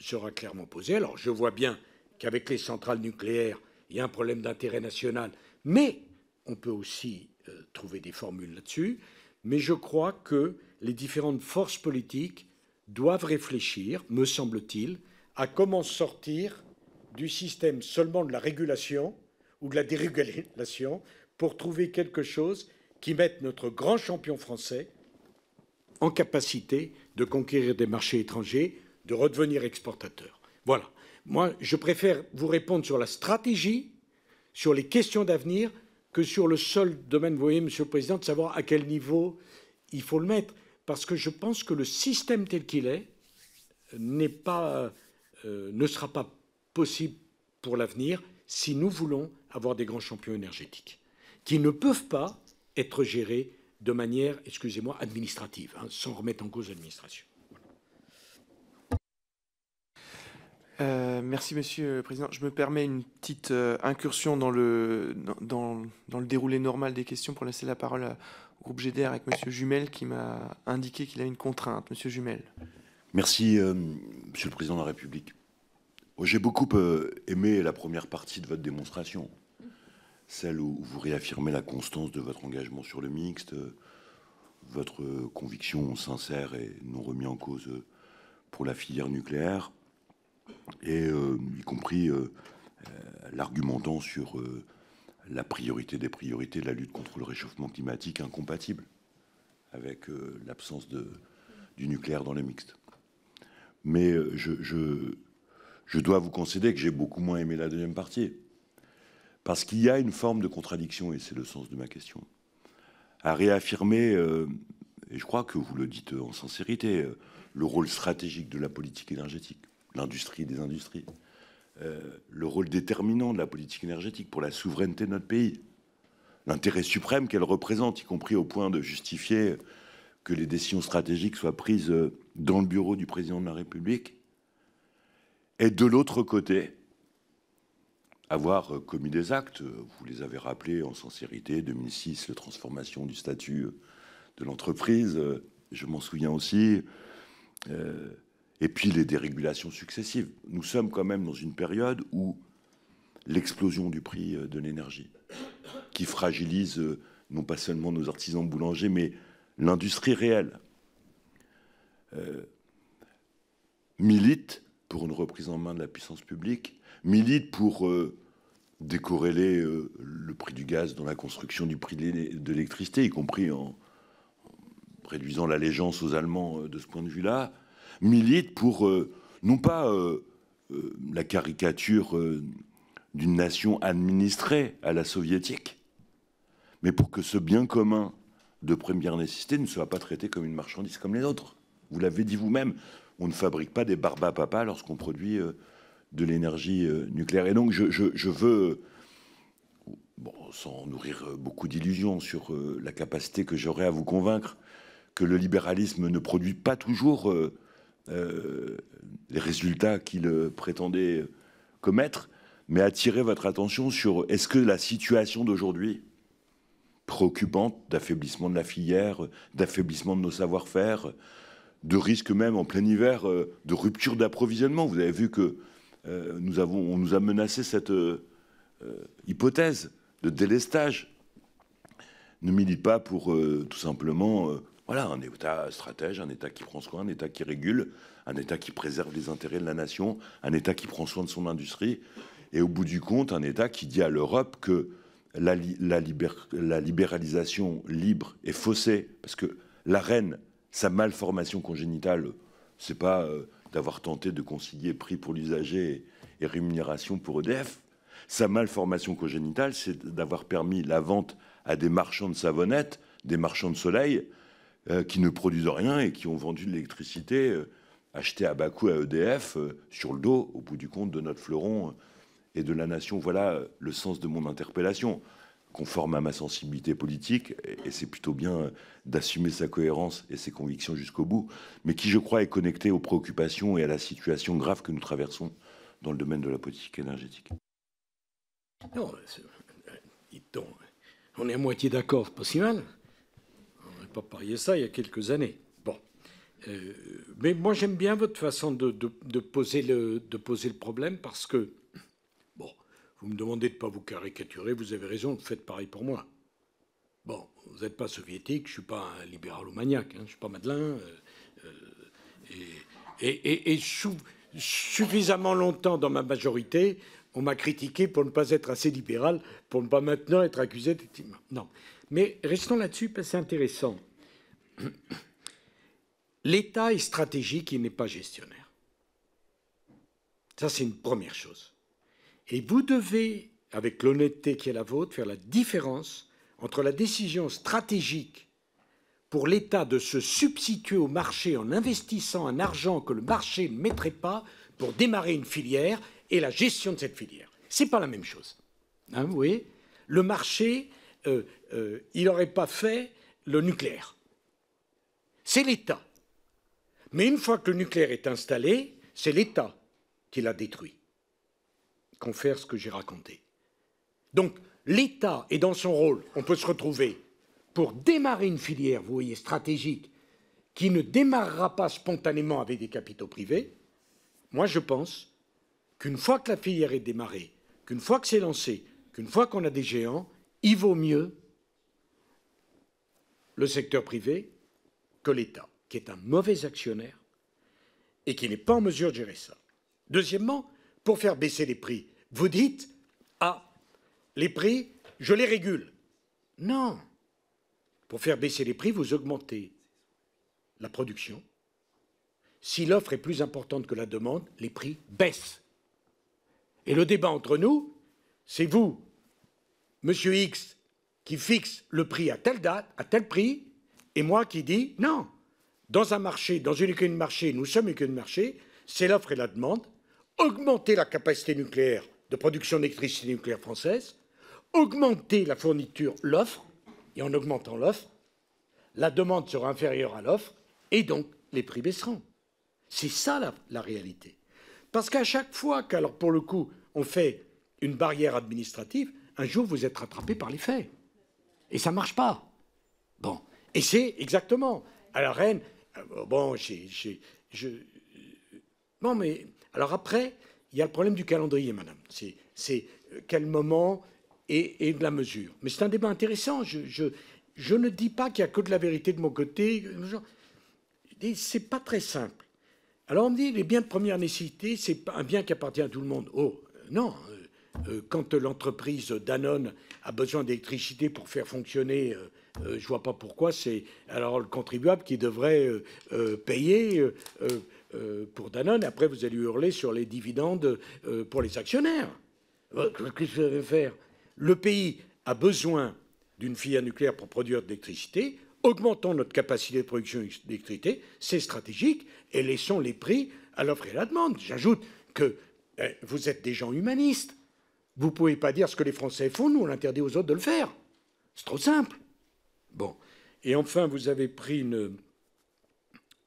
sera clairement posé. Alors je vois bien qu'avec les centrales nucléaires, il y a un problème d'intérêt national, mais on peut aussi euh, trouver des formules là-dessus. Mais je crois que les différentes forces politiques doivent réfléchir, me semble-t-il, à comment sortir du système seulement de la régulation ou de la dérégulation pour trouver quelque chose qui mette notre grand champion français en capacité de conquérir des marchés étrangers, de redevenir exportateur. Voilà. Moi, je préfère vous répondre sur la stratégie, sur les questions d'avenir, que sur le seul domaine, vous voyez, Monsieur le Président, de savoir à quel niveau il faut le mettre parce que je pense que le système tel qu'il est n'est pas, euh, euh, ne sera pas possible pour l'avenir si nous voulons avoir des grands champions énergétiques, qui ne peuvent pas être gérés de manière, excusez-moi, administrative, hein, sans remettre en cause l'administration. Euh, merci, Monsieur le Président. Je me permets une petite incursion dans le, dans, le déroulé normal des questions pour laisser la parole à, groupe GDR avec M. Jumel qui m'a indiqué qu'il a une contrainte. Monsieur Jumel. Merci, euh, Monsieur le Président de la République. J'ai beaucoup euh, aimé la première partie de votre démonstration, celle où vous réaffirmez la constance de votre engagement sur le mixte, votre conviction sincère et non remis en cause euh, pour la filière nucléaire, et y compris l'argumentant sur la priorité des priorités de la lutte contre le réchauffement climatique incompatible avec euh, l'absence du nucléaire dans le mixte. Mais euh, je, dois vous concéder que j'ai beaucoup moins aimé la deuxième partie. Parce qu'il y a une forme de contradiction, et c'est le sens de ma question, à réaffirmer, euh, et je crois que vous le dites en sincérité, le rôle stratégique de la politique énergétique, l'industrie des industries. Euh, le rôle déterminant de la politique énergétique pour la souveraineté de notre pays, l'intérêt suprême qu'elle représente, y compris au point de justifier que les décisions stratégiques soient prises euh, dans le bureau du président de la République, et de l'autre côté, avoir euh, commis des actes, vous les avez rappelés en sincérité, 2006, la transformation du statut de l'entreprise, je m'en souviens aussi, et puis les dérégulations successives. Nous sommes quand même dans une période où l'explosion du prix euh, de l'énergie, qui fragilise euh, non pas seulement nos artisans boulangers, mais l'industrie réelle, euh, milite pour une reprise en main de la puissance publique, milite pour décorréler le prix du gaz dans la construction du prix de l'électricité, y compris en réduisant l'allégeance aux Allemands de ce point de vue-là milite pour, euh, non pas euh, euh, la caricature d'une nation administrée à la soviétique, mais pour que ce bien commun de première nécessité ne soit pas traité comme une marchandise comme les autres. Vous l'avez dit vous-même, on ne fabrique pas des barbes papa lorsqu'on produit de l'énergie nucléaire. Et donc je, veux, sans nourrir beaucoup d'illusions sur la capacité que j'aurai à vous convaincre, que le libéralisme ne produit pas toujours euh, les résultats qu'il euh, prétendait commettre, mais attirer votre attention sur est-ce que la situation d'aujourd'hui, préoccupante d'affaiblissement de la filière, d'affaiblissement de nos savoir-faire, de risque même en plein hiver euh, de rupture d'approvisionnement, vous avez vu que nous avons, on nous a menacé cette hypothèse de délestage, ne milite pas pour tout simplement voilà, un État stratège, un État qui prend soin, un État qui régule, un État qui préserve les intérêts de la nation, un État qui prend soin de son industrie, et au bout du compte, un État qui dit à l'Europe que la, libéralisation libre est faussée, parce que la reine, sa malformation congénitale, c'est pas euh, d'avoir tenté de concilier prix pour l'usager et, et rémunération pour EDF. Sa malformation congénitale, c'est d'avoir permis la vente à des marchands de savonnettes, des marchands de soleil, euh, qui ne produisent rien et qui ont vendu de l'électricité euh, achetée à bas coût à EDF euh, sur le dos, au bout du compte, de notre fleuron et de la nation. Voilà le sens de mon interpellation, conforme à ma sensibilité politique, et, c'est plutôt bien d'assumer sa cohérence et ses convictions jusqu'au bout, mais qui, je crois, est connecté aux préoccupations et à la situation grave que nous traversons dans le domaine de la politique énergétique. Non, on est à moitié d'accord, c'est pas si mal pas parié ça il y a quelques années. Bon. Euh, mais moi, j'aime bien votre façon de, poser le, problème parce que, bon, vous me demandez de ne pas vous caricaturer, vous avez raison, faites pareil pour moi. Bon, vous n'êtes pas soviétique, je ne suis pas un libéral ou maniaque, hein, je ne suis pas Madelin. Euh, euh, et, suffisamment longtemps dans ma majorité, on m'a critiqué pour ne pas être assez libéral, pour ne pas maintenant être accusé d'être... Non. Mais restons là-dessus parce c'est intéressant. (clears throat) L'État est stratégique, il n'est pas gestionnaire. Ça, c'est une première chose. Et vous devez, avec l'honnêteté qui est la vôtre, faire la différence entre la décision stratégique pour l'État de se substituer au marché en investissant un argent que le marché ne mettrait pas pour démarrer une filière et la gestion de cette filière. Ce n'est pas la même chose. Hein, le marché, euh, euh, il n'aurait pas fait le nucléaire. C'est l'État. Mais une fois que le nucléaire est installé, c'est l'État qui l'a détruit. Confère ce que j'ai raconté. Donc l'État est dans son rôle. On peut se retrouver pour démarrer une filière, vous voyez, stratégique, qui ne démarrera pas spontanément avec des capitaux privés. Moi, je pense qu'une fois que la filière est démarrée, qu'une fois que c'est lancé, qu'une fois qu'on a des géants, il vaut mieux le secteur privé que l'État, qui est un mauvais actionnaire et qui n'est pas en mesure de gérer ça. Deuxièmement, pour faire baisser les prix, vous dites Ah, les prix, je les régule. Non. Pour faire baisser les prix, vous augmentez la production. Si l'offre est plus importante que la demande, les prix baissent. Et le débat entre nous, c'est vous, Monsieur X, qui fixe le prix à telle date, à tel prix, et moi qui dis non. Dans un marché, dans une économie de marché, nous sommes une économie de marché, c'est l'offre et la demande. Augmenter la capacité nucléaire de production d'électricité nucléaire française, augmenter la fourniture, l'offre, et en augmentant l'offre, la demande sera inférieure à l'offre, et donc les prix baisseront. C'est ça la, réalité. Parce qu'à chaque fois qu'alors pour le coup on fait une barrière administrative, un jour vous êtes rattrapé par les faits. Et ça ne marche pas. Bon. Et c'est exactement. Alors, Rennes... Euh, bon, j'ai, je... Non, mais... Alors après, il y a le problème du calendrier, madame. C'est, euh, quel moment et, de la mesure. Mais c'est un débat intéressant. Je, je, je ne dis pas qu'il n'y a que de la vérité de mon côté. C'est pas très simple. Alors on me dit, les biens de première nécessité, c'est un bien qui appartient à tout le monde. Oh, euh, non. Quand l'entreprise Danone a besoin d'électricité pour faire fonctionner. je euh, euh, je vois pas pourquoi c'est alors le contribuable qui devrait euh, payer pour Danone. Après, vous allez hurler sur les dividendes pour les actionnaires. Qu'est-ce que vous allez faire Le pays a besoin d'une filière nucléaire pour produire de l'électricité. Augmentons notre capacité de production d'électricité, c'est stratégique, et laissons les prix à l'offre et à la demande. J'ajoute que eh, vous êtes des gens humanistes. Vous ne pouvez pas dire ce que les Français font, nous on l'interdit aux autres de le faire. C'est trop simple. Bon. Et enfin, vous avez pris une,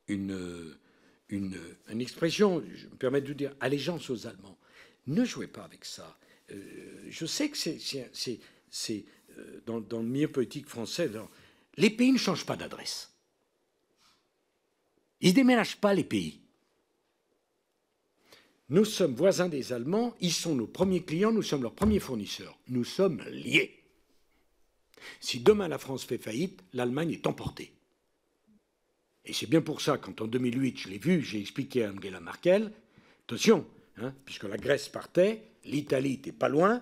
une, une, expression, je me permets de vous dire, allégeance aux Allemands. Ne jouez pas avec ça. Euh, je sais que c'est euh, dans, le milieu politique français, les pays ne changent pas d'adresse. Ils ne déménagent pas les pays. Nous sommes voisins des Allemands, ils sont nos premiers clients, nous sommes leurs premiers fournisseurs. Nous sommes liés. Si demain la France fait faillite, l'Allemagne est emportée. Et c'est bien pour ça, quand en 2008, je l'ai vu, j'ai expliqué à Angela Merkel, attention, hein, puisque la Grèce partait, l'Italie n'était pas loin,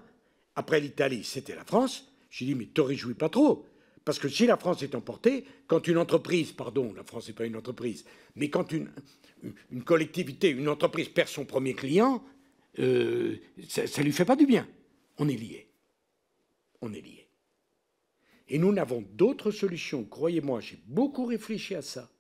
après l'Italie, c'était la France. J'ai dit, mais ne te réjouis pas trop, parce que si la France est emportée, quand une entreprise, pardon, la France n'est pas une entreprise, mais quand une, une collectivité, une entreprise perd son premier client, euh, ça ne lui fait pas du bien. On est lié. On est lié. Et nous n'avons d'autre solution, croyez-moi, j'ai beaucoup réfléchi à ça.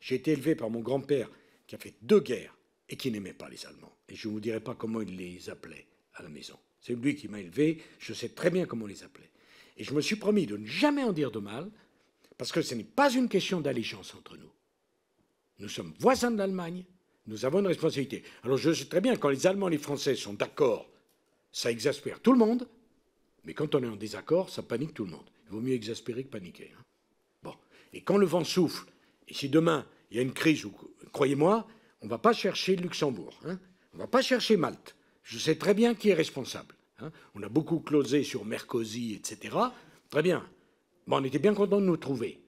J'ai été élevé par mon grand-père qui a fait deux guerres et qui n'aimait pas les Allemands. Et je ne vous dirai pas comment il les appelait à la maison. C'est lui qui m'a élevé, je sais très bien comment on les appelait. Et je me suis promis de ne jamais en dire de mal, parce que ce n'est pas une question d'allégeance entre nous. Nous sommes voisins de l'Allemagne. Nous avons une responsabilité. Alors je sais très bien, quand les Allemands et les Français sont d'accord, ça exaspère tout le monde. Mais quand on est en désaccord, ça panique tout le monde. Il vaut mieux exaspérer que paniquer. Hein. Bon. Et quand le vent souffle, et si demain il y a une crise, croyez-moi, on ne va pas chercher Luxembourg. Hein. On ne va pas chercher Malte. Je sais très bien qui est responsable. Hein. On a beaucoup closé sur Mercosur, etc. Très bien. Bon, on était bien contents de nous trouver.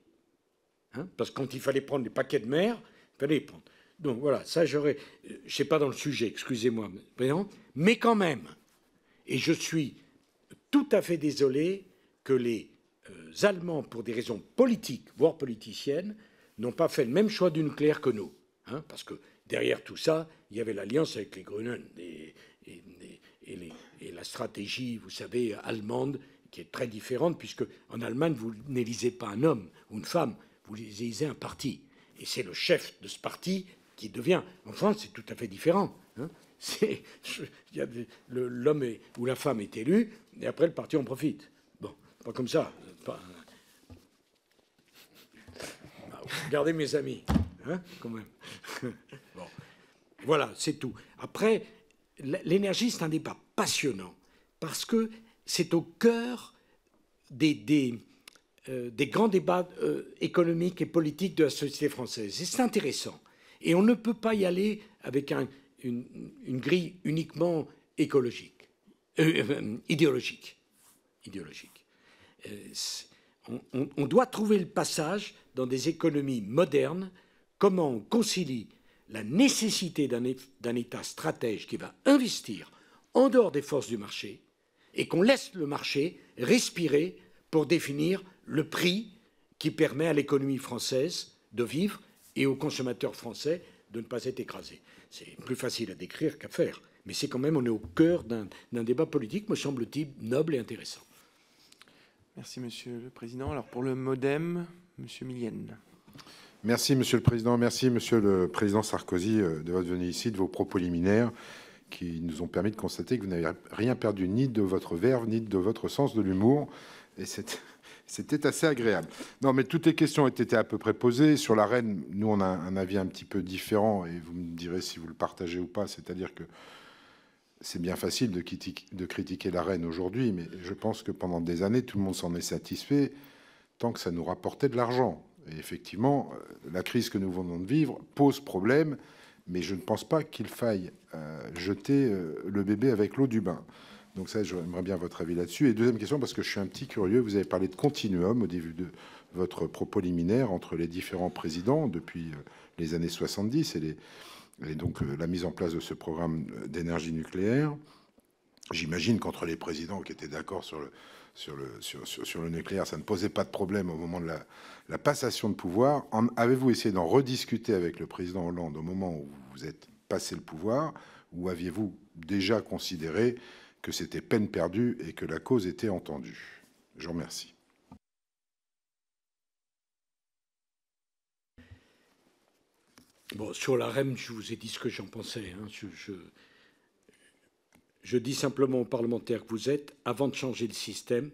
parce que quand il fallait prendre les paquets de mer, donc voilà, ça j'aurais, je euh, sais pas dans le sujet, excusez-moi, mais quand même, et je suis tout à fait désolé que les euh, Allemands, pour des raisons politiques, voire politiciennes, n'ont pas fait le même choix du nucléaire que nous, hein, parce que derrière tout ça, il y avait l'alliance avec les Grünen et, et, et, la stratégie, vous savez, allemande, qui est très différente, puisque en Allemagne, vous n'élisez pas un homme ou une femme, vous élisez un parti et c'est le chef de ce parti qui devient. En France, c'est tout à fait différent. Hein. (laughs) c'est l'homme ou la femme est élu, et après le parti en profite. Bon, pas comme ça. Hein. Ah, regardez mes amis, hein, quand (laughs) bon. Voilà, c'est tout. Après, l'énergie, c'est un débat passionnant, parce que c'est au cœur des, des, euh, des grands débats euh, économiques et politiques de la société française. Et c'est intéressant. Et on ne peut pas y aller avec une, grille uniquement écologique, euh, idéologique. idéologique. on, doit trouver le passage dans des économies modernes, comment on concilie la nécessité d'un État stratège qui va investir en dehors des forces du marché et qu'on laisse le marché respirer pour définir le prix qui permet à l'économie française de vivre et aux consommateurs français de ne pas être écrasés. C'est plus facile à décrire qu'à faire, mais c'est quand même, on est au cœur d'un débat politique, me semble-t-il, noble et intéressant. Merci, Monsieur le Président. Alors, pour le modem, Monsieur Millienne. Merci, Monsieur le Président. Merci, Monsieur le Président Sarkozy, euh, de votre venue ici, de vos propos liminaires qui nous ont permis de constater que vous n'avez rien perdu ni de votre verve, ni de votre sens de l'humour. Et c'est c'était assez agréable. Non, mais toutes les questions étaient à peu près posées. Sur la reine, nous, on a un avis un petit peu différent, et vous me direz si vous le partagez ou pas. C'est-à-dire que c'est bien facile de critiquer, de critiquer la reine aujourd'hui, mais je pense que pendant des années, tout le monde s'en est satisfait tant que ça nous rapportait de l'argent. Et effectivement, euh, la crise que nous venons de vivre pose problème, mais je ne pense pas qu'il faille euh, jeter euh, le bébé avec l'eau du bain. Donc ça, j'aimerais bien votre avis là-dessus. Et deuxième question, parce que je suis un petit curieux, vous avez parlé de continuum au début de votre propos liminaire entre les différents présidents depuis euh, les années 70 et, et donc euh, la mise en place de ce programme euh, d'énergie nucléaire. J'imagine qu'entre les présidents qui étaient d'accord sur le, sur, le, le nucléaire, ça ne posait pas de problème au moment de la, la passation de pouvoir. Avez-vous essayé d'en rediscuter avec le président Hollande au moment où vous êtes passé le pouvoir ou aviez-vous déjà considéré que c'était peine perdue et que la cause était entendue. Je vous remercie. Bon, sur la REM, je vous ai dit ce que j'en pensais. Hein. Je, dis simplement aux parlementaires que vous êtes, avant de changer le système,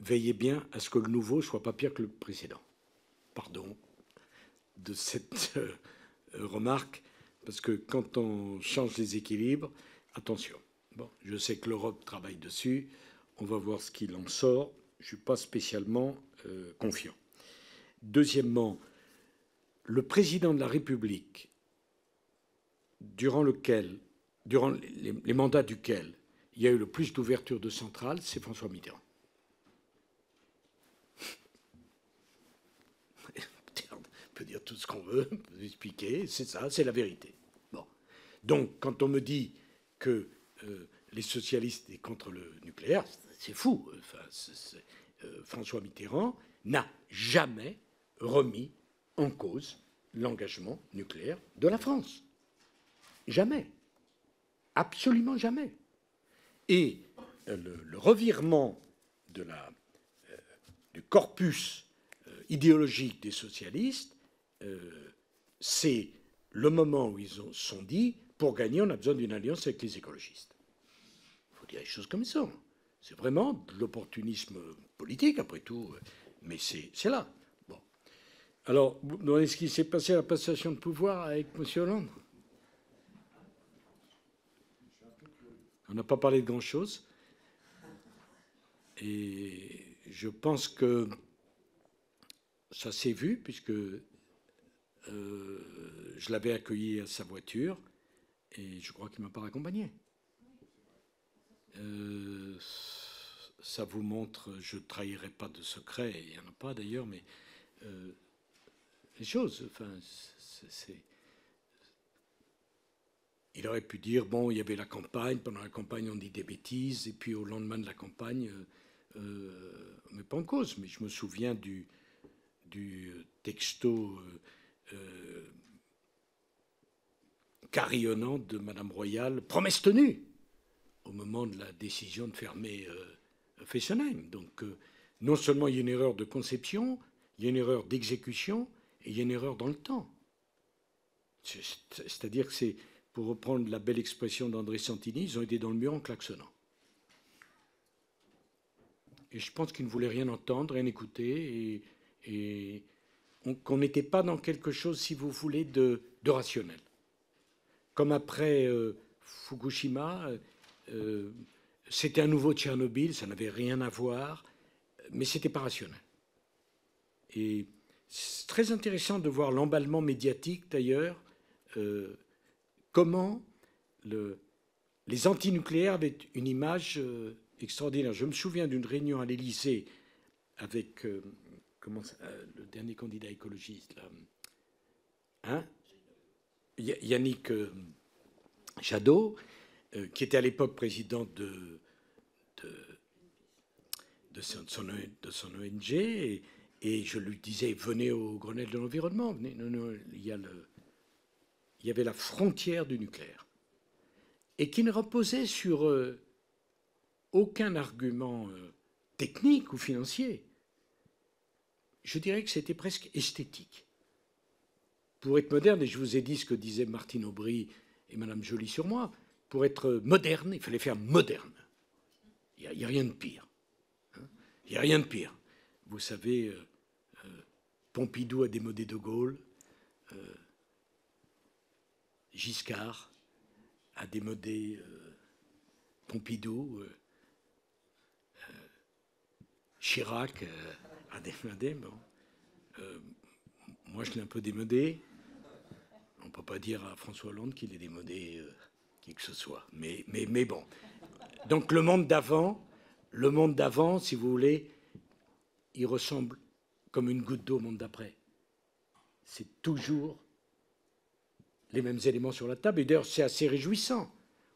veillez bien à ce que le nouveau soit pas pire que le précédent. Pardon de cette euh, remarque, parce que quand on change les équilibres, attention je sais que l'Europe travaille dessus. On va voir ce qu'il en sort. Je ne suis pas spécialement euh, confiant. Deuxièmement, le président de la République, durant, lequel, durant les, mandats duquel il y a eu le plus d'ouverture de centrales, c'est François Mitterrand. on (laughs) peut dire tout ce qu'on veut, on peut expliquer, c'est ça, c'est la vérité. Bon. Donc, quand on me dit que les socialistes et contre le nucléaire, c'est fou. Euh, François Mitterrand n'a jamais remis en cause l'engagement nucléaire de la France. Jamais. Absolument jamais. Et euh, le, revirement de euh, du corpus idéologique des socialistes, c'est le moment où ils ont, sont dit, pour gagner, on a besoin d'une alliance avec les écologistes y dire les choses comme ça. C'est vraiment de l'opportunisme politique, après tout, mais c'est là. Bon. Alors, vous ce qui s'est passé à la passation de pouvoir avec M. Hollande On n'a pas parlé de grand-chose. Et je pense que ça s'est vu, puisque euh, je l'avais accueilli à sa voiture, et je crois qu'il ne m'a pas accompagné. Euh, ça vous montre, je ne trahirai pas de secret, il n'y en a pas d'ailleurs, mais euh, les choses, enfin, c'est. Il aurait pu dire, bon, il y avait la campagne, pendant la campagne on dit des bêtises, et puis au lendemain de la campagne, euh, euh on met pas en cause, mais je me souviens du, du texto carillonnant de Madame Royale, promesse tenue au moment de la décision de fermer euh, Fessenheim. Donc, euh, non seulement il y a une erreur de conception, il y a une erreur d'exécution et il y a une erreur dans le temps. C'est-à-dire que c'est, pour reprendre la belle expression d'André Santini, ils ont été dans le mur en klaxonnant. Et je pense qu'ils ne voulaient rien entendre, rien écouter, et, qu'on n'était pas dans quelque chose, si vous voulez, de, rationnel. Comme après euh, Fukushima, euh, c'était un nouveau Tchernobyl, ça n'avait rien à voir, mais c'était pas rationnel. Et c'est très intéressant de voir l'emballement médiatique d'ailleurs, euh, comment le, les antinucléaires avaient une image euh, extraordinaire. Je me souviens d'une réunion à l'Élysée avec le dernier candidat écologiste, hein, Yannick Jadot, euh, qui était à l'époque présidente de, de, son, ONG, et, je lui disais, venez au Grenelle de l'environnement, venez, il, y a le, il y avait la frontière du nucléaire, et qui ne reposait sur euh, aucun argument euh, technique ou financier. Je dirais que c'était presque esthétique. Pour être moderne, et je vous ai dit ce que disaient Martine Aubry et Madame Joly sur moi, pour être moderne, il fallait faire moderne. Il n'y a, rien de pire. Hein. Il n'y a rien de pire. Vous savez, euh, euh, Pompidou a démodé De Gaulle, euh, Giscard a démodé Pompidou, Chirac a démodé. moi, je l'ai un peu démodé. On ne peut pas dire à François Hollande qu'il est démodé qui que ce soit. Mais, mais, mais bon. Donc le monde d'avant, le monde d'avant, si vous voulez, il ressemble comme une goutte d'eau au monde d'après. C'est toujours les mêmes éléments sur la table. Et d'ailleurs, c'est assez réjouissant.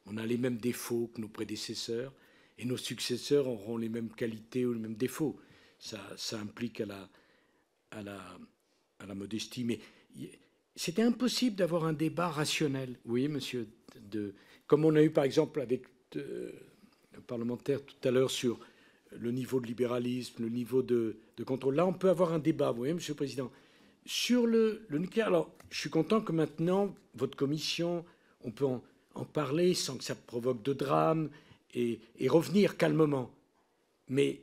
On a les mêmes défauts que nos prédécesseurs et nos successeurs auront les mêmes qualités ou les mêmes défauts. Ça, ça implique à la, à la, à la modestie. Mais c'était impossible d'avoir un débat rationnel. Oui, monsieur, comme on a eu par exemple avec euh, le parlementaire tout à l'heure sur le niveau de libéralisme, le niveau de, contrôle. Là, on peut avoir un débat, vous voyez, monsieur le président. Sur le, nucléaire, alors, je suis content que maintenant, votre commission, on peut en, parler sans que ça provoque de drame et, et revenir calmement. Mais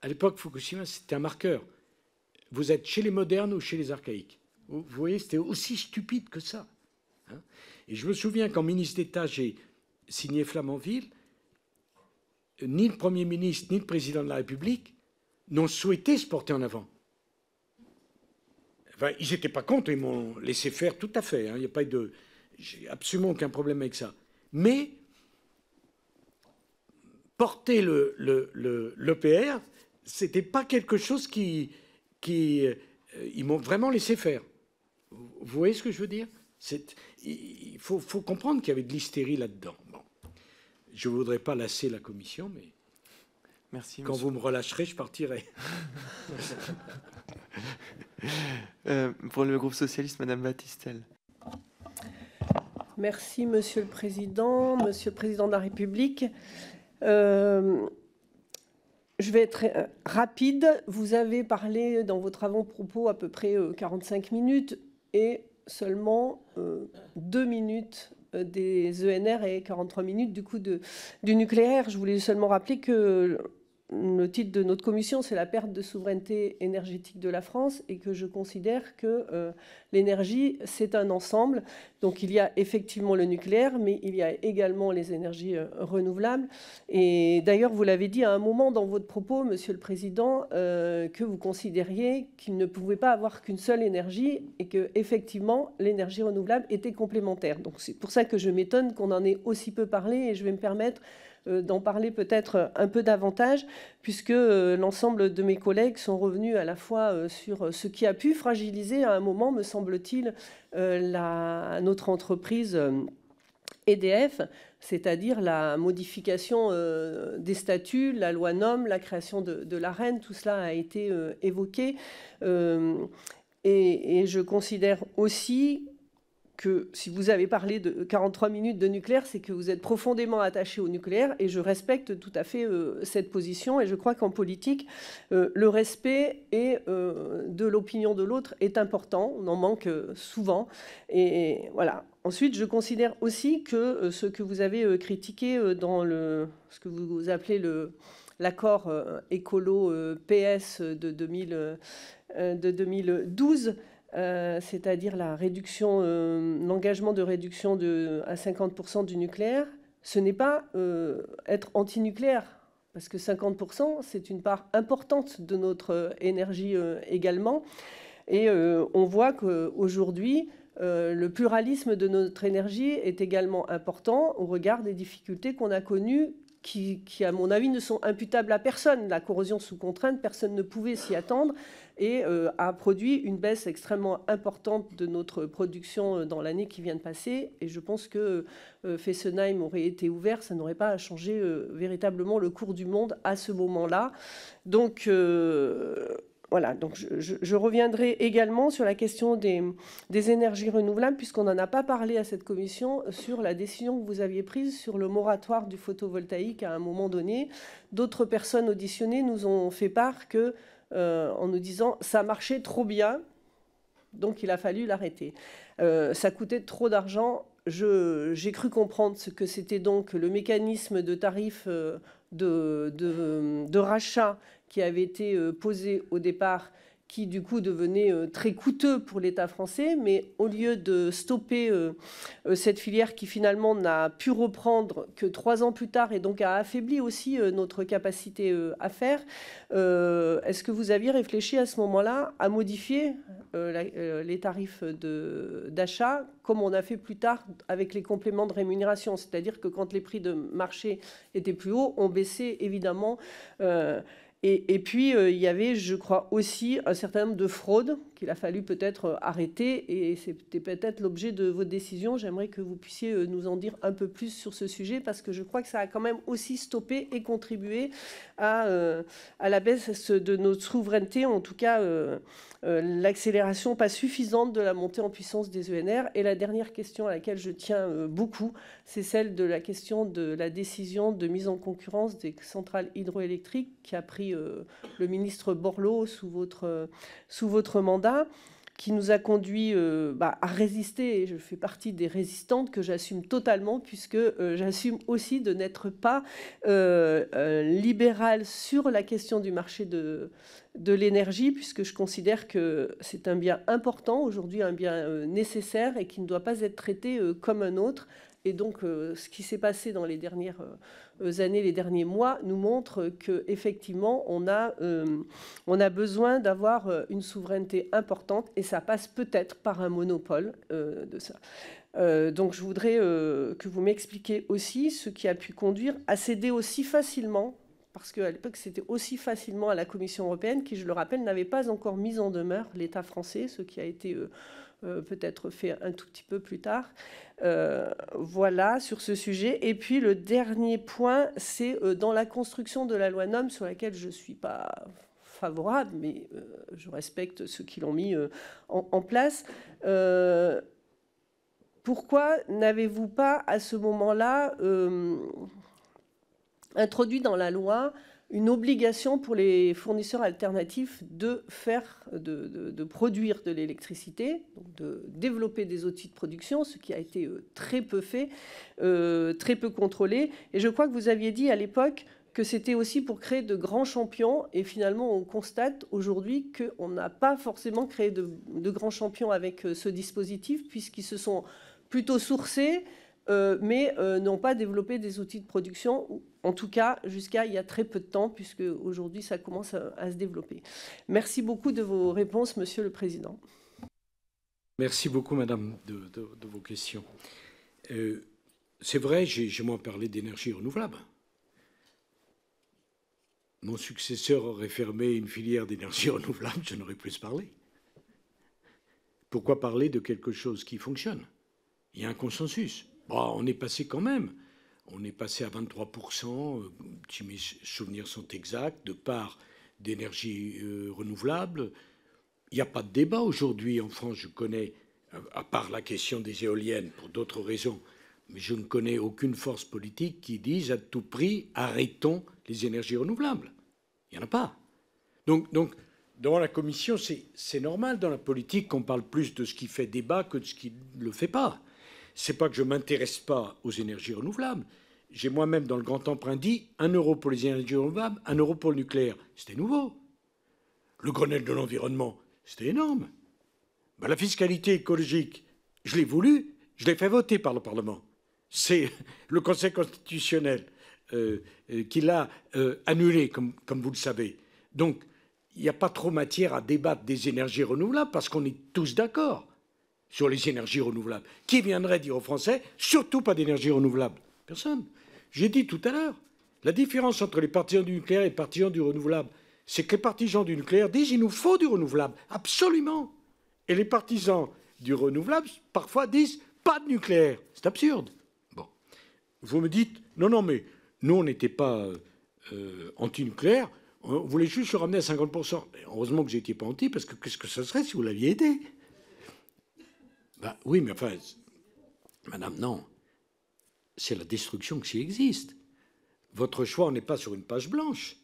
à l'époque, Fukushima, c'était un marqueur. Vous êtes chez les modernes ou chez les archaïques vous voyez, c'était aussi stupide que ça. Hein. et je me souviens qu'en ministre d'État, j'ai signé Flamanville, ni le Premier ministre, ni le Président de la République n'ont souhaité se porter en avant. Enfin, ils n'étaient pas contre, ils m'ont laissé faire tout à fait. Hein. il n'y a pas de... J'ai absolument aucun problème avec ça. Mais porter le, le, c'était pas quelque chose qui... Euh, ils m'ont vraiment laissé faire. Vous voyez ce que je veux dire Il faut, comprendre qu'il y avait de l'hystérie là-dedans. Bon. Je ne voudrais pas lasser la commission, mais Merci, quand vous me relâcherez, je partirai. (laughs) Euh, pour le groupe socialiste, Madame Battistel. Merci, Monsieur le Président, Monsieur le Président de la République. Euh, je vais être euh, rapide. Vous avez parlé dans votre avant propos à peu près 45 minutes et seulement euh, deux minutes euh, des ENR et 43 minutes du coup de, du nucléaire. Je voulais seulement rappeler que le titre de notre commission, c'est la perte de souveraineté énergétique de la France et que je considère que euh, l'énergie, c'est un ensemble. Donc il y a effectivement le nucléaire, mais il y a également les énergies euh, renouvelables. Et d'ailleurs, vous l'avez dit à un moment dans votre propos, Monsieur le Président, euh, que vous considériez qu'il ne pouvait pas avoir qu'une seule énergie et que effectivement l'énergie renouvelable était complémentaire. Donc c'est pour ça que je m'étonne qu'on en ait aussi peu parlé et je vais me permettre euh, d'en parler peut-être un peu davantage, puisque euh, l'ensemble de mes collègues sont revenus à la fois euh, sur ce qui a pu fragiliser à un moment, me semble-t-il, notre entreprise. EDF, e c'est-à-dire la modification des statuts, la loi NOM, la création de, la reine, tout cela a été évoqué. et, je considère aussi que si vous avez parlé de 43 minutes de nucléaire, c'est que vous êtes profondément attaché au nucléaire et je respecte tout à fait euh, cette position et je crois qu'en politique, euh, le respect et, euh, de l'opinion de l'autre est important, on en manque souvent et, voilà. Ensuite, je considère aussi que ce que vous avez critiqué dans le, ce que vous appelez le, l'accord écolo PS de, de 2012, euh, c'est-à-dire euh, l'engagement de réduction de, à 50% du nucléaire, ce n'est pas euh, être antinucléaire, parce que 50%, c'est une part importante de notre énergie également. Et on voit qu'aujourd'hui, le pluralisme de notre énergie est également important au regard des difficultés qu'on a connues qui, à mon avis, ne sont imputables à personne. La corrosion sous contrainte, personne ne pouvait s'y attendre et euh, a produit une baisse extrêmement importante de notre production euh, dans l'année qui vient de passer. Et je pense que euh, Fessenheim aurait été ouvert, ça n'aurait pas changé véritablement le cours du monde à ce moment-là. Donc voilà, donc je, reviendrai également sur la question des, des énergies renouvelables, puisqu'on n'en a pas parlé à cette commission sur la décision que vous aviez prise sur le moratoire du photovoltaïque à un moment donné. D'autres personnes auditionnées nous ont fait part que euh, en nous disant ça marchait trop bien, donc il a fallu l'arrêter. Euh, ça coûtait trop d'argent. J'ai cru comprendre ce que c'était donc le mécanisme de tarif euh, de, rachat qui avait été posé au départ qui du coup devenait euh, très coûteux pour l'État français, mais au lieu de stopper euh, euh, cette filière qui finalement n'a pu reprendre que trois ans plus tard et donc a affaibli aussi notre capacité à faire, est-ce que vous aviez réfléchi à ce moment-là à modifier les tarifs d'achat comme on a fait plus tard avec les compléments de rémunération C'est-à-dire que quand les prix de marché étaient plus hauts, on baissait évidemment et, puis, euh, il y avait, je crois, aussi un certain nombre de fraudes qu'il a fallu peut-être euh, arrêter. Et c'était peut-être l'objet de vos décisions. J'aimerais que vous puissiez euh, nous en dire un peu plus sur ce sujet, parce que je crois que ça a quand même aussi stoppé et contribué à, à la baisse de notre souveraineté, en tout cas euh, l'accélération pas suffisante de la montée en puissance des ENR. Et la dernière question à laquelle je tiens euh, beaucoup, c'est celle de la question de la décision de mise en concurrence des centrales hydroélectriques qui a pris euh, le ministre Borloo sous votre mandat qui nous a conduit euh, bah, à résister. Et je fais partie des résistantes que j'assume totalement, puisque euh, j'assume aussi de n'être pas euh, libérale sur la question du marché de, de l'énergie, puisque je considère que c'est un bien important, aujourd'hui un bien nécessaire et qui ne doit pas être traité comme un autre et donc, euh, ce qui s'est passé dans les dernières euh, années, les derniers mois, nous montre qu'effectivement, on, a, euh, on a besoin d'avoir une souveraineté importante et ça passe peut-être par un monopole de ça. donc je voudrais que vous m'expliquiez aussi ce qui a pu conduire à céder aussi facilement, parce qu'à l'époque c'était aussi facilement à la Commission européenne, qui je le rappelle n'avait pas encore mis en demeure l'État français, ce qui a été... Euh, peut-être fait un tout petit peu plus tard. Euh, voilà sur ce sujet. Et puis le dernier point, c'est euh, dans la construction de la loi NOM sur laquelle je ne suis pas favorable, mais je respecte ceux qui l'ont mis en, place. pourquoi n'avez-vous pas à ce moment-là introduit dans la loi une obligation pour les fournisseurs alternatifs de faire, de, produire de l'électricité, de développer des outils de production, ce qui a été euh, très peu fait, euh, très peu contrôlé. Et je crois que vous aviez dit à l'époque que c'était aussi pour créer de grands champions. Et finalement, on constate aujourd'hui qu'on n'a pas forcément créé de, grands champions avec euh, ce dispositif, puisqu'ils se sont plutôt sourcés. Euh, mais euh, n'ont pas développé des outils de production, en tout cas jusqu'à il y a très peu de temps, puisque aujourd'hui ça commence à, se développer. Merci beaucoup de vos réponses, Monsieur le Président. Merci beaucoup, Madame, de, vos questions. Euh, c'est vrai, j'ai moins parlé d'énergie renouvelable. Mon successeur aurait fermé une filière d'énergie (laughs) renouvelable, je n'aurais plus parlé. Pourquoi parler de quelque chose qui fonctionne Il y a un consensus. Bah, on est passé quand même. On est passé à 23%, euh, si mes souvenirs sont exacts, de part d'énergie euh, renouvelable. Il n'y a pas de débat aujourd'hui en France, je connais, à part la question des éoliennes, pour d'autres raisons, mais je ne connais aucune force politique qui dise à tout prix arrêtons les énergies renouvelables. Il n'y en a pas. Donc, donc devant la Commission, c'est normal dans la politique qu'on parle plus de ce qui fait débat que de ce qui ne le fait pas c'est pas que je m'intéresse pas aux énergies renouvelables. J'ai moi-même, dans le Grand Emprunt, dit un euro pour les énergies renouvelables, un euro pour le nucléaire. C'était nouveau. Le Grenelle de l'environnement, c'était énorme. Ben, la fiscalité écologique, je l'ai voulu, je l'ai fait voter par le Parlement. C'est (laughs) le Conseil constitutionnel euh, euh, qui l'a euh, annulé, comme, comme vous le savez. Donc, il n'y a pas trop matière à débattre des énergies renouvelables parce qu'on est tous d'accord sur les énergies renouvelables. Qui viendrait dire aux Français, surtout pas d'énergie renouvelable Personne. J'ai dit tout à l'heure, la différence entre les partisans du nucléaire et les partisans du renouvelable, c'est que les partisans du nucléaire disent il nous faut du renouvelable, absolument. Et les partisans du renouvelable, parfois, disent pas de nucléaire. C'est absurde. Bon. Vous me dites, non, non, mais nous, on n'était pas euh, euh, anti-nucléaire, on voulait juste se ramener à 50%. heureusement que j'étais pas anti, parce que qu'est-ce que ça serait si vous l'aviez aidé bah, oui, mais enfin, madame, non. C'est la destruction qui existe. Votre choix on n'est pas sur une page blanche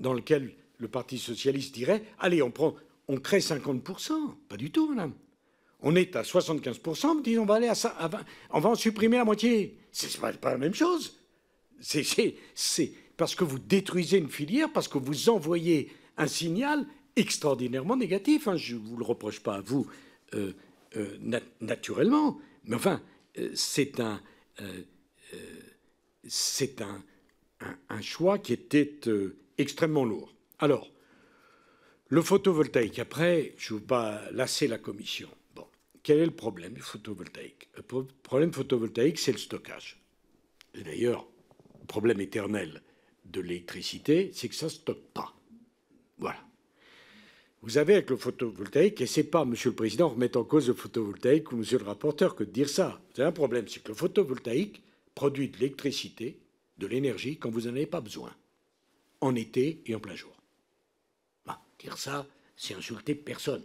dans laquelle le Parti socialiste dirait Allez, on, prend, on crée 50%. Pas du tout, madame. On est à 75%, on va aller à, on va en supprimer la moitié. C'est pas, pas la même chose. C'est parce que vous détruisez une filière, parce que vous envoyez un signal extraordinairement négatif. Hein. Je ne vous le reproche pas à vous, euh, euh, naturellement. Mais enfin, euh, c'est un, euh, c'est un, un, choix qui était extrêmement lourd. Alors, le photovoltaïque, après, je ne veux pas lasser la commission. Bon, quel est le problème du photovoltaïque Le problème photovoltaïque, c'est le stockage. Et d'ailleurs, problème éternel de l'électricité, c'est que ça ne stocke pas. Voilà. Vous avez avec le photovoltaïque, et c'est pas, Monsieur le Président, remettre en cause le photovoltaïque ou Monsieur le rapporteur que de dire ça. C'est un problème, c'est que le photovoltaïque produit de l'électricité, de l'énergie, quand vous n'en avez pas besoin, en été et en plein jour. Bah, dire ça, c'est insulter personne.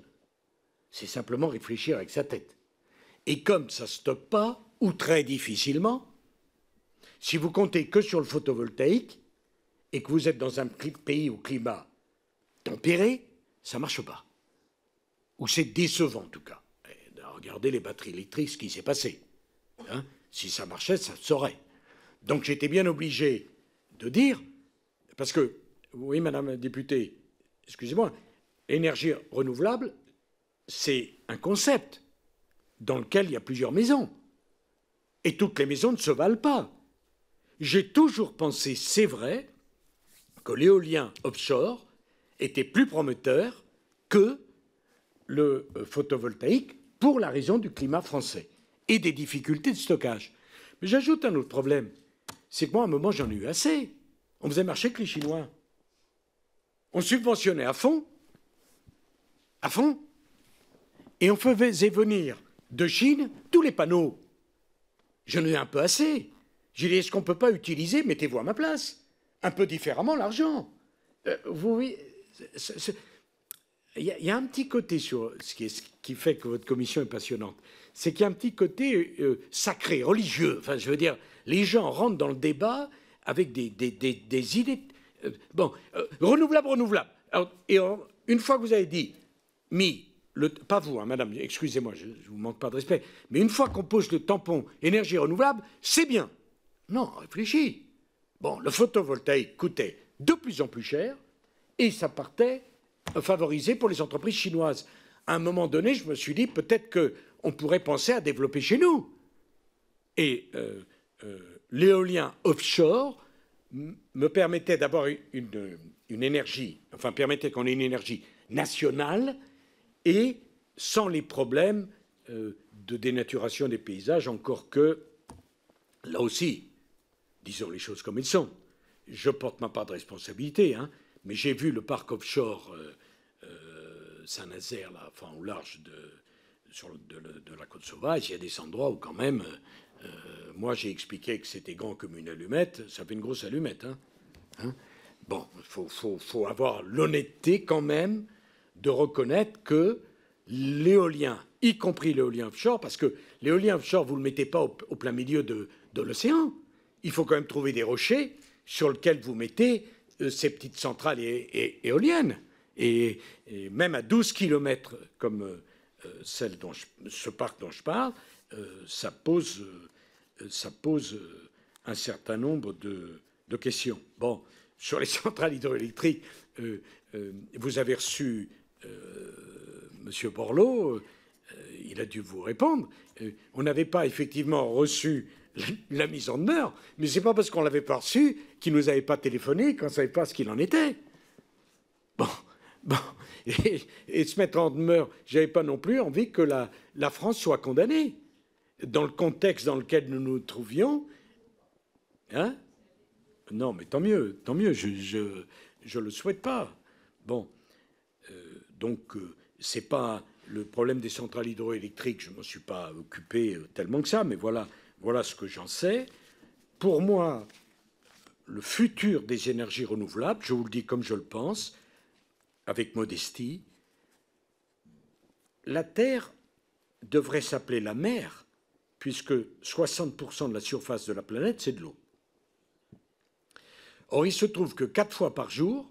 C'est simplement réfléchir avec sa tête. Et comme ça ne stoppe pas, ou très difficilement, si vous comptez que sur le photovoltaïque, et que vous êtes dans un pays au climat tempéré, ça marche pas. Ou c'est décevant en tout cas. Eh, regardez les batteries électriques, ce qui s'est passé. Hein, si ça marchait, ça saurait. Donc j'étais bien obligé de dire, parce que, oui, Madame la députée, excusez-moi, énergie renouvelable, c'est un concept dans lequel il y a plusieurs maisons. Et toutes les maisons ne se valent pas. J'ai toujours pensé, c'est vrai, que l'éolien offshore était plus prometteur que le euh, photovoltaïque pour la raison du climat français et des difficultés de stockage. Mais j'ajoute un autre problème. C'est que moi, à un moment, j'en ai eu assez. On faisait marcher que les Chinois. On subventionnait à fond, à fond, et on faisait venir de Chine tous les panneaux. J'en ai un peu assez. J'ai dit, est-ce qu'on ne peut pas utiliser, mettez-vous à ma place, un peu différemment l'argent euh, Vous voyez, il y, a un petit côté sur ce qui, fait que votre commission est passionnante, c'est qu'il y a un petit côté euh, sacré, religieux. Enfin, je veux dire, les gens rentrent dans le débat avec des, des, idées. Euh, bon, euh, renouvelable, renouvelable. et une fois que vous avez dit, mi, le, pas vous, hein, madame, excusez-moi, je, je vous manque pas de respect, mais une fois qu'on pose le tampon énergie renouvelable, c'est bien. Non, réfléchis. Bon, le photovoltaïque coûtait de plus en plus cher et ça partait euh, favorisé pour les entreprises chinoises. À un moment donné, je me suis dit peut-être qu'on pourrait penser à développer chez nous. Et euh, euh, l'éolien offshore me permettait d'avoir une, énergie, enfin permettait qu'on ait une énergie nationale et sans les problèmes de dénaturation des paysages, encore que, là aussi, disons les choses comme elles sont, je porte ma part de responsabilité, hein, mais j'ai vu le parc offshore euh, euh, Saint-Nazaire, enfin au large de, sur de, la côte sauvage. Il y a des endroits où quand même, euh, moi j'ai expliqué que c'était grand comme une allumette. Ça fait une grosse allumette. Hein, hein. bon, il faut, faut, faut, avoir l'honnêteté quand même de reconnaître que l'éolien, y compris l'éolien offshore, parce que l'éolien offshore, vous ne le mettez pas au, plein milieu de, de l'océan. Il faut quand même trouver des rochers sur lesquels vous mettez euh, ces petites centrales éoliennes, et, même à 12 km comme euh, celle dont ce parc dont je parle, euh, ça pose, ça pose un certain nombre de, questions. Bon, sur les (laughs) centrales hydroélectriques, vous avez reçu monsieur M. Borloo, il a dû vous répondre. on n'avait pas effectivement reçu la mise en demeure. Mais c'est pas parce qu'on l'avait pas reçu qu'il nous avait pas téléphoné, qu'on savait pas ce qu'il en était. Bon, bon, et, se mettre en demeure, j'avais pas non plus envie que la, la France soit condamnée dans le contexte dans lequel nous nous trouvions. Hein Non, mais tant mieux, tant mieux. Je, je, le souhaite pas. Bon, euh, donc euh, c'est pas le problème des centrales hydroélectriques. Je m'en suis pas occupé euh, tellement que ça, mais voilà voilà ce que j'en sais. Pour moi, le futur des énergies renouvelables, je vous le dis comme je le pense, avec modestie, la Terre devrait s'appeler la mer, puisque 60% de la surface de la planète, c'est de l'eau. Or, il se trouve que quatre fois par jour,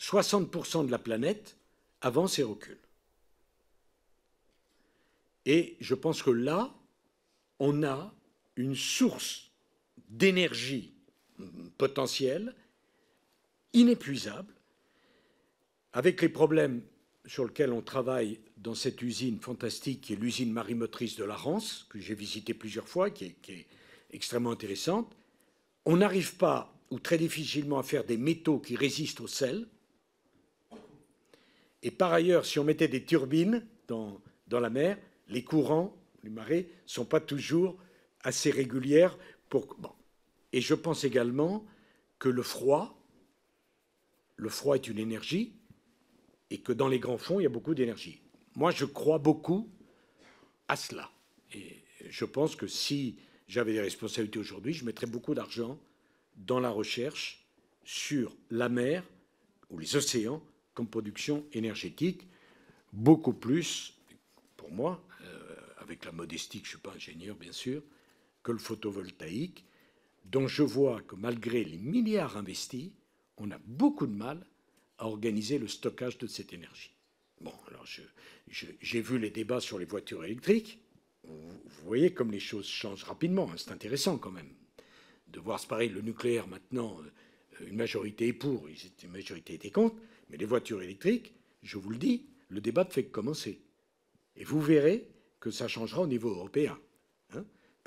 60% de la planète avance et recule. Et je pense que là, on a une source d'énergie potentielle inépuisable, avec les problèmes sur lesquels on travaille dans cette usine fantastique qui est l'usine marimotrice de la Rance, que j'ai visitée plusieurs fois, qui est, extrêmement intéressante. On n'arrive pas ou très difficilement à faire des métaux qui résistent au sel. Et par ailleurs, si on mettait des turbines dans, dans la mer, les courants, les marées, ne sont pas toujours assez régulière pour. Bon. Et je pense également que le froid, le froid est une énergie, et que dans les grands fonds, il y a beaucoup d'énergie. Moi, je crois beaucoup à cela. Et je pense que si j'avais des responsabilités aujourd'hui, je mettrais beaucoup d'argent dans la recherche sur la mer ou les océans comme production énergétique, beaucoup plus, pour moi, euh, avec la modestie que je ne suis pas ingénieur, bien sûr, le photovoltaïque, dont je vois que malgré les milliards investis, on a beaucoup de mal à organiser le stockage de cette énergie. Bon, alors j'ai vu les débats sur les voitures électriques. Vous, voyez comme les choses changent rapidement. Hein, c'est intéressant quand même de voir, c'est pareil, le nucléaire maintenant, euh, une majorité est pour, une majorité était contre. Mais les voitures électriques, je vous le dis, le débat ne fait que commencer. Et vous verrez que ça changera au niveau européen.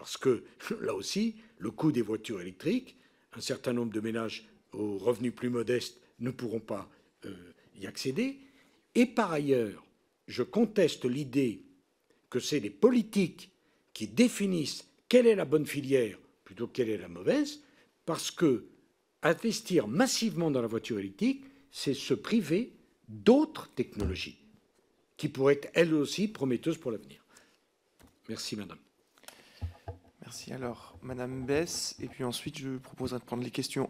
Parce que (laughs) là aussi, le coût des voitures électriques, un certain nombre de ménages aux revenus plus modestes ne pourront pas euh, y accéder. Et par ailleurs, je conteste l'idée que c'est les politiques qui définissent quelle est la bonne filière plutôt quelle est la mauvaise, parce que investir massivement dans la voiture électrique, c'est se priver d'autres technologies qui pourraient être elles aussi prometteuses pour l'avenir. Merci, madame. Merci. Alors, Madame Bess, et puis ensuite, je proposerai de prendre les questions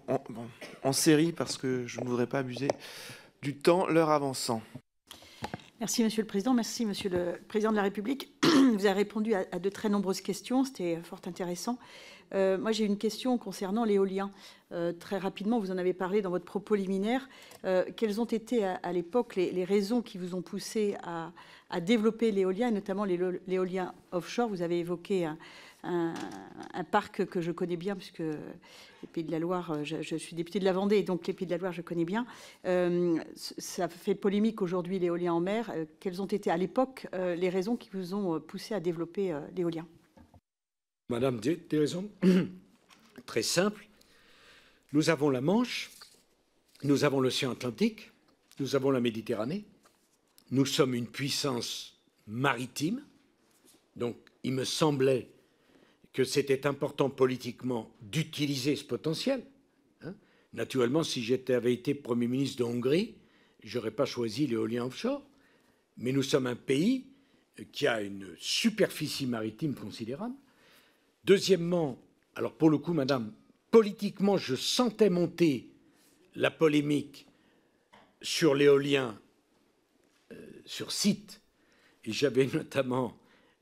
en, série parce que je ne voudrais pas abuser du temps, l'heure avançant. Merci, Monsieur le Président. Merci, Monsieur le Président de la République. (clears throat) Vous avez répondu à, de très nombreuses questions. C'était fort intéressant. Euh, moi, j'ai une question concernant l'éolien. Euh, très rapidement, vous en avez parlé dans votre propos liminaire. Euh, quelles ont été à, l'époque les, raisons qui vous ont poussé à, à développer l'éolien, et notamment l'éolien offshore Vous avez évoqué un un, parc que je connais bien, puisque les Pays de la Loire, euh, je, suis député de la Vendée, donc les Pays de la Loire, je connais bien. Euh, ça fait polémique aujourd'hui l'éolien en mer. Euh, quelles ont été à l'époque les raisons qui vous ont poussé à développer l'éolien Madame, des raisons (coughs) très simples. Nous avons la Manche, nous avons l'océan Atlantique, nous avons la Méditerranée, nous sommes une puissance maritime, donc il me semblait que c'était important politiquement d'utiliser ce potentiel. Hein. Naturellement, si j'avais été Premier ministre de Hongrie, je n'aurais pas choisi l'éolien offshore. Mais nous sommes un pays qui a une superficie maritime considérable. Deuxièmement, alors pour le coup, Madame, politiquement, je sentais monter la polémique sur l'éolien euh, sur site. Et j'avais (laughs) notamment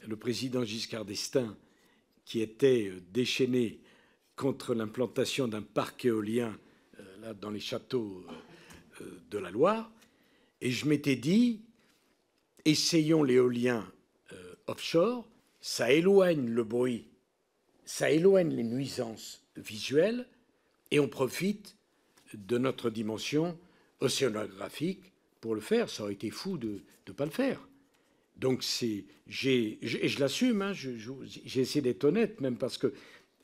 le président Giscard d'Estaing qui était euh, déchaîné contre l'implantation d'un parc éolien euh, dans les châteaux euh, de la Loire. Et je m'étais dit, essayons l'éolien offshore, ça éloigne le bruit, ça éloigne les nuisances visuelles, et on profite de notre dimension océanographique pour le faire. Ça aurait été fou de ne pas le faire. Donc c'est, j'ai, et je l'assume, hein, j'ai essayé d'être honnête, même parce que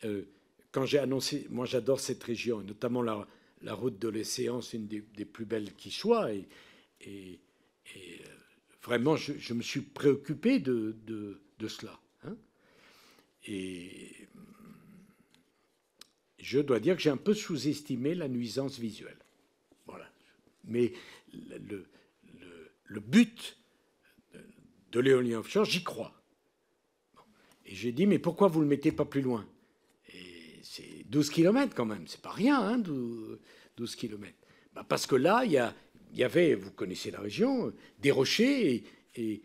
euh, quand j'ai annoncé, moi j'adore cette région, notamment la, la route de l'océan, c'est une des, plus belles qui soit, et, euh, vraiment je, me suis préoccupé de, cela. Hein. Et je dois dire que j'ai un peu sous-estimé la nuisance visuelle. Voilà. Mais le, le, le but de l'éolien offshore, j'y crois. Et j'ai dit, mais pourquoi vous ne le mettez pas plus loin c'est 12 km quand même, c'est pas rien, 12, hein, km. Bah, parce que là, il y, avait, vous connaissez la région, des rochers et,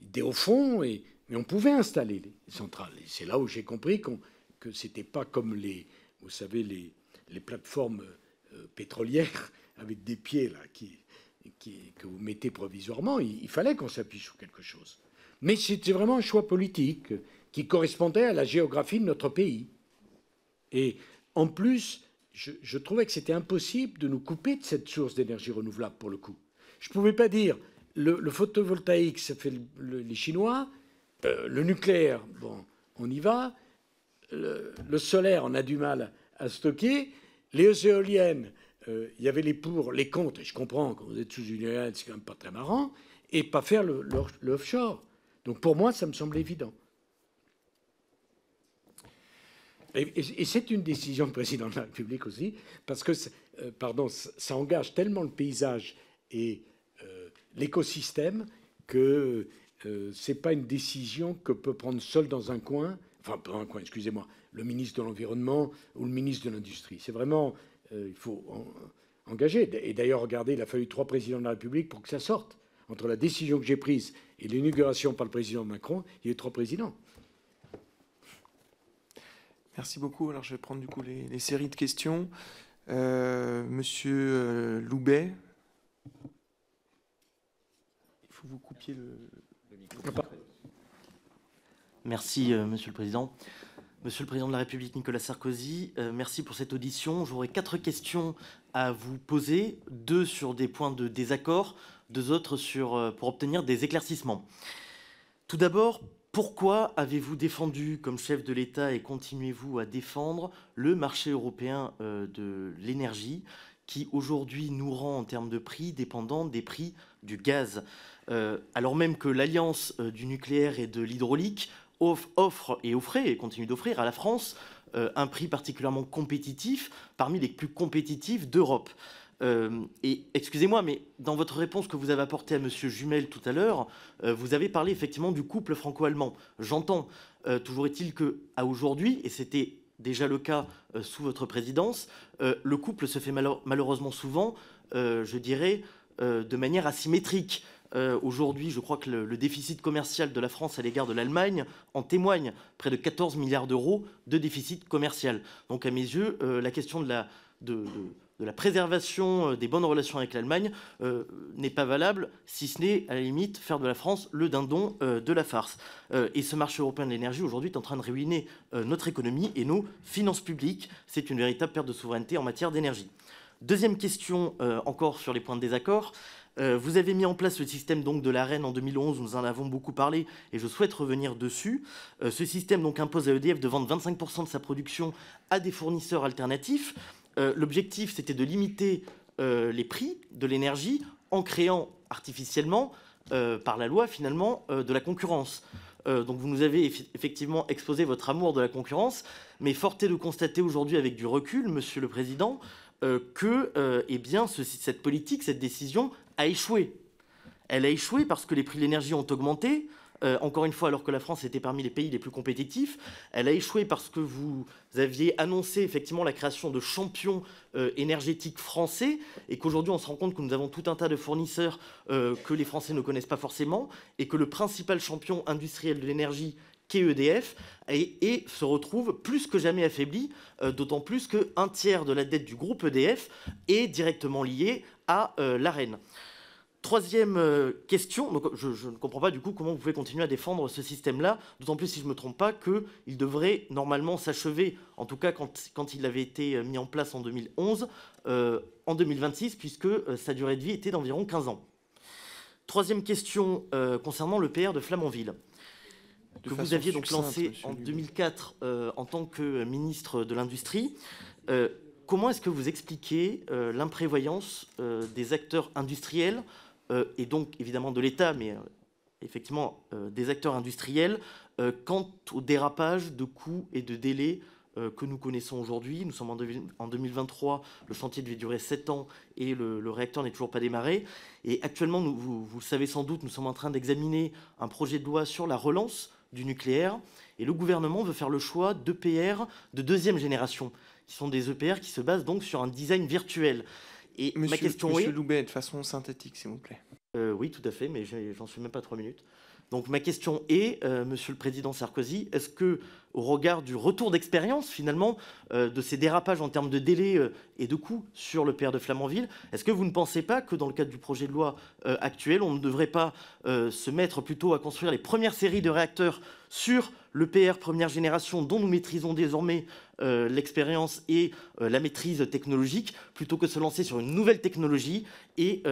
des hauts fonds, et, mais on pouvait installer les centrales. c'est là où j'ai compris que ce n'était pas comme les, vous savez, les, plateformes euh, pétrolières avec des pieds là qui que vous mettez provisoirement, il, fallait qu'on s'appuie sur quelque chose. Mais c'était vraiment un choix politique qui correspondait à la géographie de notre pays. Et en plus, je, trouvais que c'était impossible de nous couper de cette source d'énergie renouvelable pour le coup. Je ne pouvais pas dire le, photovoltaïque, ça fait les Chinois, euh, le nucléaire, bon, on y va, le, solaire, on a du mal à stocker, les éoliennes, euh, il y avait les pour, les contre, et je comprends, quand vous êtes sous une c'est quand même pas très marrant, et pas faire l'offshore. Donc pour moi, ça me semble évident. Et, c'est une décision du président de la République aussi, parce que, euh, pardon, ça engage tellement le paysage et euh, l'écosystème que ce c'est pas une décision que peut prendre seul dans un coin, enfin, dans un coin, excusez-moi, le ministre de l'Environnement ou le ministre de l'Industrie. C'est vraiment euh, il faut engager. Et d'ailleurs, regardez, il a fallu trois présidents de la République pour que ça sorte. Entre la décision que j'ai prise et l'inauguration par le président Macron, il y a eu trois présidents. Merci beaucoup. Alors, je vais prendre du coup les, séries de questions. Euh, monsieur euh, Loubet, il faut vous couper le, Merci, monsieur le président. Monsieur le Président de la République Nicolas Sarkozy, euh, merci pour cette audition. J'aurai quatre questions à vous poser, deux sur des points de désaccord, deux autres sur, euh, pour obtenir des éclaircissements. Tout d'abord, pourquoi avez-vous défendu comme chef de l'État et continuez-vous à défendre le marché européen euh, de l'énergie qui aujourd'hui nous rend en termes de prix dépendants des prix du gaz alors même que l'alliance du nucléaire et de l'hydraulique offre et offrait et continue d'offrir à la France euh, un prix particulièrement compétitif, parmi les plus compétitifs d'Europe. Euh, et excusez-moi, mais dans votre réponse que vous avez apportée à M. Jumel tout à l'heure, euh, vous avez parlé effectivement du couple franco-allemand. J'entends. toujours est-il que aujourd'hui, et c'était déjà le cas sous votre présidence, le couple se fait malheureusement souvent, je dirais, de manière asymétrique. Euh, aujourd'hui, je crois que le, déficit commercial de la France à l'égard de l'Allemagne en témoigne, près de 14 milliards d'euros de déficit commercial. Donc à mes yeux, euh, la question de la, préservation euh, des bonnes relations avec l'Allemagne n'est pas valable, si ce n'est à la limite faire de la France le dindon de la farce. et ce marché européen de l'énergie aujourd'hui est en train de ruiner notre économie et nos finances publiques. C'est une véritable perte de souveraineté en matière d'énergie. Deuxième question, encore sur les points de désaccord. Euh, vous avez mis en place le système donc de l'AREN en 2011, nous en avons beaucoup parlé et je souhaite revenir dessus. Euh, ce système donc impose à EDF de vendre 25% de sa production à des fournisseurs alternatifs. Euh, l'objectif c'était de limiter les prix de l'énergie en créant artificiellement par la loi finalement de la concurrence donc vous nous avez effectivement exposé votre amour de la concurrence, mais fort est de constater aujourd'hui avec du recul, Monsieur le Président, que eh bien, cette politique, cette décision a échoué. Elle a échoué parce que les prix de l'énergie ont augmenté, euh, encore une fois, alors que la France était parmi les pays les plus compétitifs, elle a échoué parce que vous aviez annoncé effectivement la création de champions euh, énergétiques français et qu'aujourd'hui on se rend compte que nous avons tout un tas de fournisseurs euh, que les Français ne connaissent pas forcément et que le principal champion industriel de l'énergie qu'est EDF et, se retrouve plus que jamais affaibli, d'autant plus qu'un tiers de la dette du groupe EDF est directement lié à l'AREN. Troisième euh, question, je, ne comprends pas du coup comment vous pouvez continuer à défendre ce système-là, d'autant plus si je ne me trompe pas qu'il devrait normalement s'achever, en tout cas quand, il avait été euh, mis en place en 2011, euh, en 2026, puisque sa durée de vie était d'environ 15 ans. Troisième question concernant le PR de Flamanville, que vous aviez donc lancé en 2004 en tant que ministre de l'Industrie comment est-ce que vous expliquez l'imprévoyance des acteurs industriels euh, et donc évidemment de l'État, mais euh, effectivement euh, des acteurs industriels, quant au dérapage de coûts et de délais que nous connaissons aujourd'hui. Nous sommes en 2023, le chantier devait durer 7 ans et le, réacteur n'est toujours pas démarré. Et actuellement, vous, vous, le savez sans doute, nous sommes en train d'examiner un projet de loi sur la relance du nucléaire. Et le gouvernement veut faire le choix d'EPR de deuxième génération, qui sont des EPR qui se basent donc sur un design virtuel. Et monsieur, question Loubet, de façon synthétique, s'il vous plaît. Euh, oui, tout à fait, mais j'en suis même pas trois minutes. Donc ma question est, euh, Monsieur le Président Sarkozy, est-ce que, au regard du retour d'expérience finalement euh, de ces dérapages en termes de délai euh, et de coûts sur le PR de Flamanville, est-ce que vous ne pensez pas que dans le cadre du projet de loi actuel, on ne devrait pas se mettre plutôt à construire les premières séries de réacteurs sur le PR première génération dont nous maîtrisons désormais l'expérience et la maîtrise technologique, plutôt que se lancer sur une nouvelle technologie et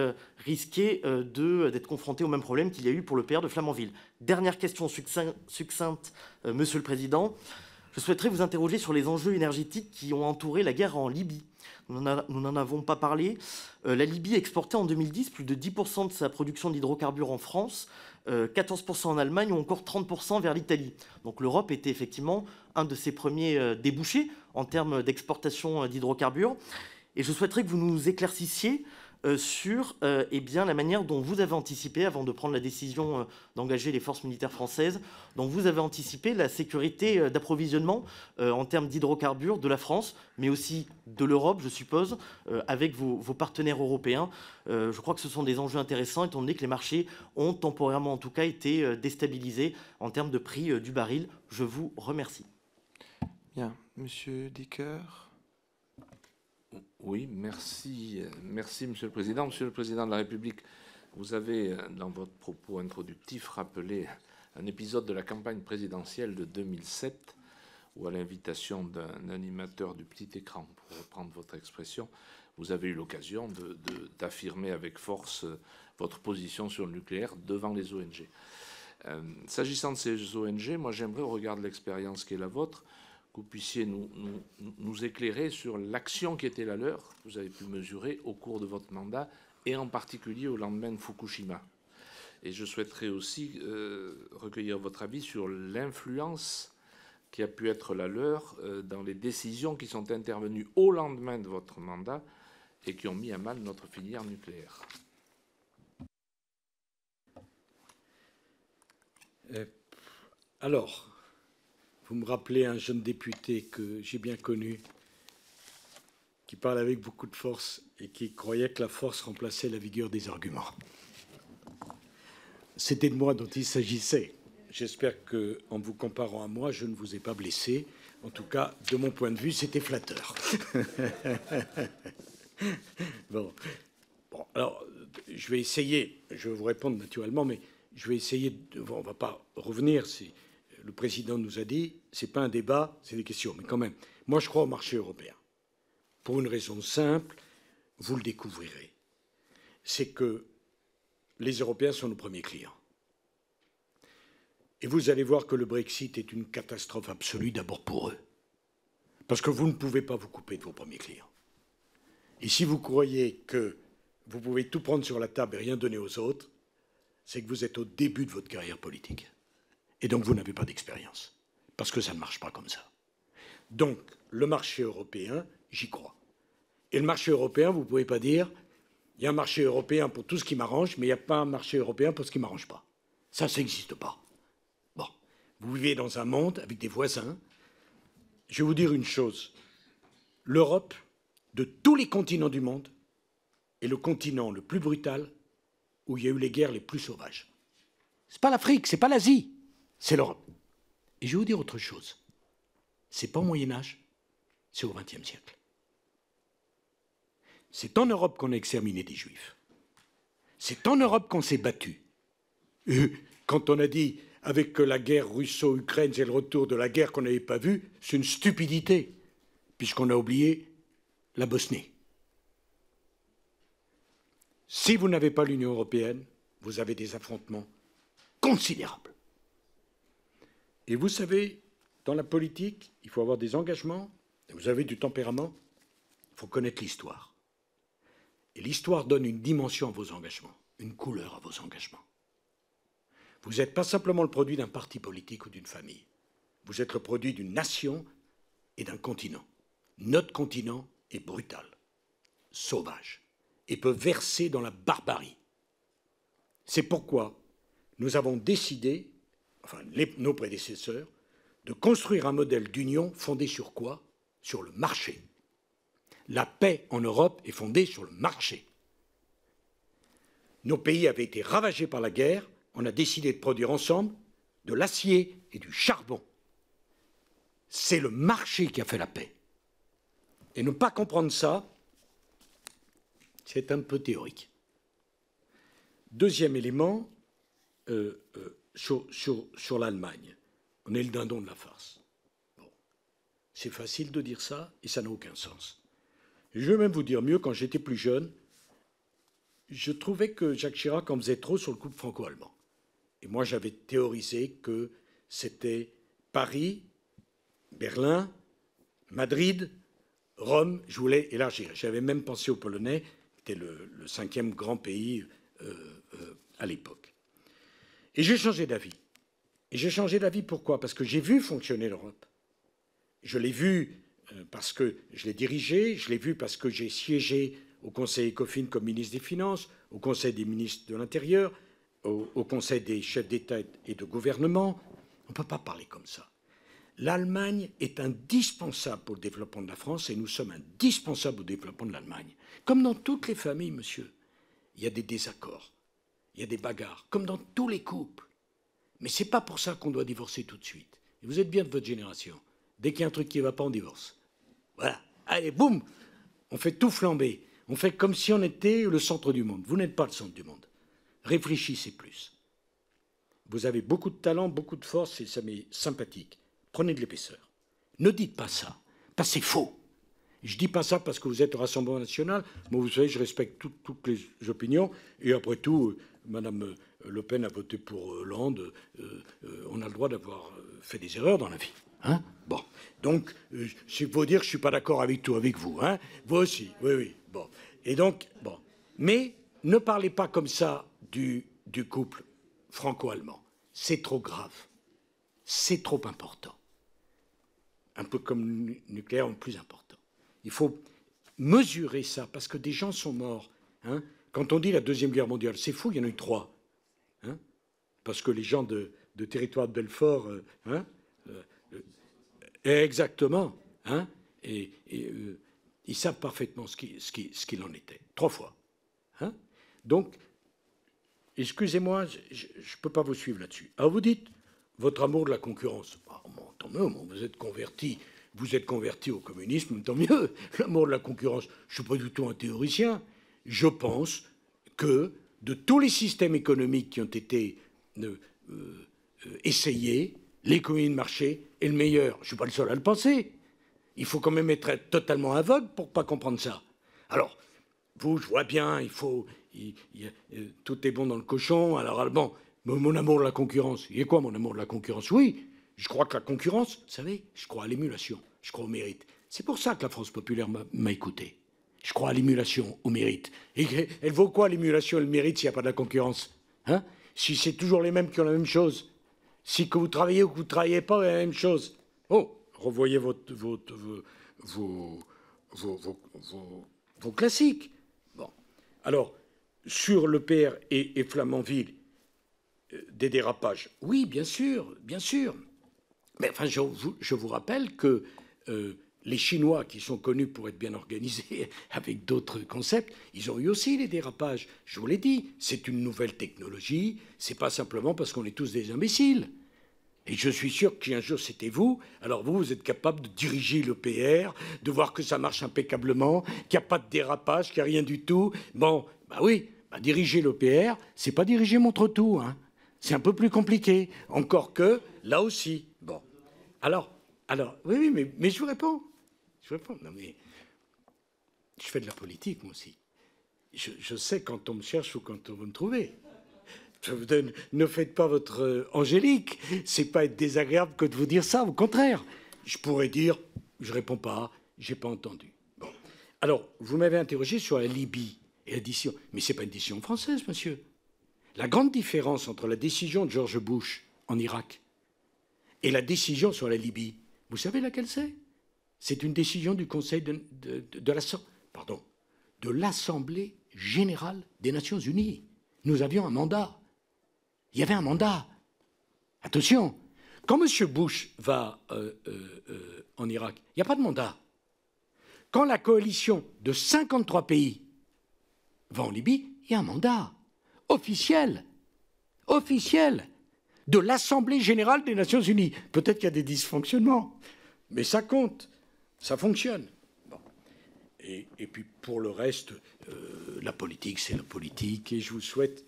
risquer euh, de euh, d'être confronté au même problème qu'il y a eu pour le PR de Flamanville. Dernière question succincte, euh, Monsieur le Président. Je souhaiterais vous interroger sur les enjeux énergétiques qui ont entouré la guerre en Libye. Nous n'en avons pas parlé. la Libye exportait en 2010 plus de 10% de sa production d'hydrocarbures en France, 14% en Allemagne ou encore 30% vers l'Italie. Donc l'Europe était effectivement un de ses premiers débouchés en termes d'exportation d'hydrocarbures. Et je souhaiterais que vous nous éclaircissiez euh, sur euh, eh bien, la manière dont vous avez anticipé, avant de prendre la décision euh, d'engager les forces militaires françaises, dont vous avez anticipé la sécurité d'approvisionnement en termes d'hydrocarbures de la France, mais aussi de l'Europe, je suppose, avec vos, partenaires européens. je crois que ce sont des enjeux intéressants, étant donné que les marchés ont temporairement, en tout cas, été déstabilisés en termes de prix du baril. Je vous remercie. Bien, Monsieur Decker. Oui, merci. Merci, Monsieur le Président. Monsieur le Président de la République, vous avez, dans votre propos introductif, rappelé un épisode de la campagne présidentielle de 2007 où, à l'invitation d'un animateur du petit écran, pour reprendre votre expression, vous avez eu l'occasion d'affirmer avec force votre position sur le nucléaire devant les ONG. Euh, s'agissant de ces ONG, moi j'aimerais, au regard de l'expérience qui est la vôtre, vous puissiez nous, éclairer sur l'action qui était la leur, que vous avez pu mesurer au cours de votre mandat, et en particulier au lendemain de Fukushima. Et je souhaiterais aussi euh, recueillir votre avis sur l'influence qui a pu être la leur euh, dans les décisions qui sont intervenues au lendemain de votre mandat et qui ont mis à mal notre filière nucléaire. Euh, alors, vous me rappelez un jeune député que j'ai bien connu, qui parle avec beaucoup de force et qui croyait que la force remplaçait la vigueur des arguments. C'était de moi dont il s'agissait. J'espère que, en vous comparant à moi, je ne vous ai pas blessé. En tout cas, de mon point de vue, c'était flatteur. (laughs) bon. bon. alors, je vais essayer, je vais vous répondre naturellement, mais je vais essayer, de, on ne va pas revenir, si le président nous a dit, ce n'est pas un débat, c'est des questions. Mais quand même, moi je crois au marché européen. Pour une raison simple, vous le découvrirez. C'est que les Européens sont nos premiers clients. Et vous allez voir que le Brexit est une catastrophe absolue d'abord pour eux. Parce que vous ne pouvez pas vous couper de vos premiers clients. Et si vous croyez que vous pouvez tout prendre sur la table et rien donner aux autres, c'est que vous êtes au début de votre carrière politique. Et donc, vous n'avez pas d'expérience. Parce que ça ne marche pas comme ça. Donc, le marché européen, j'y crois. Et le marché européen, vous ne pouvez pas dire, il y a un marché européen pour tout ce qui m'arrange, mais il n'y a pas un marché européen pour ce qui ne m'arrange pas. Ça, ça n'existe pas. Bon, vous vivez dans un monde avec des voisins. Je vais vous dire une chose. L'Europe, de tous les continents du monde, est le continent le plus brutal où il y a eu les guerres les plus sauvages. C'est pas l'Afrique, c'est pas l'Asie c'est l'Europe. Et je vais vous dire autre chose. C'est pas au Moyen Âge, c'est au XXe siècle. C'est en Europe qu'on a exterminé des Juifs. C'est en Europe qu'on s'est battu. Quand on a dit avec la guerre russo-ukraine, c'est le retour de la guerre qu'on n'avait pas vue, c'est une stupidité, puisqu'on a oublié la Bosnie. Si vous n'avez pas l'Union européenne, vous avez des affrontements considérables. Et vous savez, dans la politique, il faut avoir des engagements, vous avez du tempérament, il faut connaître l'histoire. Et l'histoire donne une dimension à vos engagements, une couleur à vos engagements. Vous n'êtes pas simplement le produit d'un parti politique ou d'une famille. Vous êtes le produit d'une nation et d'un continent. Notre continent est brutal, sauvage, et peut verser dans la barbarie. C'est pourquoi nous avons décidé enfin nos prédécesseurs, de construire un modèle d'union fondé sur quoi Sur le marché. La paix en Europe est fondée sur le marché. Nos pays avaient été ravagés par la guerre, on a décidé de produire ensemble de l'acier et du charbon. C'est le marché qui a fait la paix. Et ne pas comprendre ça, c'est un peu théorique. Deuxième élément, euh, euh sur, l'Allemagne. On est le dindon de la farce. C'est facile de dire ça et ça n'a aucun sens. Je vais même vous dire mieux, quand j'étais plus jeune, je trouvais que Jacques Chirac en faisait trop sur le couple franco-allemand. Et moi, j'avais théorisé que c'était Paris, Berlin, Madrid, Rome, je voulais élargir. J'avais même pensé aux Polonais, qui était le, cinquième grand pays euh, euh, à l'époque. Et j'ai changé d'avis. Et j'ai changé d'avis pourquoi Parce que j'ai vu fonctionner l'Europe. Je l'ai vu euh, parce que je l'ai dirigé, je l'ai vu parce que j'ai siégé au Conseil ECOFIN comme ministre des Finances, au Conseil des ministres de l'Intérieur, au, Conseil des chefs d'État et de gouvernement. On ne peut pas parler comme ça. L'Allemagne est indispensable pour le développement de la France et nous sommes indispensables au développement de l'Allemagne. Comme dans toutes les familles, monsieur, il y a des désaccords il y a des bagarres, comme dans tous les couples. Mais c'est pas pour ça qu'on doit divorcer tout de suite. Et vous êtes bien de votre génération. Dès qu'il y a un truc qui ne va pas, on divorce. Voilà. Allez, boum On fait tout flamber. On fait comme si on était le centre du monde. Vous n'êtes pas le centre du monde. Réfléchissez plus. Vous avez beaucoup de talent, beaucoup de force et ça m'est sympathique. Prenez de l'épaisseur. Ne dites pas ça, parce que c'est faux. Je ne dis pas ça parce que vous êtes au Rassemblement national. Moi, vous savez, je respecte toutes les opinions. Et après tout, euh, Madame euh, Le Pen a voté pour euh, Hollande. on a le droit d'avoir fait des erreurs dans la vie. Hein bon. Donc, euh, faut dire que je ne suis pas d'accord avec tout, avec vous. Hein vous aussi. Oui, oui. Bon. Et donc, bon. Mais ne parlez pas comme ça du, du couple franco-allemand. C'est trop grave. C'est trop important. Un peu comme le nucléaire, le plus important. Il faut mesurer ça parce que des gens sont morts. Hein. Quand on dit la Deuxième Guerre mondiale, c'est fou, il y en a eu trois. Hein. parce que les gens de, territoire de Belfort. Euh, hein, euh, euh, exactement. Hein, et, ils savent parfaitement ce qu'il en était. Trois fois. Donc, excusez-moi, je ne peux pas vous suivre là-dessus. Ah, vous dites, votre amour de la concurrence. Ah, vous êtes converti vous êtes converti au communisme, tant mieux, l'amour (laughs) de la concurrence. Je ne suis pas du tout un théoricien. Je pense que de tous les systèmes économiques qui ont été euh, euh, essayés, l'économie de marché est le meilleur. Je ne suis pas le seul à le penser. Il faut quand même être totalement aveugle pour ne pas comprendre ça. Alors, vous, je vois bien, il faut. Euh, tout est bon dans le cochon. Alors, bon, mon amour de la concurrence, il est quoi mon amour de la concurrence Oui, je crois que la concurrence, vous savez, je crois à l'émulation, je crois au mérite. C'est pour ça que la France populaire m'a écouté. Je crois à l'émulation, au mérite. Et elle vaut quoi l'émulation et le mérite s'il n'y a pas de la concurrence hein? Si c'est toujours les mêmes qui ont la même chose Si que vous travaillez ou que vous ne travaillez pas, la même chose Oh, revoyez votre, votre, vos, classiques. Bon. Alors, sur le Père et, Flamanville, euh, des dérapages. Oui, bien sûr, bien sûr. Mais enfin, je vous, rappelle que euh, les Chinois, qui sont connus pour être bien organisés (laughs) avec d'autres concepts, ils ont eu aussi les dérapages. Je vous l'ai dit, c'est une nouvelle technologie. C'est pas simplement parce qu'on est tous des imbéciles. Et je suis sûr qu'un jour c'était vous, alors vous, vous êtes capable de diriger le de voir que ça marche impeccablement, qu'il n'y a pas de dérapage, qu'il n'y a rien du tout. Bon, bah oui, bah diriger le PR, c'est pas diriger montre tout, hein. C'est un peu plus compliqué. Encore que, là aussi, alors, alors, oui, oui, mais, mais je vous réponds. Je réponds. Non, mais je fais de la politique, moi aussi. Je, sais quand on me cherche ou quand on veut me trouver. Je vous donne, ne faites pas votre euh, angélique. C'est pas être désagréable que de vous dire ça. Au contraire, je pourrais dire, je réponds pas, j'ai pas entendu. Bon. Alors, vous m'avez interrogé sur la Libye et la décision. Mais c'est pas une décision française, monsieur. La grande différence entre la décision de George Bush en Irak et la décision sur la Libye, vous savez laquelle c'est C'est une décision du Conseil de, l'Assemblée, générale des Nations Unies. Nous avions un mandat. Il y avait un mandat. Attention, quand M. Bush va euh, euh, euh, en Irak, il n'y a pas de mandat. Quand la coalition de 53 pays va en Libye, il y a un mandat officiel. Officiel de l'Assemblée générale des Nations unies. Peut-être qu'il y a des dysfonctionnements, mais ça compte, ça fonctionne. Et, puis pour le reste, euh, la politique, c'est la politique, et je vous souhaite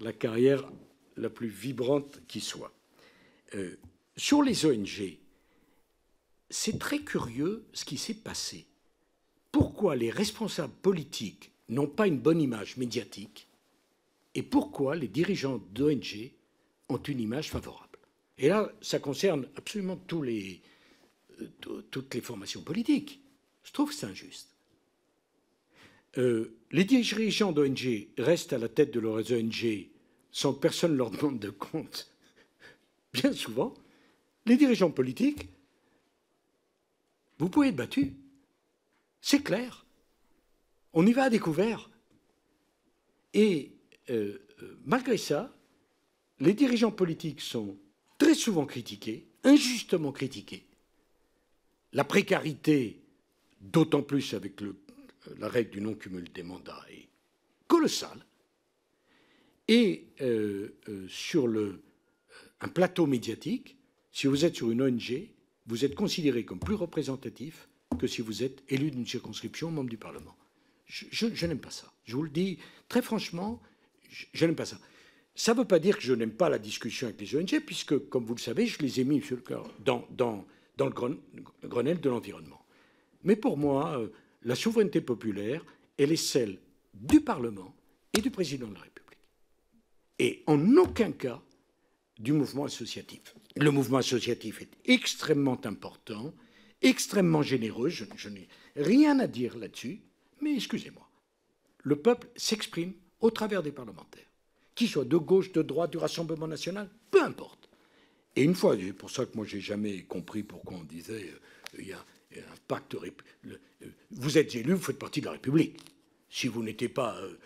la carrière la plus vibrante qui soit. Euh, sur les ONG, c'est très curieux ce qui s'est passé. Pourquoi les responsables politiques n'ont pas une bonne image médiatique et pourquoi les dirigeants d'ONG ont une image favorable. Et là, ça concerne absolument tous les, euh, toutes les formations politiques. Je trouve que c'est injuste. Euh, les dirigeants d'ONG restent à la tête de leurs ONG sans que personne leur demande de compte. (laughs) Bien souvent, les dirigeants politiques, vous pouvez être battus. C'est clair. On y va à découvert. Et euh, malgré ça, les dirigeants politiques sont très souvent critiqués, injustement critiqués. La précarité, d'autant plus avec la règle du non-cumul des mandats, est colossale. Et euh, euh, sur le, euh, un plateau médiatique, si vous êtes sur une ONG, vous êtes considéré comme plus représentatif que si vous êtes élu d'une circonscription, membre du Parlement. Je, n'aime pas ça. Je vous le dis très franchement, je n'aime pas ça. Ça ne veut pas dire que je n'aime pas la discussion avec les ONG, puisque, comme vous le savez, je les ai mis, sur le cœur dans, le Grenelle de l'environnement. Mais pour moi, euh, la souveraineté populaire, elle est celle du Parlement et du président de la République. Et en aucun cas du mouvement associatif. Le mouvement associatif est extrêmement important, extrêmement généreux, je n'ai rien à dire là-dessus, mais excusez-moi, le peuple s'exprime au travers des parlementaires qui soit de gauche, de droite, du Rassemblement national, peu importe. Et une fois, c'est pour ça que moi j'ai jamais compris pourquoi on disait euh, il y a un pacte. Euh, vous êtes élu, vous faites partie de la République. Si vous n'étiez pas euh,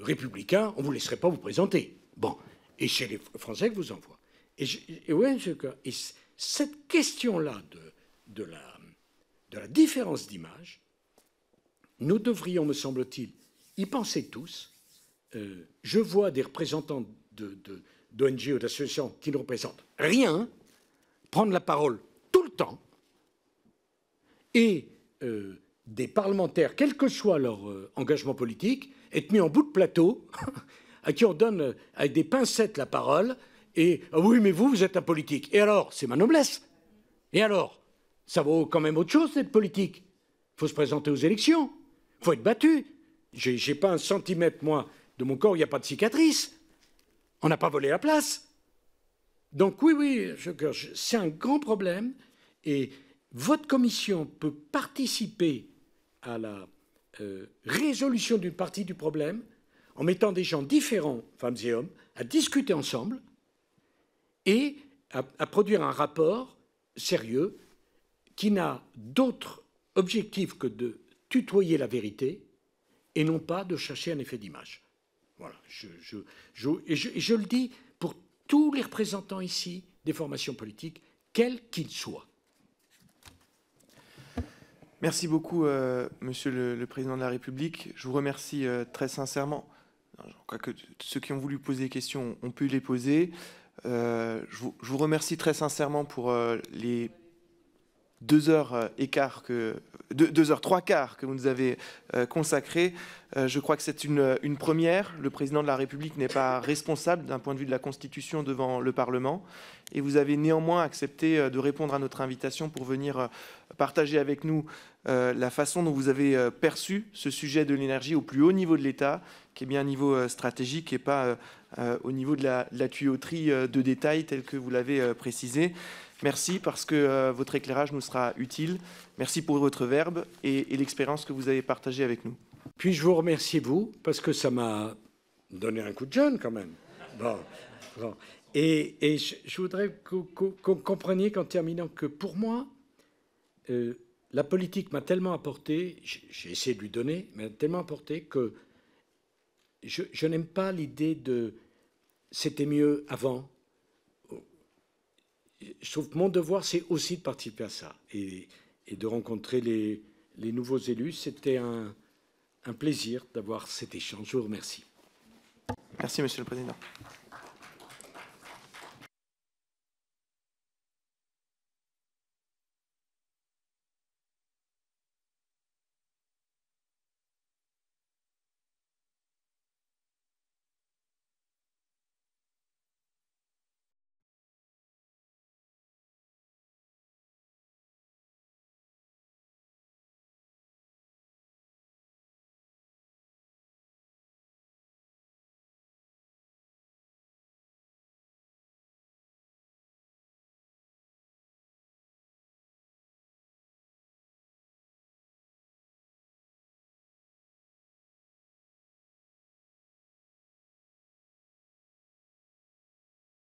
républicain, on ne vous laisserait pas vous présenter. Bon, et c'est les Français que vous envoient. Et, et, ouais, cette question-là de la différence d'image, nous devrions, me semble-t-il, y penser tous euh, je vois des représentants d'ONG ou d'associations qui ne représentent rien prendre la parole tout le temps et euh, des parlementaires, quel que soit leur euh, engagement politique, être mis en bout de plateau, (laughs) à qui on donne avec des pincettes la parole, et ah oui, mais vous, vous êtes un politique. Et alors, c'est ma noblesse. Et alors, ça vaut quand même autre chose d'être politique. Il faut se présenter aux élections, il faut être battu. J'ai pas un centimètre, moi, de mon corps, il n'y a pas de cicatrice. On n'a pas volé la place. Donc oui, oui, c'est un grand problème. Et votre commission peut participer à la euh, résolution d'une partie du problème en mettant des gens différents, femmes et hommes, à discuter ensemble et à produire un rapport sérieux qui n'a d'autre objectif que de tutoyer la vérité et non pas de chercher un effet d'image. Voilà, je, je, je, le dis pour tous les représentants ici des formations politiques, quels qu'ils soient. Merci beaucoup, euh, Monsieur le, Président de la République. Je vous remercie euh, très sincèrement. Je crois que ceux qui ont voulu poser des questions ont pu les poser. Euh, je, vous, je, vous, remercie très sincèrement pour les deux heures euh, et quart que deux, heures trois quarts que vous nous avez euh, consacré. Euh, je crois que c'est une, première. Le président de la République n'est pas responsable d'un point de vue de la Constitution devant le Parlement, et vous avez néanmoins accepté de répondre à notre invitation pour venir partager avec nous la façon dont vous avez perçu ce sujet de l'énergie au plus haut niveau de l'État, qui est bien au niveau stratégique et pas au niveau de la, la tuyauterie de détails, tel que vous l'avez précisé. Merci parce que euh, votre éclairage nous sera utile. Merci pour votre verbe et, l'expérience que vous avez partagée avec nous. Puis je vous remercier, vous, parce que ça m'a donné un coup de jeune quand même. Bon, Et, je, voudrais qu'on vous compreniez qu'en terminant que pour moi, euh, la politique m'a tellement apporté, j'ai essayé de lui donner, mais tellement apporté que je n'aime pas l'idée de c'était mieux avant, je mon devoir, c'est aussi de participer à ça et, de rencontrer les, nouveaux élus. C'était un, un plaisir d'avoir cet échange. Je vous remercie. Merci, Monsieur le Président.